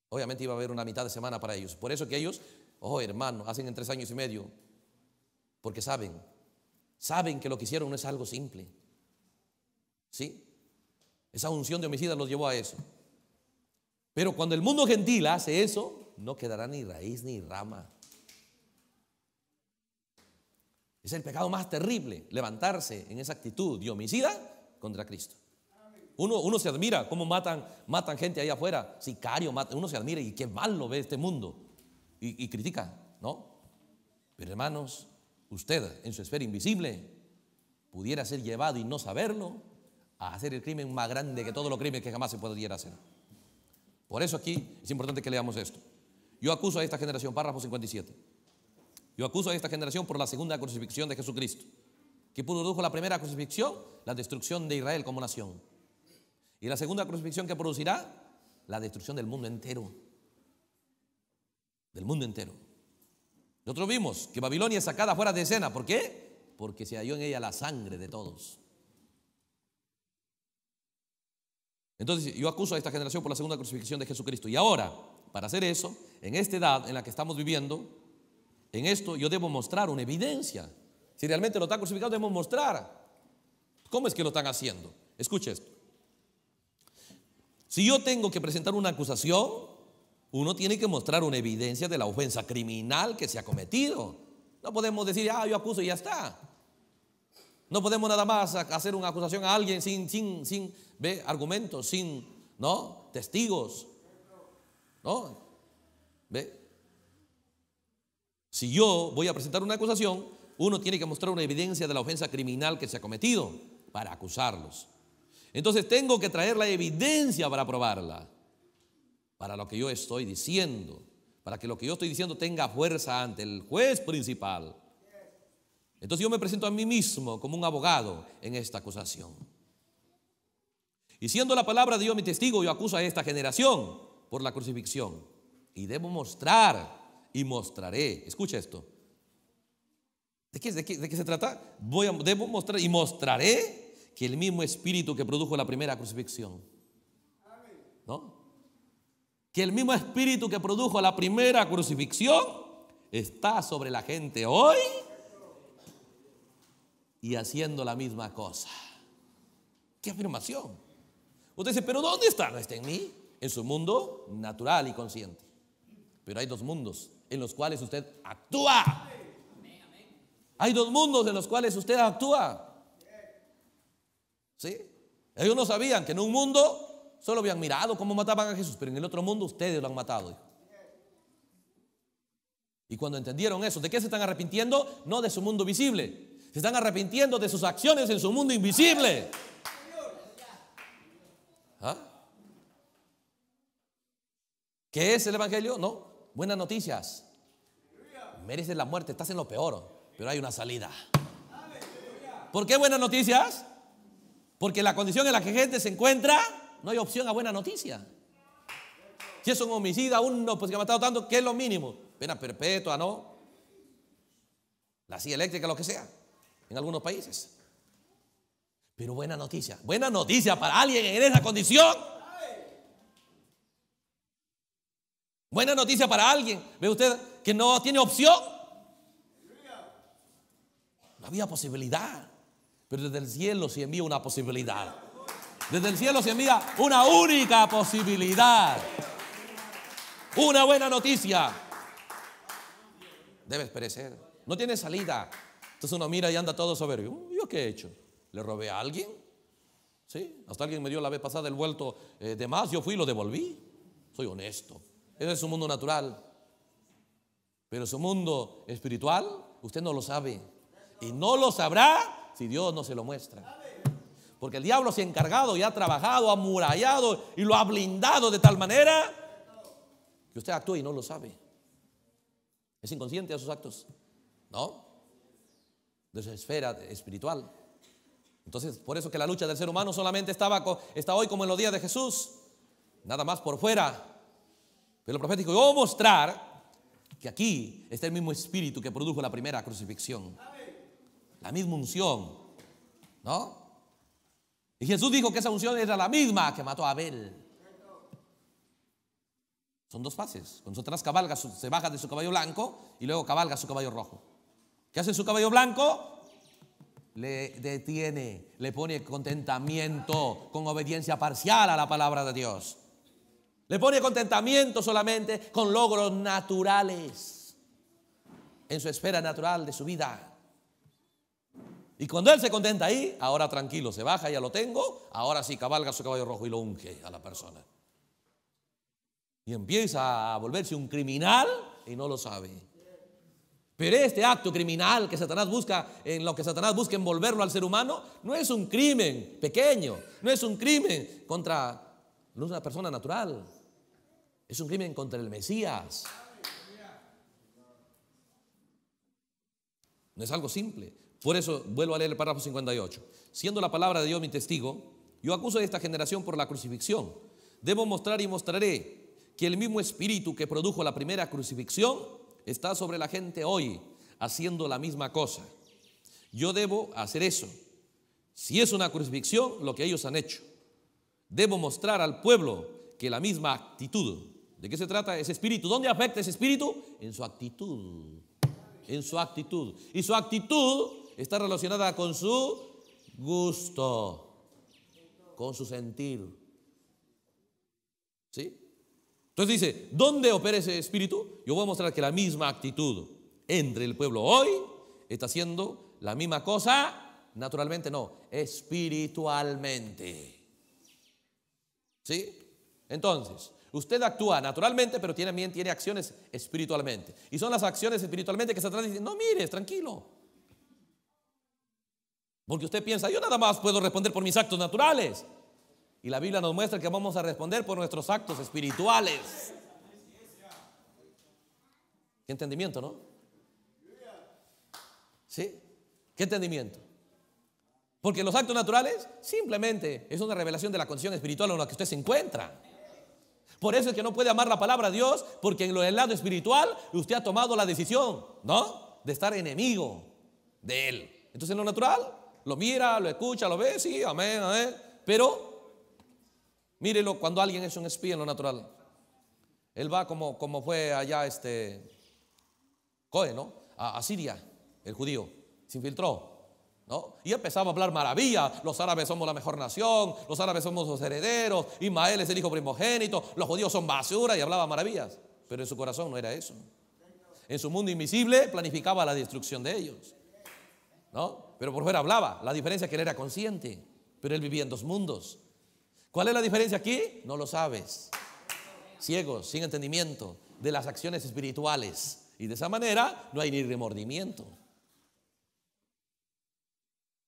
Obviamente iba a haber una mitad de semana para ellos. Por eso que ellos, ojo oh, hermano, hacen en tres años y medio, porque saben, saben que lo que hicieron no es algo simple. ¿Sí? Esa unción de homicidas los llevó a eso. Pero cuando el mundo gentil hace eso, no quedará ni raíz ni rama. Es el pecado más terrible levantarse en esa actitud de homicida contra Cristo. Uno, se admira cómo matan, matan gente ahí afuera, sicario, uno se admira y qué mal lo ve este mundo y, y critica, ¿no? Pero hermanos, usted en su esfera invisible pudiera ser llevado y no saberlo a hacer el crimen más grande que todos los crímenes que jamás se pudiera hacer. Por eso aquí es importante que leamos esto. Yo acuso a esta generación, párrafo 57. Yo acuso a esta generación por la segunda crucifixión de Jesucristo, que produjo la primera crucifixión, la destrucción de Israel como nación. Y la segunda crucifixión que producirá, la destrucción del mundo entero. Del mundo entero. Nosotros vimos que Babilonia es sacada fuera de escena. ¿Por qué? Porque se halló en ella la sangre de todos. Entonces yo acuso a esta generación por la segunda crucifixión de Jesucristo. Y ahora, para hacer eso, en esta edad en la que estamos viviendo, en esto yo debo mostrar una evidencia. Si realmente lo están crucificando debemos mostrar. ¿Cómo es que lo están haciendo? Escuche esto. Si yo tengo que presentar una acusación, uno tiene que mostrar una evidencia de la ofensa criminal que se ha cometido. No podemos decir, ah, yo acuso y ya está. No podemos nada más hacer una acusación a alguien sin, sin, sin argumentos, sin ¿no? testigos. ¿no? Si yo voy a presentar una acusación, uno tiene que mostrar una evidencia de la ofensa criminal que se ha cometido para acusarlos. Entonces tengo que traer la evidencia para probarla, para lo que yo estoy diciendo, para que lo que yo estoy diciendo tenga fuerza ante el juez principal. Entonces yo me presento a mí mismo como un abogado en esta acusación. Y siendo la palabra de Dios mi testigo, yo acuso a esta generación por la crucifixión y debo mostrar y mostraré. Escucha esto. ¿De qué, se trata? debo mostrar y mostraré que el mismo espíritu que produjo la primera crucifixión. ¿No? Que el mismo espíritu que produjo la primera crucifixión está sobre la gente hoy y haciendo la misma cosa. ¡Qué afirmación! Usted dice, pero ¿dónde está? No está en mí, en su mundo natural y consciente. Pero hay dos mundos en los cuales usted actúa. Hay dos mundos en los cuales usted actúa. ¿Sí? Ellos no sabían que en un mundo solo habían mirado cómo mataban a Jesús, pero en el otro mundo ustedes lo han matado. Y cuando entendieron eso, ¿de qué se están arrepintiendo? No de su mundo visible. Se están arrepintiendo de sus acciones en su mundo invisible. ¿Ah? ¿Qué es el Evangelio? No. Buenas noticias. Mereces la muerte, estás en lo peor, pero hay una salida. ¿Por qué buenas noticias? Porque la condición en la que gente se encuentra, no hay opción a buena noticia. Si es un homicida, uno pues que ha matado tanto, ¿qué es lo mínimo? Pena perpetua, ¿no? La silla eléctrica, lo que sea, en algunos países. Pero buena noticia, buena noticia para alguien en esa condición Buena noticia para alguien. ¿Ve usted que no tiene opción? No había posibilidad. Pero desde el cielo se envía una posibilidad. Desde el cielo se envía una única posibilidad. Una buena noticia. Debes perecer. No tiene salida. Entonces uno mira y anda todo soberbio. Uh, ¿Yo qué he hecho? ¿Le robé a alguien? Sí. Hasta alguien me dio la vez pasada el vuelto eh, de más. Yo fui y lo devolví. Soy honesto. Ese es su mundo natural. Pero su mundo espiritual, usted no lo sabe. Y no lo sabrá si Dios no se lo muestra. Porque el diablo se ha encargado y ha trabajado, ha murallado y lo ha blindado de tal manera que usted actúa y no lo sabe. Es inconsciente a sus actos, ¿no? De su esfera espiritual. Entonces, por eso que la lucha del ser humano solamente estaba, está hoy como en los días de Jesús, nada más por fuera, pero profeta profético yo a mostrar que aquí está el mismo espíritu que produjo la primera crucifixión. La misma unción. ¿No? Y Jesús dijo que esa unción era la misma que mató a Abel. Son dos fases. Cuando su cabalga, se baja de su caballo blanco y luego cabalga su caballo rojo. ¿Qué hace su caballo blanco? Le detiene, le pone contentamiento con obediencia parcial a la palabra de Dios. Le pone contentamiento solamente con logros naturales en su esfera natural de su vida. Y cuando él se contenta ahí, ahora tranquilo, se baja, ya lo tengo, ahora sí cabalga su caballo rojo y lo unge a la persona. Y empieza a volverse un criminal y no lo sabe. Pero este acto criminal que Satanás busca, en lo que Satanás busca envolverlo al ser humano, no es un crimen pequeño, no es un crimen contra no es una persona natural. Es un crimen contra el Mesías. No es algo simple. Por eso vuelvo a leer el párrafo 58. Siendo la palabra de Dios mi testigo, yo acuso a esta generación por la crucifixión. Debo mostrar y mostraré que el mismo espíritu que produjo la primera crucifixión está sobre la gente hoy, haciendo la misma cosa. Yo debo hacer eso. Si es una crucifixión, lo que ellos han hecho. Debo mostrar al pueblo que la misma actitud, ¿de qué se trata ese espíritu? ¿Dónde afecta ese espíritu? En su actitud, en su actitud. Y su actitud está relacionada con su gusto, con su sentir. ¿Sí? Entonces dice, ¿dónde opera ese espíritu? Yo voy a mostrar que la misma actitud entre el pueblo hoy está haciendo la misma cosa naturalmente, no, espiritualmente. ¿Sí? Entonces, usted actúa naturalmente, pero tiene, también tiene acciones espiritualmente. Y son las acciones espiritualmente que Satanás dice, no mires, tranquilo. Porque usted piensa, yo nada más puedo responder por mis actos naturales. Y la Biblia nos muestra que vamos a responder por nuestros actos espirituales. ¿Qué entendimiento, no? ¿Sí? ¿Qué entendimiento? Porque los actos naturales simplemente es una revelación de la condición espiritual en la que usted se encuentra. Por eso es que no puede amar la palabra de Dios, porque en lo del lado espiritual usted ha tomado la decisión, ¿no? De estar enemigo de Él. Entonces en lo natural, lo mira, lo escucha, lo ve, sí, amén, amén. Pero, mírelo, cuando alguien es un espía en lo natural, él va como, como fue allá este Coe, ¿no? a Siria, el judío, se infiltró y empezaba a hablar maravillas Los árabes somos la mejor nación, los árabes somos los herederos, Ismael es el hijo primogénito, los judíos son basura y hablaba maravillas. Pero en su corazón no era eso. En su mundo invisible planificaba la destrucción de ellos. ¿No? Pero por fuera hablaba. La diferencia es que él era consciente, pero él vivía en dos mundos. ¿Cuál es la diferencia aquí? No lo sabes. Ciegos, sin entendimiento de las acciones espirituales. Y de esa manera no hay ni remordimiento.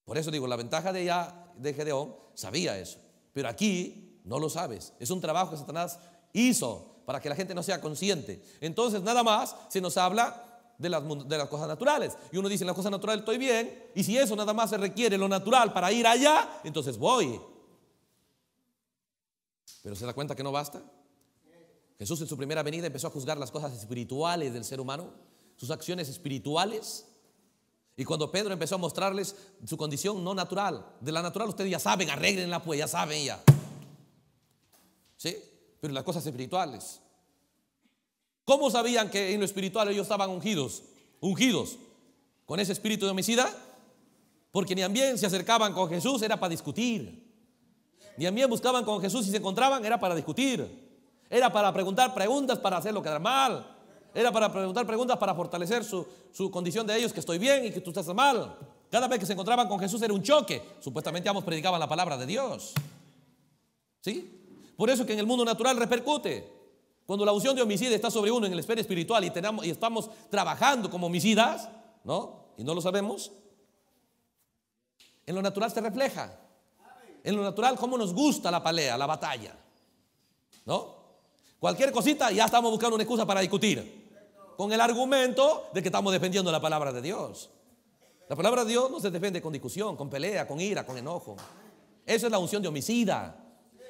Por eso digo, la ventaja de, de Gedeón sabía eso, pero aquí no lo sabes. Es un trabajo que Satanás hizo para que la gente no sea consciente. Entonces, nada más se nos habla de las, de las cosas naturales. Y uno dice, en las cosas naturales estoy bien, y si eso nada más se requiere, lo natural, para ir allá, entonces voy. Pero se da cuenta que no basta. Jesús en su primera venida empezó a juzgar las cosas espirituales del ser humano, sus acciones espirituales, y cuando Pedro empezó a mostrarles su condición no natural, de la natural ustedes ya saben, arreglenla pues, ya saben ya. ¿Sí? Pero las cosas espirituales. ¿Cómo sabían que en lo espiritual ellos estaban ungidos? Ungidos con ese espíritu de homicida. Porque ni mí se acercaban con Jesús era para discutir. Ni mí buscaban con Jesús y se encontraban era para discutir. Era para preguntar preguntas, para hacer lo que era mal. Era para preguntar preguntas para fortalecer su, condición de ellos, que estoy bien y que tú estás mal. Cada vez que se encontraban con Jesús era un choque. Supuestamente ambos predicaban la palabra de Dios. ¿Sí? Por eso que en el mundo natural repercute. Cuando la unción de homicida está sobre uno en el esfera espiritual y, tenemos, y estamos trabajando como homicidas, ¿no? Y no lo sabemos. En lo natural se refleja. En lo natural, ¿cómo nos gusta la pelea, la batalla? ¿No? Cualquier cosita ya estamos buscando una excusa para discutir con el argumento de que estamos defendiendo la palabra de Dios. La palabra de Dios no se defiende con discusión, con pelea, con ira, con enojo. Esa es la unción de homicida.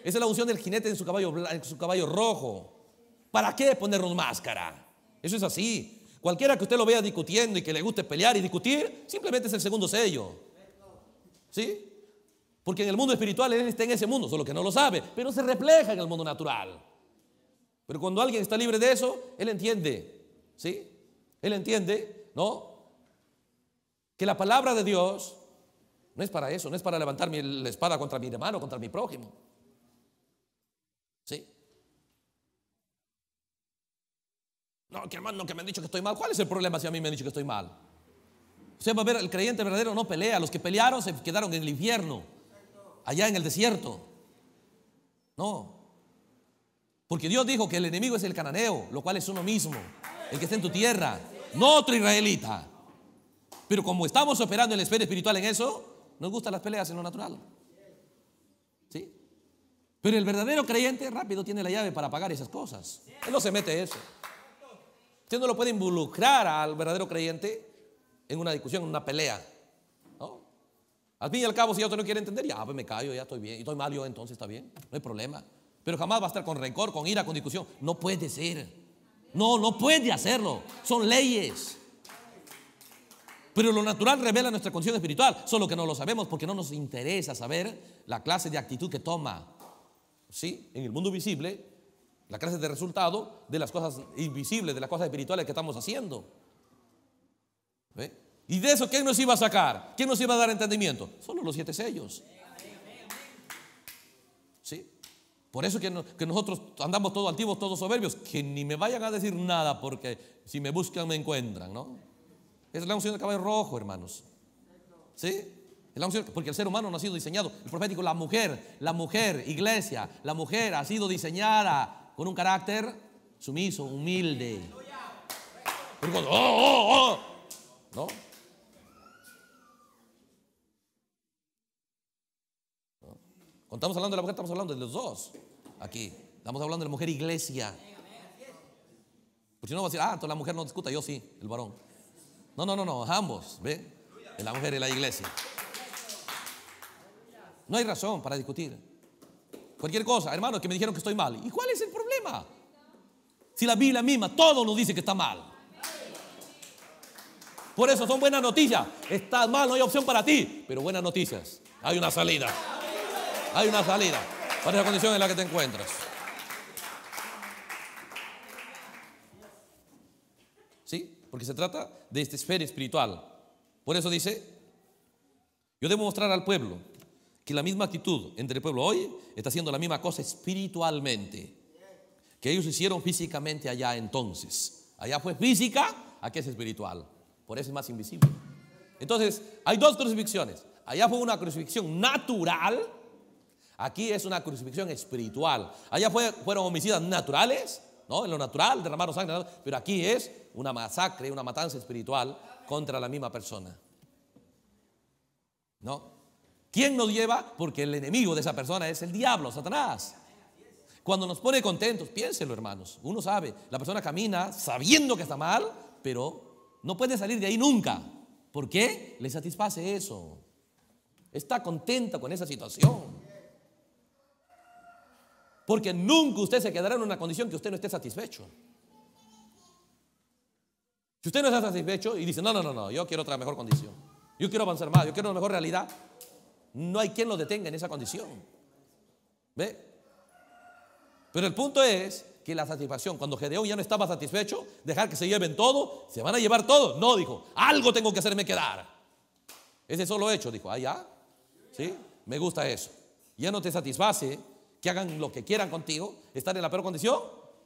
Esa es la unción del jinete en su caballo, rojo. ¿Para qué ponernos máscara? Eso es así. Cualquiera que usted lo vea discutiendo y que le guste pelear y discutir, simplemente es el segundo sello. ¿Sí? Porque en el mundo espiritual él está en ese mundo, solo que no lo sabe, pero se refleja en el mundo natural. Pero cuando alguien está libre de eso, él entiende ¿Sí? Él entiende, ¿no? Que la palabra de Dios no es para eso, no es para levantar mi, la espada contra mi hermano, contra mi prójimo. ¿Sí? No, que hermano, que me han dicho que estoy mal. ¿Cuál es el problema si a mí me han dicho que estoy mal? Usted va a ver, el creyente verdadero no pelea. Los que pelearon se quedaron en el infierno, allá en el desierto. No. Porque Dios dijo que el enemigo es el cananeo, lo cual es uno mismo. El que está en tu tierra, no otro israelita. Pero como estamos operando en la esfera espiritual en eso, nos gustan las peleas en lo natural. ¿Sí? Pero el verdadero creyente rápido tiene la llave para pagar esas cosas. Él no se mete eso. Usted no lo puede involucrar al verdadero creyente en una discusión, en una pelea. ¿no? Al fin y al cabo, si otro no quiere entender, ya pues me callo, ya estoy bien. Y estoy mal yo, entonces está bien, no hay problema. Pero jamás va a estar con rencor, con ira, con discusión. No puede ser. No, no puede hacerlo. Son leyes. Pero lo natural revela nuestra conciencia espiritual, solo que no lo sabemos porque no nos interesa saber la clase de actitud que toma. ¿Sí? En el mundo visible, la clase de resultado de las cosas invisibles, de las cosas espirituales que estamos haciendo. ¿Y de eso quién nos iba a sacar? ¿Quién nos iba a dar entendimiento? Solo los siete sellos. Por eso que, nosotros andamos todos altivos, todos soberbios, que ni me vayan a decir nada, porque si me buscan me encuentran, ¿no? es la unción de cabello rojo, hermanos. ¿Sí? porque el ser humano no ha sido diseñado. El profético, la mujer, la mujer, iglesia, la mujer ha sido diseñada con un carácter sumiso, humilde. Oh, oh, oh, cuando estamos hablando de la mujer, estamos hablando de los dos aquí. Estamos hablando de la mujer iglesia. Porque no va a decir, ah, entonces la mujer no discuta, yo sí, el varón. No, no, no, no, ambos, ¿ve? La mujer y la iglesia. No hay razón para discutir. Cualquier cosa, hermano, que me dijeron que estoy mal. ¿Y cuál es el problema? Si la Biblia misma, todo nos dice que está mal. Por eso son buenas noticias. Estás mal, no hay opción para ti. Pero buenas noticias. Hay una salida. Hay una salida. ¿Cuál es la condición en la que te encuentras? ¿Sí? Porque se trata de esta esfera espiritual. Por eso dice, yo debo mostrar al pueblo que la misma actitud entre el pueblo hoy está haciendo la misma cosa espiritualmente que ellos hicieron físicamente allá entonces. Allá fue física, aquí es espiritual. Por eso es más invisible. Entonces, hay dos crucifixiones. Allá fue una crucifixión natural Aquí es una crucifixión espiritual. Allá fueron homicidas naturales, ¿no? En lo natural, derramaron sangre, pero aquí es una masacre, una matanza espiritual contra la misma persona. ¿No? ¿Quién nos lleva? Porque el enemigo de esa persona es el diablo, Satanás. Cuando nos pone contentos, piénselo, hermanos. Uno sabe, la persona camina sabiendo que está mal, pero no puede salir de ahí nunca. ¿Por qué? Le satisface eso. Está contenta con esa situación. Porque nunca usted se quedará en una condición que usted no esté satisfecho. Si usted no está satisfecho y dice, no, no, no, no, yo quiero otra mejor condición. Yo quiero avanzar más, yo quiero una mejor realidad. No hay quien lo detenga en esa condición. ¿Ve? Pero el punto es que la satisfacción, cuando Gedeón ya no estaba satisfecho, dejar que se lleven todo, se van a llevar todo. No, dijo, algo tengo que hacerme quedar. Ese solo hecho, dijo, ah, ya. ¿Sí? Me gusta eso. Ya no te satisface que hagan lo que quieran contigo, estar en la peor condición,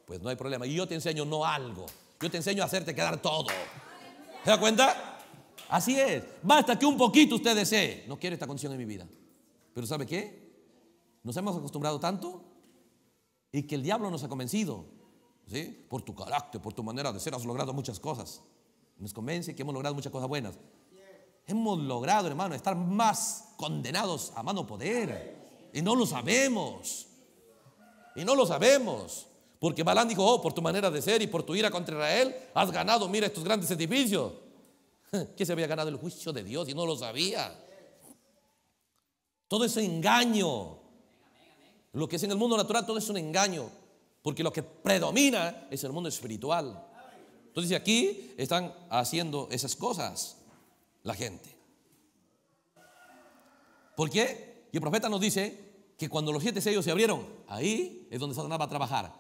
pues no hay problema. Y yo te enseño no algo, yo te enseño a hacerte quedar todo. ¿Se da cuenta? Así es. Basta que un poquito usted desee. No quiero esta condición en mi vida. Pero ¿sabe qué? Nos hemos acostumbrado tanto y que el diablo nos ha convencido. ¿sí? Por tu carácter, por tu manera de ser, has logrado muchas cosas. Nos convence que hemos logrado muchas cosas buenas. Hemos logrado, hermano, estar más condenados a mano poder. Y no lo sabemos. Y no lo sabemos. Porque Balán dijo, oh, por tu manera de ser y por tu ira contra Israel, has ganado, mira estos grandes edificios. ¿Qué se había ganado el juicio de Dios y no lo sabía. Todo es engaño. Lo que es en el mundo natural, todo es un engaño. Porque lo que predomina es el mundo espiritual. Entonces aquí están haciendo esas cosas la gente. ¿Por qué? Y el profeta nos dice, que cuando los siete sellos se abrieron, ahí es donde Satanás va a trabajar.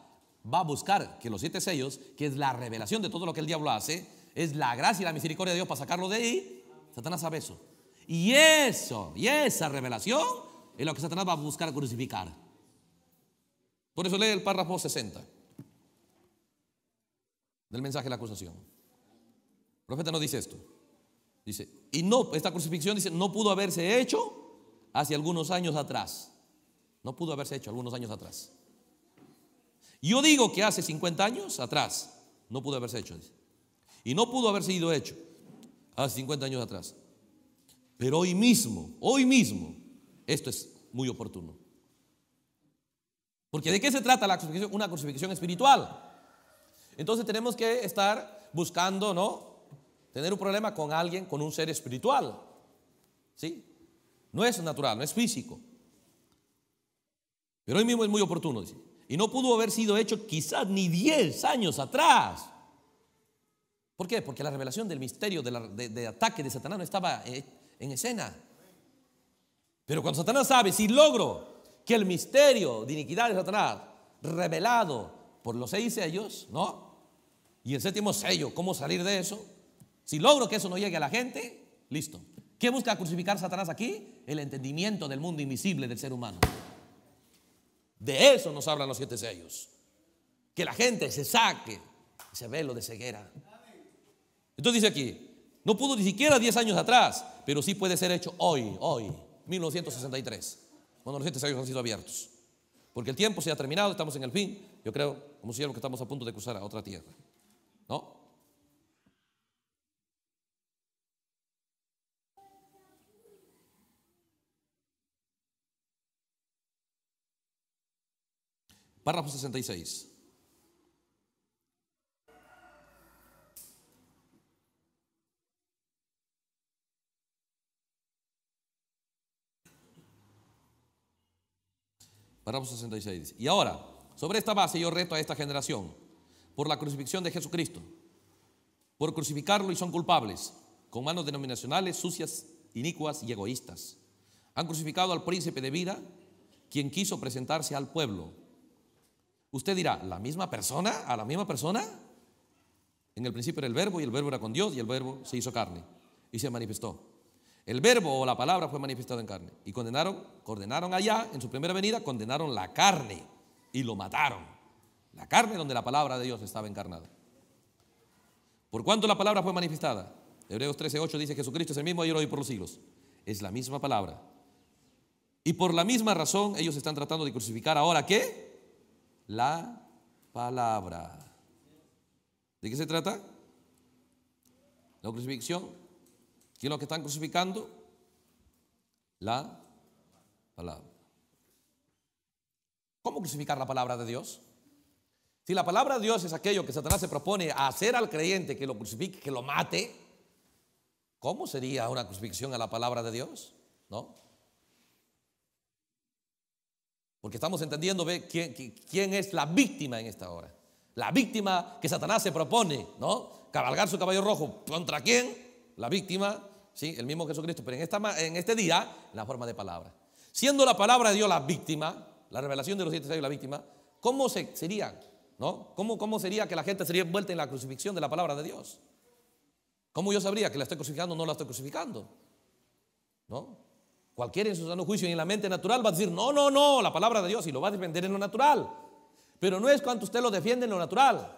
Va a buscar que los siete sellos, que es la revelación de todo lo que el diablo hace, es la gracia y la misericordia de Dios para sacarlo de ahí. Satanás sabe eso. Y eso, y esa revelación es lo que Satanás va a buscar crucificar. Por eso lee el párrafo 60 del mensaje de la acusación. El profeta no dice esto. Dice, y no, esta crucifixión dice, no pudo haberse hecho hace algunos años atrás. No pudo haberse hecho algunos años atrás. Yo digo que hace 50 años atrás no pudo haberse hecho. Y no pudo haber sido hecho hace 50 años atrás. Pero hoy mismo, hoy mismo, esto es muy oportuno. Porque ¿de qué se trata la crucifixión? Una crucifixión espiritual. Entonces tenemos que estar buscando, ¿no? Tener un problema con alguien, con un ser espiritual. ¿Sí? No es natural, no es físico. Pero hoy mismo es muy oportuno, Y no pudo haber sido hecho quizás ni 10 años atrás. ¿Por qué? Porque la revelación del misterio de, ataque de Satanás no estaba eh, en escena. Pero cuando Satanás sabe, si logro que el misterio de iniquidad de Satanás, revelado por los seis sellos, ¿no? Y el séptimo sello, ¿cómo salir de eso? Si logro que eso no llegue a la gente, listo. ¿Qué busca crucificar Satanás aquí? El entendimiento del mundo invisible del ser humano. De eso nos hablan los siete sellos. Que la gente se saque ve lo de ceguera. Entonces dice aquí, no pudo ni siquiera 10 años atrás, pero sí puede ser hecho hoy, hoy, 1963, cuando los siete sellos han sido abiertos. Porque el tiempo se ha terminado, estamos en el fin. Yo creo, como si que estamos a punto de cruzar a otra tierra. ¿No? Párrafo 66. Párrafo 66 y ahora, sobre esta base yo reto a esta generación, por la crucifixión de Jesucristo, por crucificarlo y son culpables, con manos denominacionales sucias, inicuas y egoístas. Han crucificado al príncipe de vida, quien quiso presentarse al pueblo Usted dirá, ¿la misma persona? ¿A la misma persona? En el principio era el verbo y el verbo era con Dios y el verbo se hizo carne y se manifestó. El verbo o la palabra fue manifestado en carne. Y condenaron, condenaron allá, en su primera venida, condenaron la carne y lo mataron. La carne donde la palabra de Dios estaba encarnada. ¿Por cuánto la palabra fue manifestada? Hebreos 13:8 dice, Jesucristo es el mismo ayer, hoy, por los siglos. Es la misma palabra. Y por la misma razón ellos están tratando de crucificar ahora qué? la palabra. ¿De qué se trata? La crucifixión. ¿quién es lo que están crucificando? La palabra. ¿Cómo crucificar la palabra de Dios? Si la palabra de Dios es aquello que Satanás se propone a hacer al creyente, que lo crucifique, que lo mate, ¿cómo sería una crucifixión a la palabra de Dios? ¿No? Porque estamos entendiendo ve, quién, es la víctima en esta hora. La víctima que Satanás se propone, ¿no? Cabalgar su caballo rojo. ¿Contra quién? La víctima, sí, el mismo Jesucristo. Pero en, este día, la forma de palabra. Siendo la palabra de Dios la víctima, la revelación de los siete años la víctima, ¿cómo se, sería? ¿No? ¿Cómo, ¿Cómo sería que la gente sería envuelta en la crucifixión de la palabra de Dios? ¿Cómo yo sabría que la estoy crucificando o no la estoy crucificando? ¿No? Cualquiera en su sano juicio y en la mente natural va a decir, no, no, no, la palabra de Dios y lo va a defender en lo natural. Pero no es cuanto usted lo defiende en lo natural,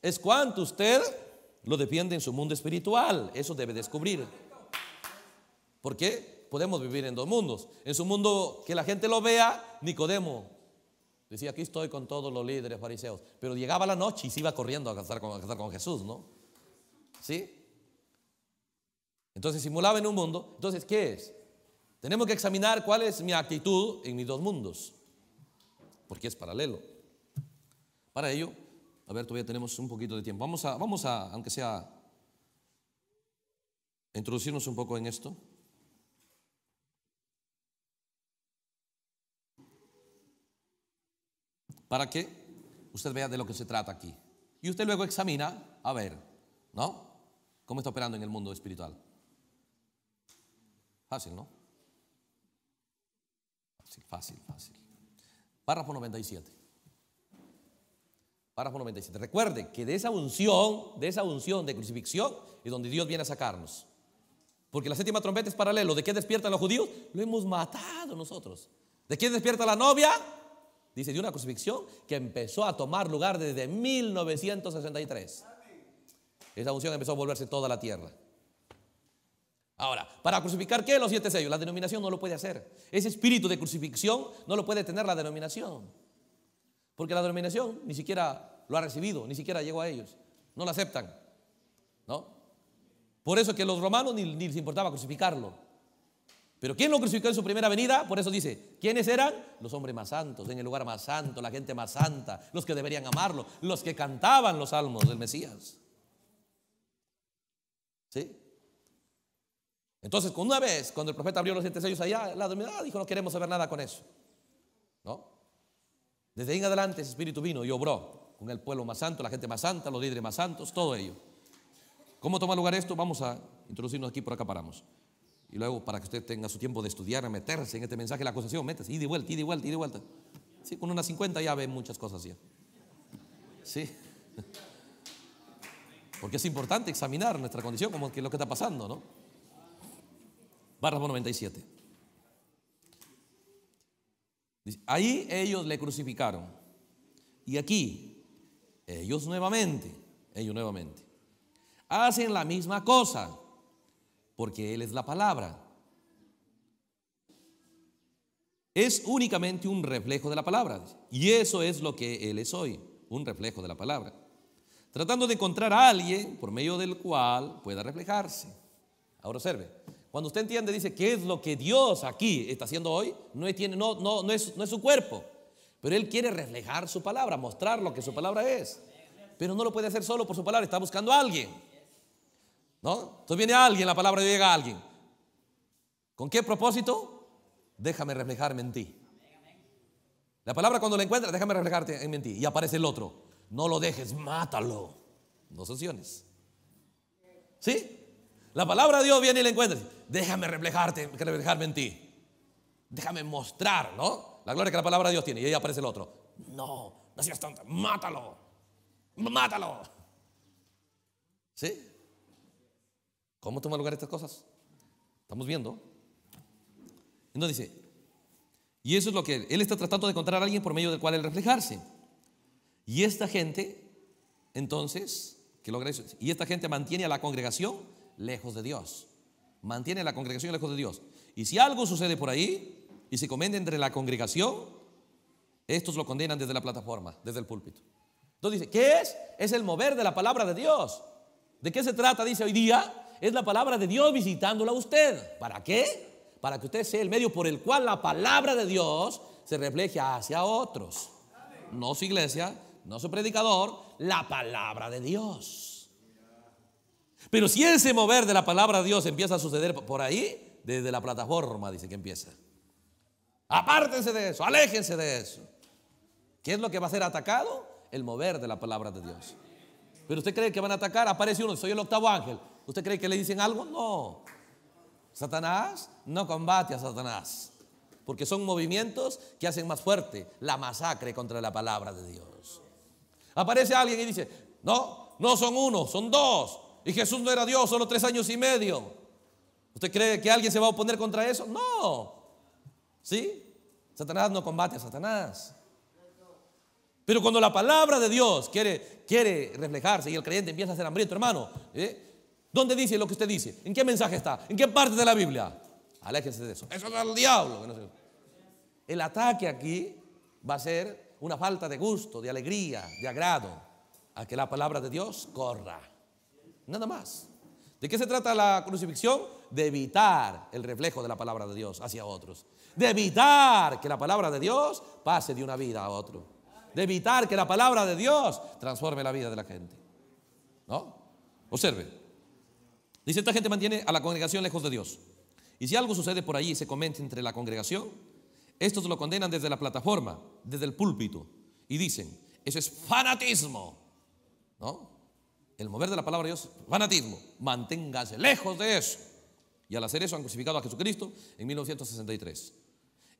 es cuanto usted lo defiende en su mundo espiritual. Eso debe descubrir. Porque podemos vivir en dos mundos. En su mundo que la gente lo vea, Nicodemo decía, aquí estoy con todos los líderes fariseos. Pero llegaba la noche y se iba corriendo a casar con, a casar con Jesús, ¿no? ¿Sí? Entonces simulaba en un mundo. Entonces, ¿qué es? Tenemos que examinar cuál es mi actitud en mis dos mundos, porque es paralelo. Para ello, a ver, todavía tenemos un poquito de tiempo. Vamos a, vamos a aunque sea, introducirnos un poco en esto. Para que usted vea de lo que se trata aquí. Y usted luego examina, a ver, ¿no? ¿Cómo está operando en el mundo espiritual? Fácil, ¿no? Fácil, fácil, Párrafo 97. Párrafo 97. Recuerde que de esa unción, de esa unción de crucifixión, es donde Dios viene a sacarnos. Porque la séptima trompeta es paralelo. ¿De qué despiertan los judíos? Lo hemos matado nosotros. ¿De quién despierta la novia? Dice, de una crucifixión que empezó a tomar lugar desde 1963. Esa unción empezó a volverse toda la tierra. Ahora, para crucificar qué? Los siete sellos. La denominación no lo puede hacer. Ese espíritu de crucifixión no lo puede tener la denominación. Porque la denominación ni siquiera lo ha recibido, ni siquiera llegó a ellos. No lo aceptan. ¿No? Por eso que los romanos ni, ni les importaba crucificarlo. Pero ¿quién lo crucificó en su primera venida? Por eso dice, ¿quiénes eran? Los hombres más santos, en el lugar más santo, la gente más santa, los que deberían amarlo, los que cantaban los salmos del Mesías. ¿Sí? Entonces, con una vez, cuando el profeta abrió los siete sellos allá, la lado dijo, no queremos saber nada con eso. ¿No? Desde ahí en adelante ese espíritu vino y obró con el pueblo más santo, la gente más santa, los líderes más santos, todo ello. ¿Cómo toma lugar esto? Vamos a introducirnos aquí, por acá paramos. Y luego, para que usted tenga su tiempo de estudiar, a meterse en este mensaje, la acusación, métase, y de vuelta, y de vuelta, y de vuelta. Sí, con unas 50 ya ven muchas cosas ya. Sí. Porque es importante examinar nuestra condición, como que lo que está pasando, ¿no? barra 97. Ahí ellos le crucificaron. Y aquí, ellos nuevamente, ellos nuevamente, hacen la misma cosa, porque Él es la palabra. Es únicamente un reflejo de la palabra. Y eso es lo que Él es hoy, un reflejo de la palabra tratando de encontrar a alguien por medio del cual pueda reflejarse. Ahora observe, cuando usted entiende, dice, ¿qué es lo que Dios aquí está haciendo hoy? No, tiene, no, no, no, es, no es su cuerpo, pero Él quiere reflejar su palabra, mostrar lo que su palabra es. Pero no lo puede hacer solo por su palabra, está buscando a alguien. ¿No? Entonces viene alguien, la palabra de Dios llega a alguien. ¿Con qué propósito? Déjame reflejarme en ti. La palabra cuando la encuentra déjame reflejarte en ti. Y aparece el otro. No lo dejes, mátalo. No sanciones. ¿Sí? La palabra de Dios viene y la encuentras déjame reflejarte, reflejarme en ti. Déjame mostrar, ¿no? La gloria que la palabra de Dios tiene. Y ahí aparece el otro. No, no seas tonta, mátalo. Mátalo. ¿Sí? ¿Cómo toma lugar estas cosas? Estamos viendo. Entonces dice, y eso es lo que él, está tratando de encontrar a alguien por medio del cual él reflejarse. Y esta gente, entonces, que logra eso, y esta gente mantiene a la congregación lejos de Dios. Mantiene la congregación lejos de Dios. Y si algo sucede por ahí y se comenta entre la congregación, estos lo condenan desde la plataforma, desde el púlpito. Entonces dice, ¿qué es? Es el mover de la palabra de Dios. ¿De qué se trata? Dice hoy día, es la palabra de Dios visitándola a usted. ¿Para qué? Para que usted sea el medio por el cual la palabra de Dios se refleje hacia otros. No su iglesia, no su predicador, la palabra de Dios. Pero si ese mover de la palabra de Dios empieza a suceder por ahí, desde la plataforma dice que empieza. Apártense de eso, aléjense de eso. ¿Qué es lo que va a ser atacado? El mover de la palabra de Dios. Pero usted cree que van a atacar, aparece uno, soy el octavo ángel. ¿Usted cree que le dicen algo? No. Satanás no combate a Satanás. Porque son movimientos que hacen más fuerte la masacre contra la palabra de Dios. Aparece alguien y dice, no, no son uno, son dos y Jesús no era Dios, solo tres años y medio. ¿Usted cree que alguien se va a oponer contra eso? No. ¿Sí? Satanás no combate a Satanás. Pero cuando la palabra de Dios quiere, quiere reflejarse y el creyente empieza a ser hambriento, hermano, ¿eh? ¿dónde dice lo que usted dice? ¿En qué mensaje está? ¿En qué parte de la Biblia? Aléjense de eso. Eso es del diablo. El ataque aquí va a ser una falta de gusto, de alegría, de agrado a que la palabra de Dios corra. Nada más. ¿De qué se trata la crucifixión? De evitar el reflejo de la palabra de Dios hacia otros. De evitar que la palabra de Dios pase de una vida a otra De evitar que la palabra de Dios transforme la vida de la gente. ¿No? Observe. Dice, esta gente mantiene a la congregación lejos de Dios. Y si algo sucede por allí y se comenta entre la congregación, estos lo condenan desde la plataforma, desde el púlpito. Y dicen, eso es fanatismo. ¿No? el mover de la palabra de Dios, fanatismo. Manténgase lejos de eso. Y al hacer eso han crucificado a Jesucristo en 1963.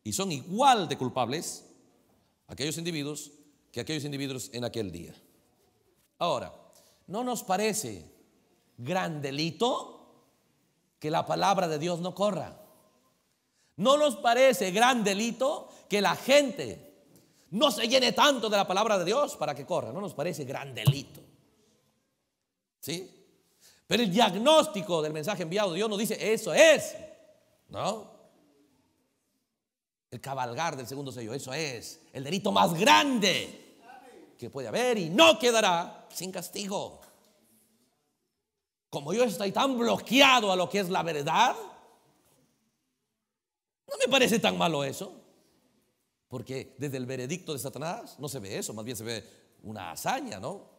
Y son igual de culpables aquellos individuos que aquellos individuos en aquel día. Ahora, ¿no nos parece gran delito que la palabra de Dios no corra? ¿No nos parece gran delito que la gente no se llene tanto de la palabra de Dios para que corra? ¿No nos parece gran delito? ¿Sí? Pero el diagnóstico del mensaje enviado de Dios nos dice, eso es. ¿No? El cabalgar del segundo sello, eso es. El delito más grande que puede haber y no quedará sin castigo. Como yo estoy tan bloqueado a lo que es la verdad, no me parece tan malo eso. Porque desde el veredicto de Satanás no se ve eso, más bien se ve una hazaña, ¿no?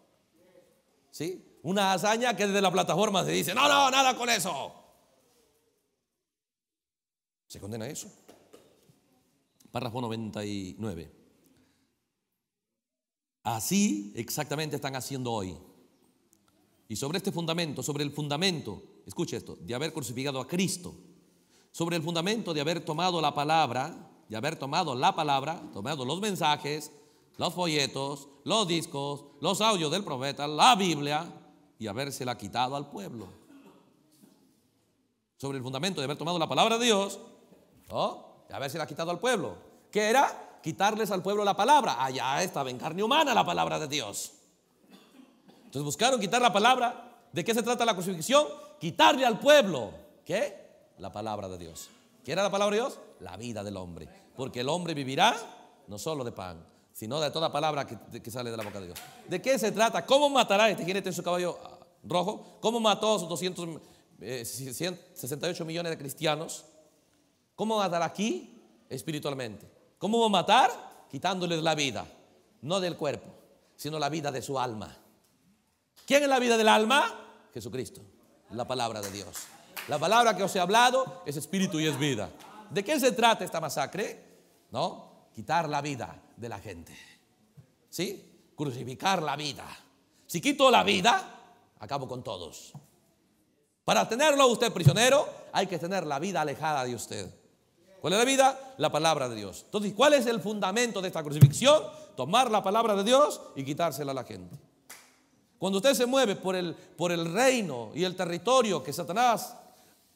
¿Sí? Una hazaña que desde la plataforma se dice, no, no, nada con eso. ¿Se condena eso? Párrafo 99. Así exactamente están haciendo hoy. Y sobre este fundamento, sobre el fundamento, escuche esto, de haber crucificado a Cristo, sobre el fundamento de haber tomado la palabra, de haber tomado la palabra, tomado los mensajes, los folletos, los discos, los audios del profeta, la Biblia, y habérsela quitado al pueblo. Sobre el fundamento de haber tomado la palabra de Dios ¿no? y habérsela quitado al pueblo. ¿Qué era? Quitarles al pueblo la palabra. Allá ah, estaba en carne humana la palabra de Dios. Entonces buscaron quitar la palabra. ¿De qué se trata la crucifixión? Quitarle al pueblo. ¿Qué? La palabra de Dios. ¿Qué era la palabra de Dios? La vida del hombre. Porque el hombre vivirá no solo de pan, sino de toda palabra que, sale de la boca de Dios. ¿De qué se trata? ¿Cómo matará este jinete en su caballo ah, rojo? ¿Cómo mató a sus 268 eh, millones de cristianos? ¿Cómo matará aquí espiritualmente? ¿Cómo va a matar? Quitándoles la vida, no del cuerpo, sino la vida de su alma. ¿Quién es la vida del alma? Jesucristo, la palabra de Dios. La palabra que os he hablado es espíritu y es vida. ¿De qué se trata esta masacre? ¿No? Quitar la vida de la gente. ¿Sí? Crucificar la vida. Si quito la vida, acabo con todos. Para tenerlo usted prisionero, hay que tener la vida alejada de usted. ¿Cuál es la vida? La palabra de Dios. Entonces, ¿cuál es el fundamento de esta crucifixión? Tomar la palabra de Dios y quitársela a la gente. Cuando usted se mueve por el, por el reino y el territorio que Satanás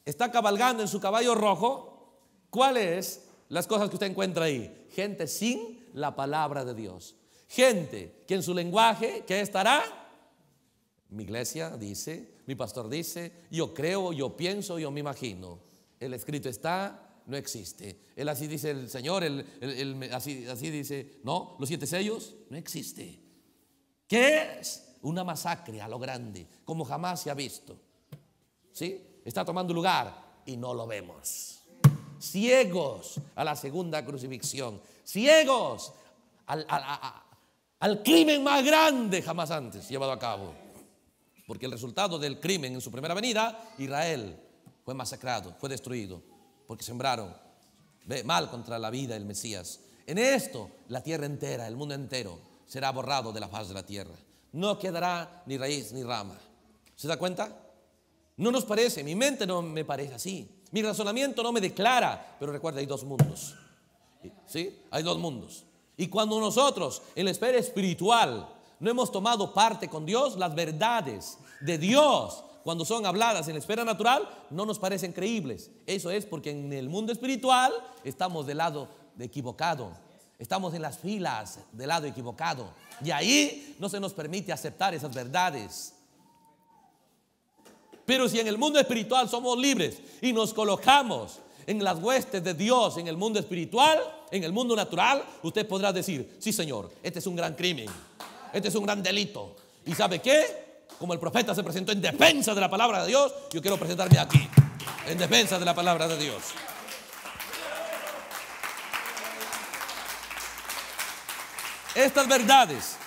está cabalgando en su caballo rojo, ¿cuáles las cosas que usted encuentra ahí? Gente sin la palabra de Dios. Gente que en su lenguaje, ¿qué estará? Mi iglesia dice, mi pastor dice, yo creo, yo pienso, yo me imagino. El escrito está, no existe. Él así dice el Señor, así, así dice, no, los siete sellos, no existe. ¿Qué es? Una masacre a lo grande, como jamás se ha visto. ¿Sí? Está tomando lugar y no lo vemos. Ciegos a la segunda crucifixión ciegos, al, crimen más grande jamás antes llevado a cabo. Porque el resultado del crimen en su primera venida, Israel fue masacrado, fue destruido, porque sembraron mal contra la vida del Mesías. En esto, la tierra entera, el mundo entero, será borrado de la faz de la tierra. No quedará ni raíz ni rama. ¿Se da cuenta? No nos parece, mi mente no me parece así. Mi razonamiento no me declara, pero recuerda, hay dos mundos. ¿Sí? Hay dos mundos. Y cuando nosotros, en la esfera espiritual, no hemos tomado parte con Dios, las verdades de Dios, cuando son habladas en la esfera natural, no nos parecen creíbles. Eso es porque en el mundo espiritual estamos del lado equivocado. Estamos en las filas del lado equivocado. Y ahí no se nos permite aceptar esas verdades. Pero si en el mundo espiritual somos libres y nos colocamos en las huestes de Dios, en el mundo espiritual, en el mundo natural, usted podrá decir, sí Señor, este es un gran crimen, este es un gran delito. ¿Y sabe qué? Como el profeta se presentó en defensa de la palabra de Dios, yo quiero presentarme aquí, en defensa de la palabra de Dios. Estas verdades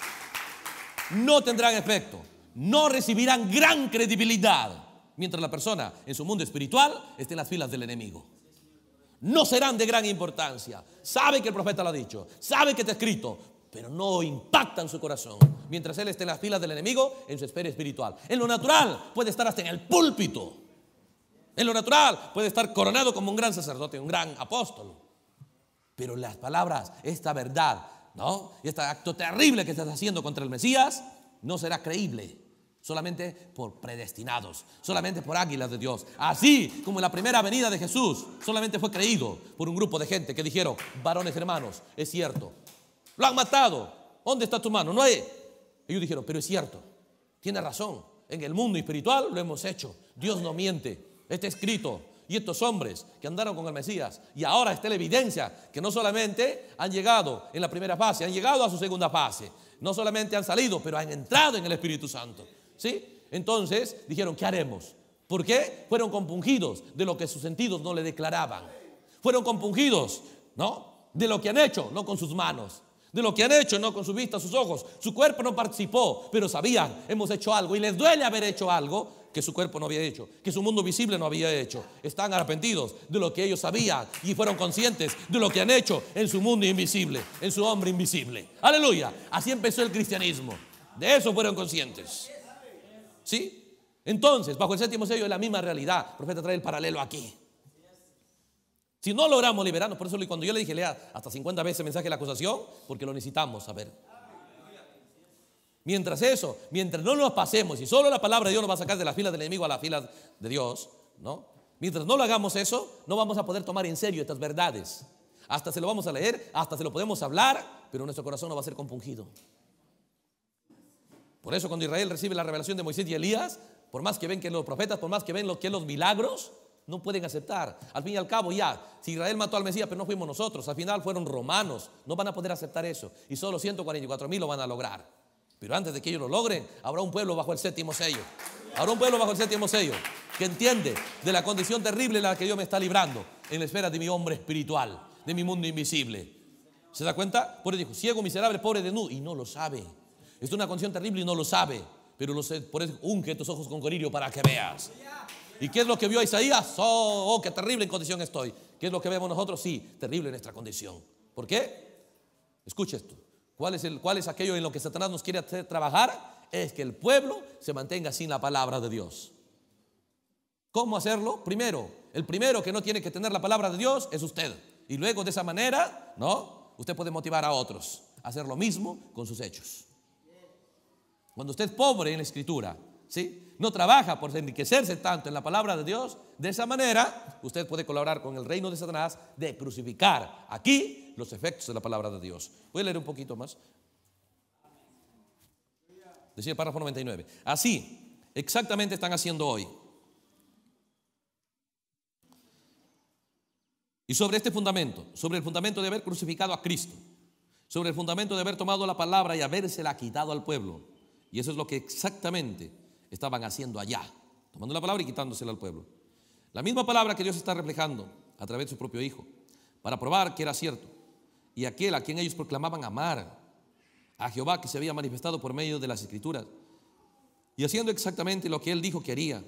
no tendrán efecto, no recibirán gran credibilidad mientras la persona en su mundo espiritual esté en las filas del enemigo no serán de gran importancia. sabe que el profeta lo ha dicho, sabe que está escrito, pero no impactan su corazón. Mientras él esté en las filas del enemigo, en su esfera espiritual. En lo natural puede estar hasta en el púlpito. En lo natural puede estar coronado como un gran sacerdote, un gran apóstol. Pero las palabras, esta verdad, ¿no? Este acto terrible que estás haciendo contra el Mesías, no será creíble solamente por predestinados, solamente por águilas de Dios. Así como en la primera venida de Jesús solamente fue creído por un grupo de gente que dijeron, varones hermanos, es cierto, lo han matado, ¿dónde está tu mano? No hay. Ellos dijeron, pero es cierto, tiene razón, en el mundo espiritual lo hemos hecho, Dios no miente, está escrito. Y estos hombres que andaron con el Mesías, y ahora está la evidencia que no solamente han llegado en la primera fase, han llegado a su segunda fase, no solamente han salido, pero han entrado en el Espíritu Santo. Entonces dijeron, ¿qué haremos? ¿Por qué? Fueron compungidos de lo que sus sentidos no le declaraban. Fueron compungidos, ¿no? De lo que han hecho, no con sus manos. De lo que han hecho, no con su vista, sus ojos. Su cuerpo no participó, pero sabían, hemos hecho algo. Y les duele haber hecho algo que su cuerpo no había hecho, que su mundo visible no había hecho. Están arrepentidos de lo que ellos sabían y fueron conscientes de lo que han hecho en su mundo invisible, en su hombre invisible. Aleluya. Así empezó el cristianismo. De eso fueron conscientes. ¿Sí? Entonces, bajo el séptimo sello es la misma realidad. El profeta trae el paralelo aquí. Si no logramos liberarnos, por eso cuando yo le dije, lea hasta 50 veces el mensaje de la acusación, porque lo necesitamos saber. Mientras eso, mientras no nos pasemos, y solo la palabra de Dios nos va a sacar de las filas del enemigo a las filas de Dios, ¿no? Mientras no lo hagamos eso, no vamos a poder tomar en serio estas verdades. Hasta se lo vamos a leer, hasta se lo podemos hablar, pero nuestro corazón no va a ser compungido. Por eso cuando Israel recibe la revelación de Moisés y Elías, por más que ven que los profetas, por más que ven lo que los milagros, no pueden aceptar. Al fin y al cabo, ya, si Israel mató al Mesías, pero no fuimos nosotros, al final fueron romanos, no van a poder aceptar eso. Y solo 144 mil lo van a lograr. Pero antes de que ellos lo logren, habrá un pueblo bajo el séptimo sello. Habrá un pueblo bajo el séptimo sello que entiende de la condición terrible en la que Dios me está librando en la esfera de mi hombre espiritual, de mi mundo invisible. ¿Se da cuenta? Por eso dijo, ciego, miserable, pobre, desnudo, y no lo sabe. Es una condición terrible y no lo sabe. Pero lo sé, por eso unge tus ojos con colirio para que veas. ¿Y qué es lo que vio Isaías? Oh, oh qué terrible condición estoy. ¿Qué es lo que vemos nosotros? Sí, terrible nuestra condición. ¿Por qué? Escucha esto. ¿Cuál es, el, ¿Cuál es aquello en lo que Satanás nos quiere hacer trabajar? Es que el pueblo se mantenga sin la palabra de Dios. ¿Cómo hacerlo? Primero, el primero que no tiene que tener la palabra de Dios es usted. Y luego de esa manera, ¿no? Usted puede motivar a otros a hacer lo mismo con sus hechos. Cuando usted es pobre en la escritura, ¿sí? No trabaja por enriquecerse tanto en la palabra de Dios, de esa manera usted puede colaborar con el reino de Satanás de crucificar aquí los efectos de la palabra de Dios. Voy a leer un poquito más. Decía el párrafo 99. Así, exactamente están haciendo hoy. Y sobre este fundamento, sobre el fundamento de haber crucificado a Cristo, sobre el fundamento de haber tomado la palabra y habérsela quitado al pueblo, y eso es lo que exactamente estaban haciendo allá, tomando la palabra y quitándosela al pueblo. La misma palabra que Dios está reflejando a través de su propio Hijo, para probar que era cierto. Y aquel a quien ellos proclamaban amar, a Jehová que se había manifestado por medio de las escrituras, y haciendo exactamente lo que él dijo que haría,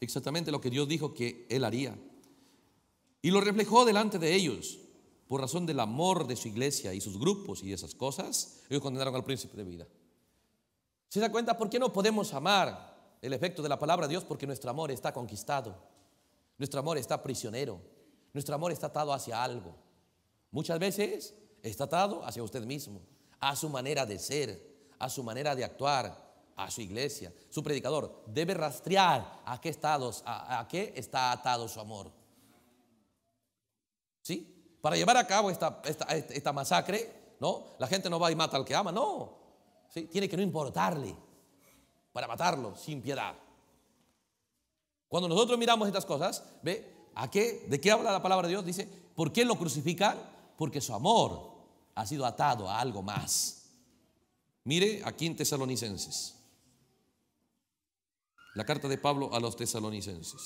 exactamente lo que Dios dijo que él haría. Y lo reflejó delante de ellos por razón del amor de su iglesia y sus grupos y esas cosas, ellos condenaron al príncipe de vida. ¿Se da cuenta por qué no podemos amar el efecto de la palabra de Dios? Porque nuestro amor está conquistado, nuestro amor está prisionero, nuestro amor está atado hacia algo. Muchas veces está atado hacia usted mismo, a su manera de ser, a su manera de actuar, a su iglesia. Su predicador debe rastrear a qué, estados, a, qué está atado su amor. ¿Sí? Para llevar a cabo esta, esta masacre, ¿no? La gente no va y mata al que ama, no tiene que no importarle para matarlo sin piedad. Cuando nosotros miramos estas cosas, ¿ve? ¿A qué? ¿De qué habla la palabra de Dios? Dice, ¿por qué lo crucifican? Porque su amor ha sido atado a algo más. Mire aquí en Tesalonicenses. La carta de Pablo a los tesalonicenses.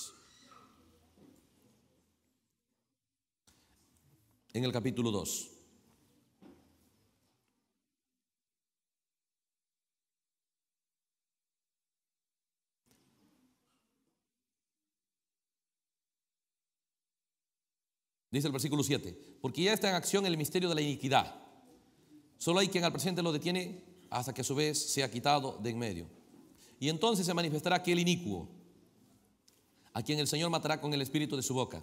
En el capítulo 2. Dice el versículo 7, porque ya está en acción el misterio de la iniquidad. Solo hay quien al presente lo detiene hasta que a su vez sea quitado de en medio. Y entonces se manifestará aquel inicuo, a quien el Señor matará con el espíritu de su boca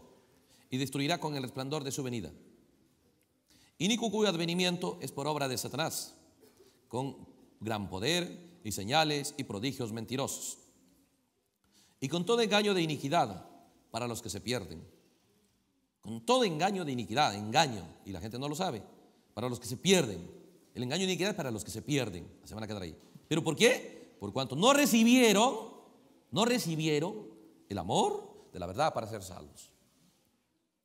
y destruirá con el resplandor de su venida. Inicuo cuyo advenimiento es por obra de Satanás, con gran poder y señales y prodigios mentirosos. Y con todo engaño de iniquidad para los que se pierden con todo engaño de iniquidad, engaño, y la gente no lo sabe, para los que se pierden. El engaño de iniquidad es para los que se pierden, la semana que quedar ahí. ¿Pero por qué? Por cuanto no recibieron, no recibieron el amor de la verdad para ser salvos.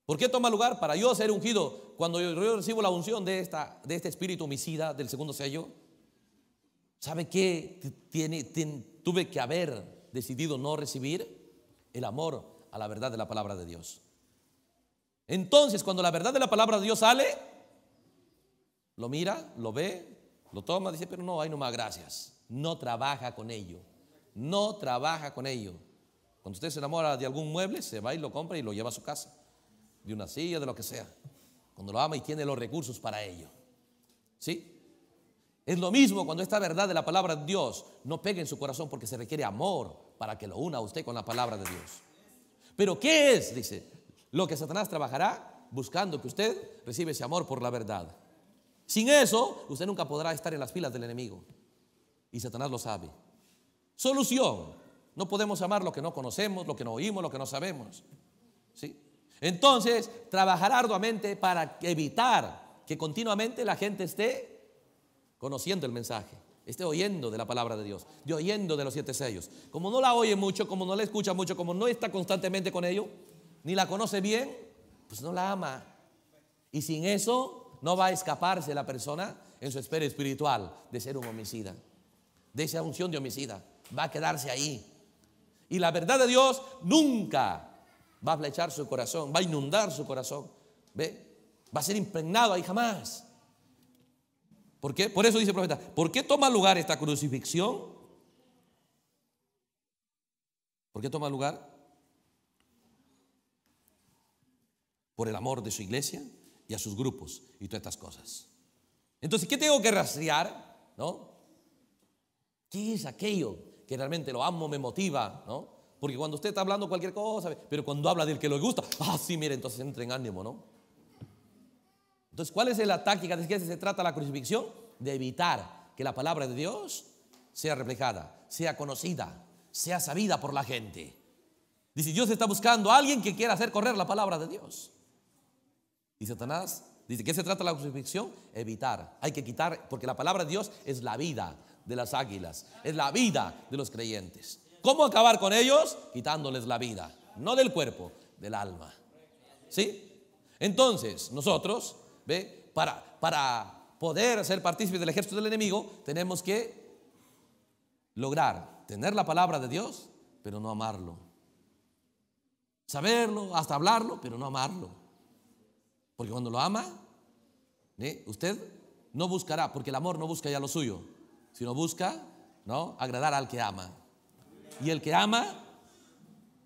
¿Por qué toma lugar? Para yo ser ungido. Cuando yo, recibo la unción de, esta, de este espíritu homicida del segundo sello, ¿sabe qué tiene, tuve que haber decidido no recibir? El amor a la verdad de la palabra de Dios. Entonces, cuando la verdad de la palabra de Dios sale, lo mira, lo ve, lo toma, dice, pero no, hay nomás gracias. No trabaja con ello. No trabaja con ello. Cuando usted se enamora de algún mueble, se va y lo compra y lo lleva a su casa. De una silla, de lo que sea. Cuando lo ama y tiene los recursos para ello. ¿Sí? Es lo mismo cuando esta verdad de la palabra de Dios no pega en su corazón porque se requiere amor para que lo una usted con la palabra de Dios. Pero ¿qué es? Dice, lo que Satanás trabajará buscando que usted reciba ese amor por la verdad. Sin eso, usted nunca podrá estar en las filas del enemigo. Y Satanás lo sabe. Solución. No podemos amar lo que no conocemos, lo que no oímos, lo que no sabemos. ¿Sí? Entonces, trabajar arduamente para evitar que continuamente la gente esté conociendo el mensaje, esté oyendo de la palabra de Dios, de oyendo de los siete sellos. Como no la oye mucho, como no la escucha mucho, como no está constantemente con ello, ni la conoce bien, pues no la ama. Y sin eso no va a escaparse la persona en su esfera espiritual de ser un homicida, de esa unción de homicida. Va a quedarse ahí. Y la verdad de Dios nunca va a flechar su corazón, va a inundar su corazón. ¿Ve? Va a ser impregnado ahí jamás. ¿Por qué? Por eso dice el profeta, ¿por qué toma lugar esta crucifixión? ¿Por qué toma lugar? por el amor de su iglesia y a sus grupos y todas estas cosas. Entonces, ¿qué tengo que rastrear? ¿No? ¿Qué es aquello que realmente lo amo, me motiva? Porque cuando usted está hablando cualquier cosa, pero cuando habla del que le gusta, ah, sí, mire, entonces entra en ánimo, ¿no? Entonces, ¿cuál es la táctica de que se trata la crucifixión? De evitar que la palabra de Dios sea reflejada, sea conocida, sea sabida por la gente. Dice, Dios está buscando a alguien que quiera hacer correr la palabra de Dios. Y Satanás dice, ¿qué se trata la crucifixión? Evitar. Hay que quitar, porque la palabra de Dios es la vida de las águilas, es la vida de los creyentes. ¿Cómo acabar con ellos? Quitándoles la vida, no del cuerpo, del alma. ¿Sí? Entonces, nosotros, ¿ve? Para, para poder ser partícipes del ejército del enemigo, tenemos que lograr tener la palabra de Dios, pero no amarlo. Saberlo, hasta hablarlo, pero no amarlo. Porque cuando lo ama, usted no buscará, porque el amor no busca ya lo suyo, sino busca, ¿no? Agradar al que ama. Y el que ama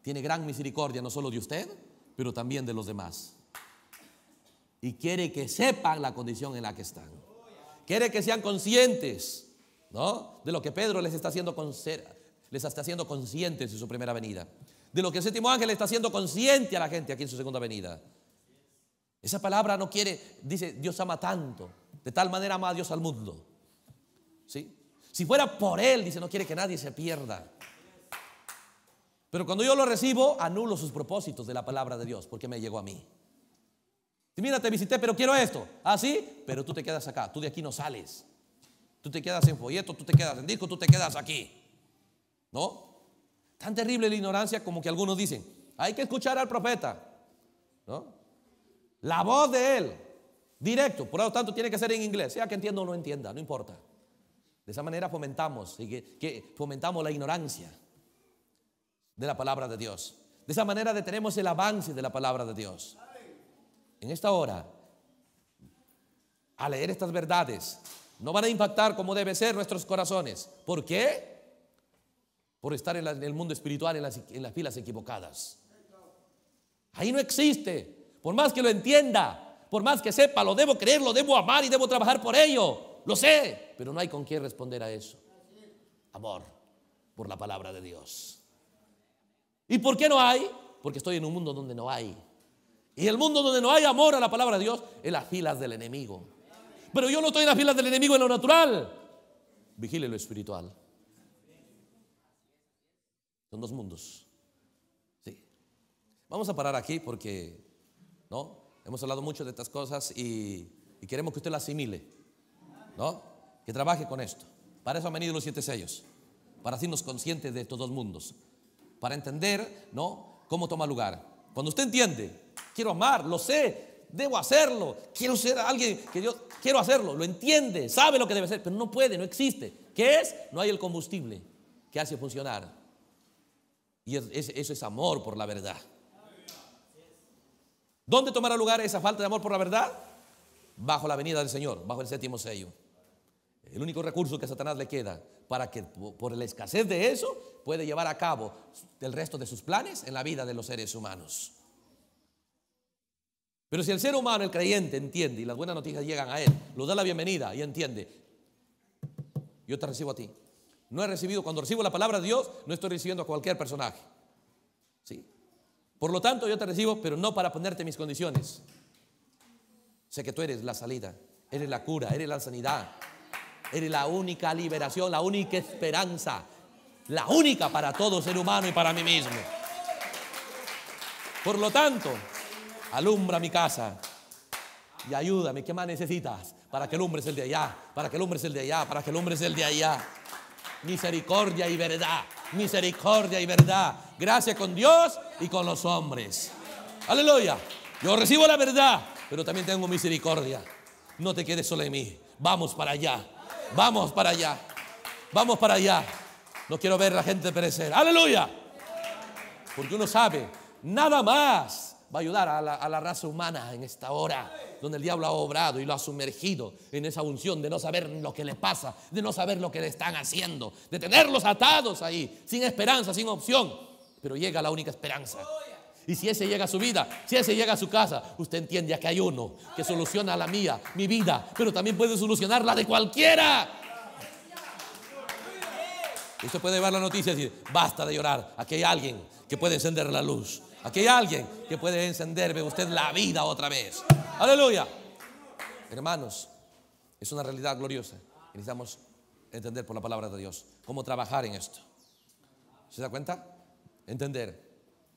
tiene gran misericordia, no solo de usted, pero también de los demás. Y quiere que sepan la condición en la que están. Quiere que sean conscientes, De lo que Pedro les está haciendo, les está haciendo conscientes en su primera venida. De lo que el séptimo ángel está haciendo consciente a la gente aquí en su segunda venida. Esa palabra no quiere, dice, Dios ama tanto, de tal manera ama a Dios al mundo. ¿Sí? Si fuera por Él, dice, no quiere que nadie se pierda. Pero cuando yo lo recibo, anulo sus propósitos de la palabra de Dios, porque me llegó a mí. mira, te visité, pero quiero esto. Ah, sí, pero tú te quedas acá, tú de aquí no sales. Tú te quedas en folleto, tú te quedas en disco, tú te quedas aquí. ¿No? Tan terrible la ignorancia como que algunos dicen, hay que escuchar al profeta. ¿No? La voz de Él, directo. Por lo tanto, tiene que ser en inglés, sea que entienda o no entienda, no importa. De esa manera fomentamos y fomentamos la ignorancia de la palabra de Dios. De esa manera detenemos el avance de la palabra de Dios. En esta hora, al leer estas verdades, no van a impactar como debe ser nuestros corazones. ¿Por qué? Por estar en, el mundo espiritual en las, en las filas equivocadas. Ahí no existe por más que lo entienda, por más que sepa, lo debo creer, lo debo amar y debo trabajar por ello. Lo sé, pero no hay con quién responder a eso. Amor por la palabra de Dios. ¿Y por qué no hay? Porque estoy en un mundo donde no hay. Y el mundo donde no hay amor a la palabra de Dios es las filas del enemigo. Pero yo no estoy en las filas del enemigo en lo natural. Vigile lo espiritual. Son dos mundos. Sí. Vamos a parar aquí porque Hemos hablado mucho de estas cosas y, queremos que usted las asimile, ¿no? Que trabaje con esto. Para eso han venido los siete sellos, para hacernos conscientes de estos dos mundos, para entender, ¿no? Cómo toma lugar. Cuando usted entiende, quiero amar, lo sé, debo hacerlo, quiero ser alguien que Dios, quiero hacerlo, lo entiende, sabe lo que debe hacer, pero no puede, no existe. ¿Qué es? No hay el combustible que hace funcionar. Y eso es amor por la verdad. ¿Dónde tomará lugar esa falta de amor por la verdad? Bajo la venida del Señor, bajo el séptimo sello. El único recurso que a Satanás le queda para que por la escasez de eso puede llevar a cabo el resto de sus planes en la vida de los seres humanos. Pero si el ser humano, el creyente, entiende y las buenas noticias llegan a él, lo da la bienvenida y entiende, yo te recibo a ti. No he recibido, cuando recibo la palabra de Dios, no estoy recibiendo a cualquier personaje. ¿Sí? Por lo tanto, yo te recibo, pero no para ponerte mis condiciones. Sé que tú eres la salida, eres la cura, eres la sanidad, eres la única liberación, la única esperanza, la única para todo ser humano y para mí mismo. Por lo tanto, alumbra mi casa y ayúdame. ¿Qué más necesitas? Para que alumbres el de allá, para que alumbres el de allá, para que alumbres el de allá. Misericordia y verdad misericordia y verdad. Gracias con Dios y con los hombres. Aleluya. Yo recibo la verdad, pero también tengo misericordia. No te quedes solo en mí. Vamos para allá. Vamos para allá. Vamos para allá. No quiero ver a la gente perecer. Aleluya. Porque uno sabe, nada más va a ayudar a la, raza humana en esta hora donde el diablo ha obrado y lo ha sumergido en esa unción de no saber lo que le pasa, de no saber lo que le están haciendo, de tenerlos atados ahí, sin esperanza, sin opción. Pero llega la única esperanza. Y si ese llega a su vida, si ese llega a su casa, usted entiende que hay uno que soluciona la mía, mi vida, pero también puede solucionar la de cualquiera. Usted puede llevar la noticia y decir, basta de llorar, aquí hay alguien que puede encender la luz, Aquí hay alguien que puede encenderme usted la vida otra vez. Aleluya. Hermanos, es una realidad gloriosa. Necesitamos entender por la palabra de Dios cómo trabajar en esto. ¿Se da cuenta? Entender.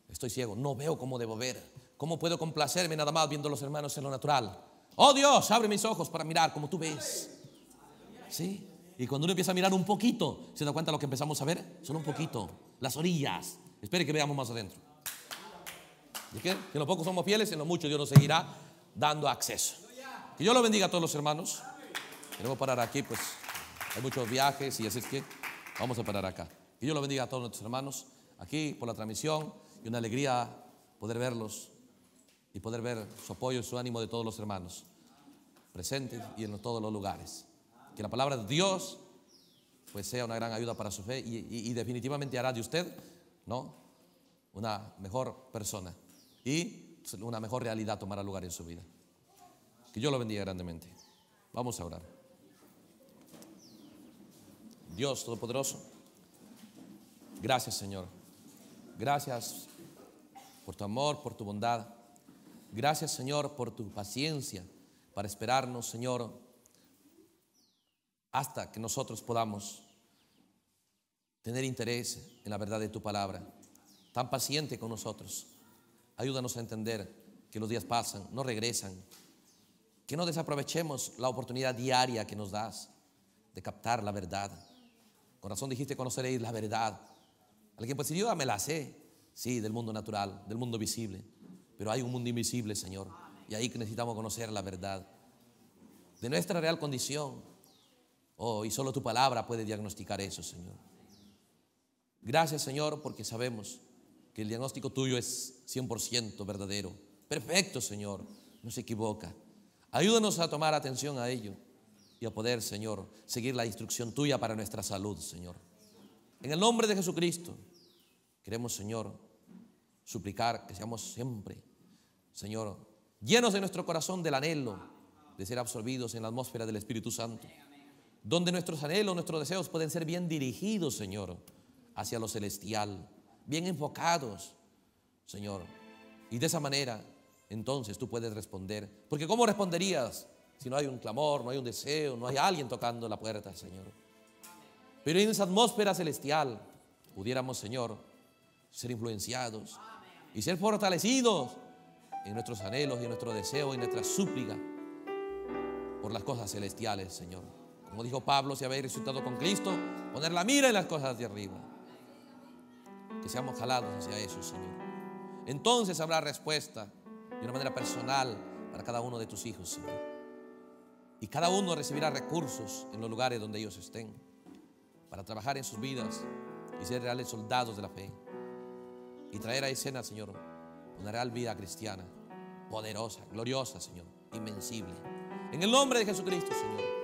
Estoy ciego, no veo cómo debo ver. ¿Cómo puedo complacerme nada más viendo a los hermanos en lo natural? Oh Dios, abre mis ojos para mirar como tú ves. ¿Sí? Y cuando uno empieza a mirar un poquito, ¿se da cuenta lo que empezamos a ver? Solo un poquito, las orillas. Espere que veamos más adentro. Que en lo poco somos fieles, en lo mucho Dios nos seguirá dando acceso. Que Dios lo bendiga a todos los hermanos. Queremos parar aquí, pues hay muchos viajes y así es que vamos a parar acá. Que Dios lo bendiga a todos nuestros hermanos aquí por la transmisión y una alegría poder verlos y poder ver su apoyo y su ánimo de todos los hermanos presentes y en todos los lugares. Que la palabra de Dios pues sea una gran ayuda para su fe y, y definitivamente hará de usted, ¿no? Una mejor persona y una mejor realidad tomará lugar en su vida. Que yo lo bendiga grandemente. Vamos a orar. Dios Todopoderoso, gracias Señor. Gracias por tu amor, por tu bondad. Gracias Señor por tu paciencia para esperarnos Señor hasta que nosotros podamos tener interés en la verdad de tu palabra. Tan paciente con nosotros. Ayúdanos a entender que los días pasan, no regresan. Que no desaprovechemos la oportunidad diaria que nos das de captar la verdad. Con razón dijiste conoceréis la verdad. Alguien puede decir, yo me la sé. Sí, del mundo natural, del mundo visible. Pero hay un mundo invisible, Señor. Y ahí que necesitamos conocer la verdad. De nuestra real condición. Oh, y solo tu palabra puede diagnosticar eso, Señor. Gracias, Señor, porque sabemos que el diagnóstico tuyo es 100% verdadero. Perfecto, Señor, no se equivoca. Ayúdanos a tomar atención a ello y a poder, Señor, seguir la instrucción tuya para nuestra salud, Señor. En el nombre de Jesucristo, queremos, Señor, suplicar que seamos siempre, Señor, llenos de nuestro corazón del anhelo de ser absorbidos en la atmósfera del Espíritu Santo, donde nuestros anhelos, nuestros deseos pueden ser bien dirigidos, Señor, hacia lo celestial bien enfocados, Señor. Y de esa manera, entonces tú puedes responder. Porque ¿cómo responderías si no hay un clamor, no hay un deseo, no hay alguien tocando la puerta, Señor? Pero en esa atmósfera celestial pudiéramos, Señor, ser influenciados y ser fortalecidos en nuestros anhelos y en nuestro deseo y nuestra súplica por las cosas celestiales, Señor. Como dijo Pablo, si habéis resucitado con Cristo, poner la mira en las cosas de arriba que seamos jalados hacia eso, Señor. Entonces habrá respuesta de una manera personal para cada uno de tus hijos, Señor. Y cada uno recibirá recursos en los lugares donde ellos estén para trabajar en sus vidas y ser reales soldados de la fe. Y traer a escena, Señor, una real vida cristiana, poderosa, gloriosa, Señor, invencible. En el nombre de Jesucristo, Señor.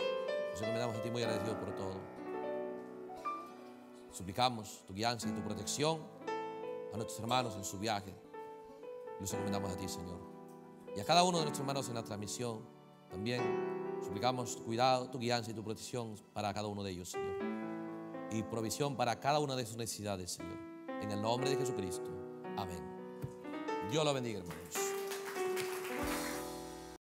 Nos damos a ti muy agradecidos por todo. Suplicamos tu guianza y tu protección a nuestros hermanos en su viaje. Los encomendamos a ti, Señor. Y a cada uno de nuestros hermanos en la transmisión también suplicamos tu cuidado, tu guianza y tu protección para cada uno de ellos, Señor. Y provisión para cada una de sus necesidades, Señor. En el nombre de Jesucristo. Amén. Dios lo bendiga, hermanos.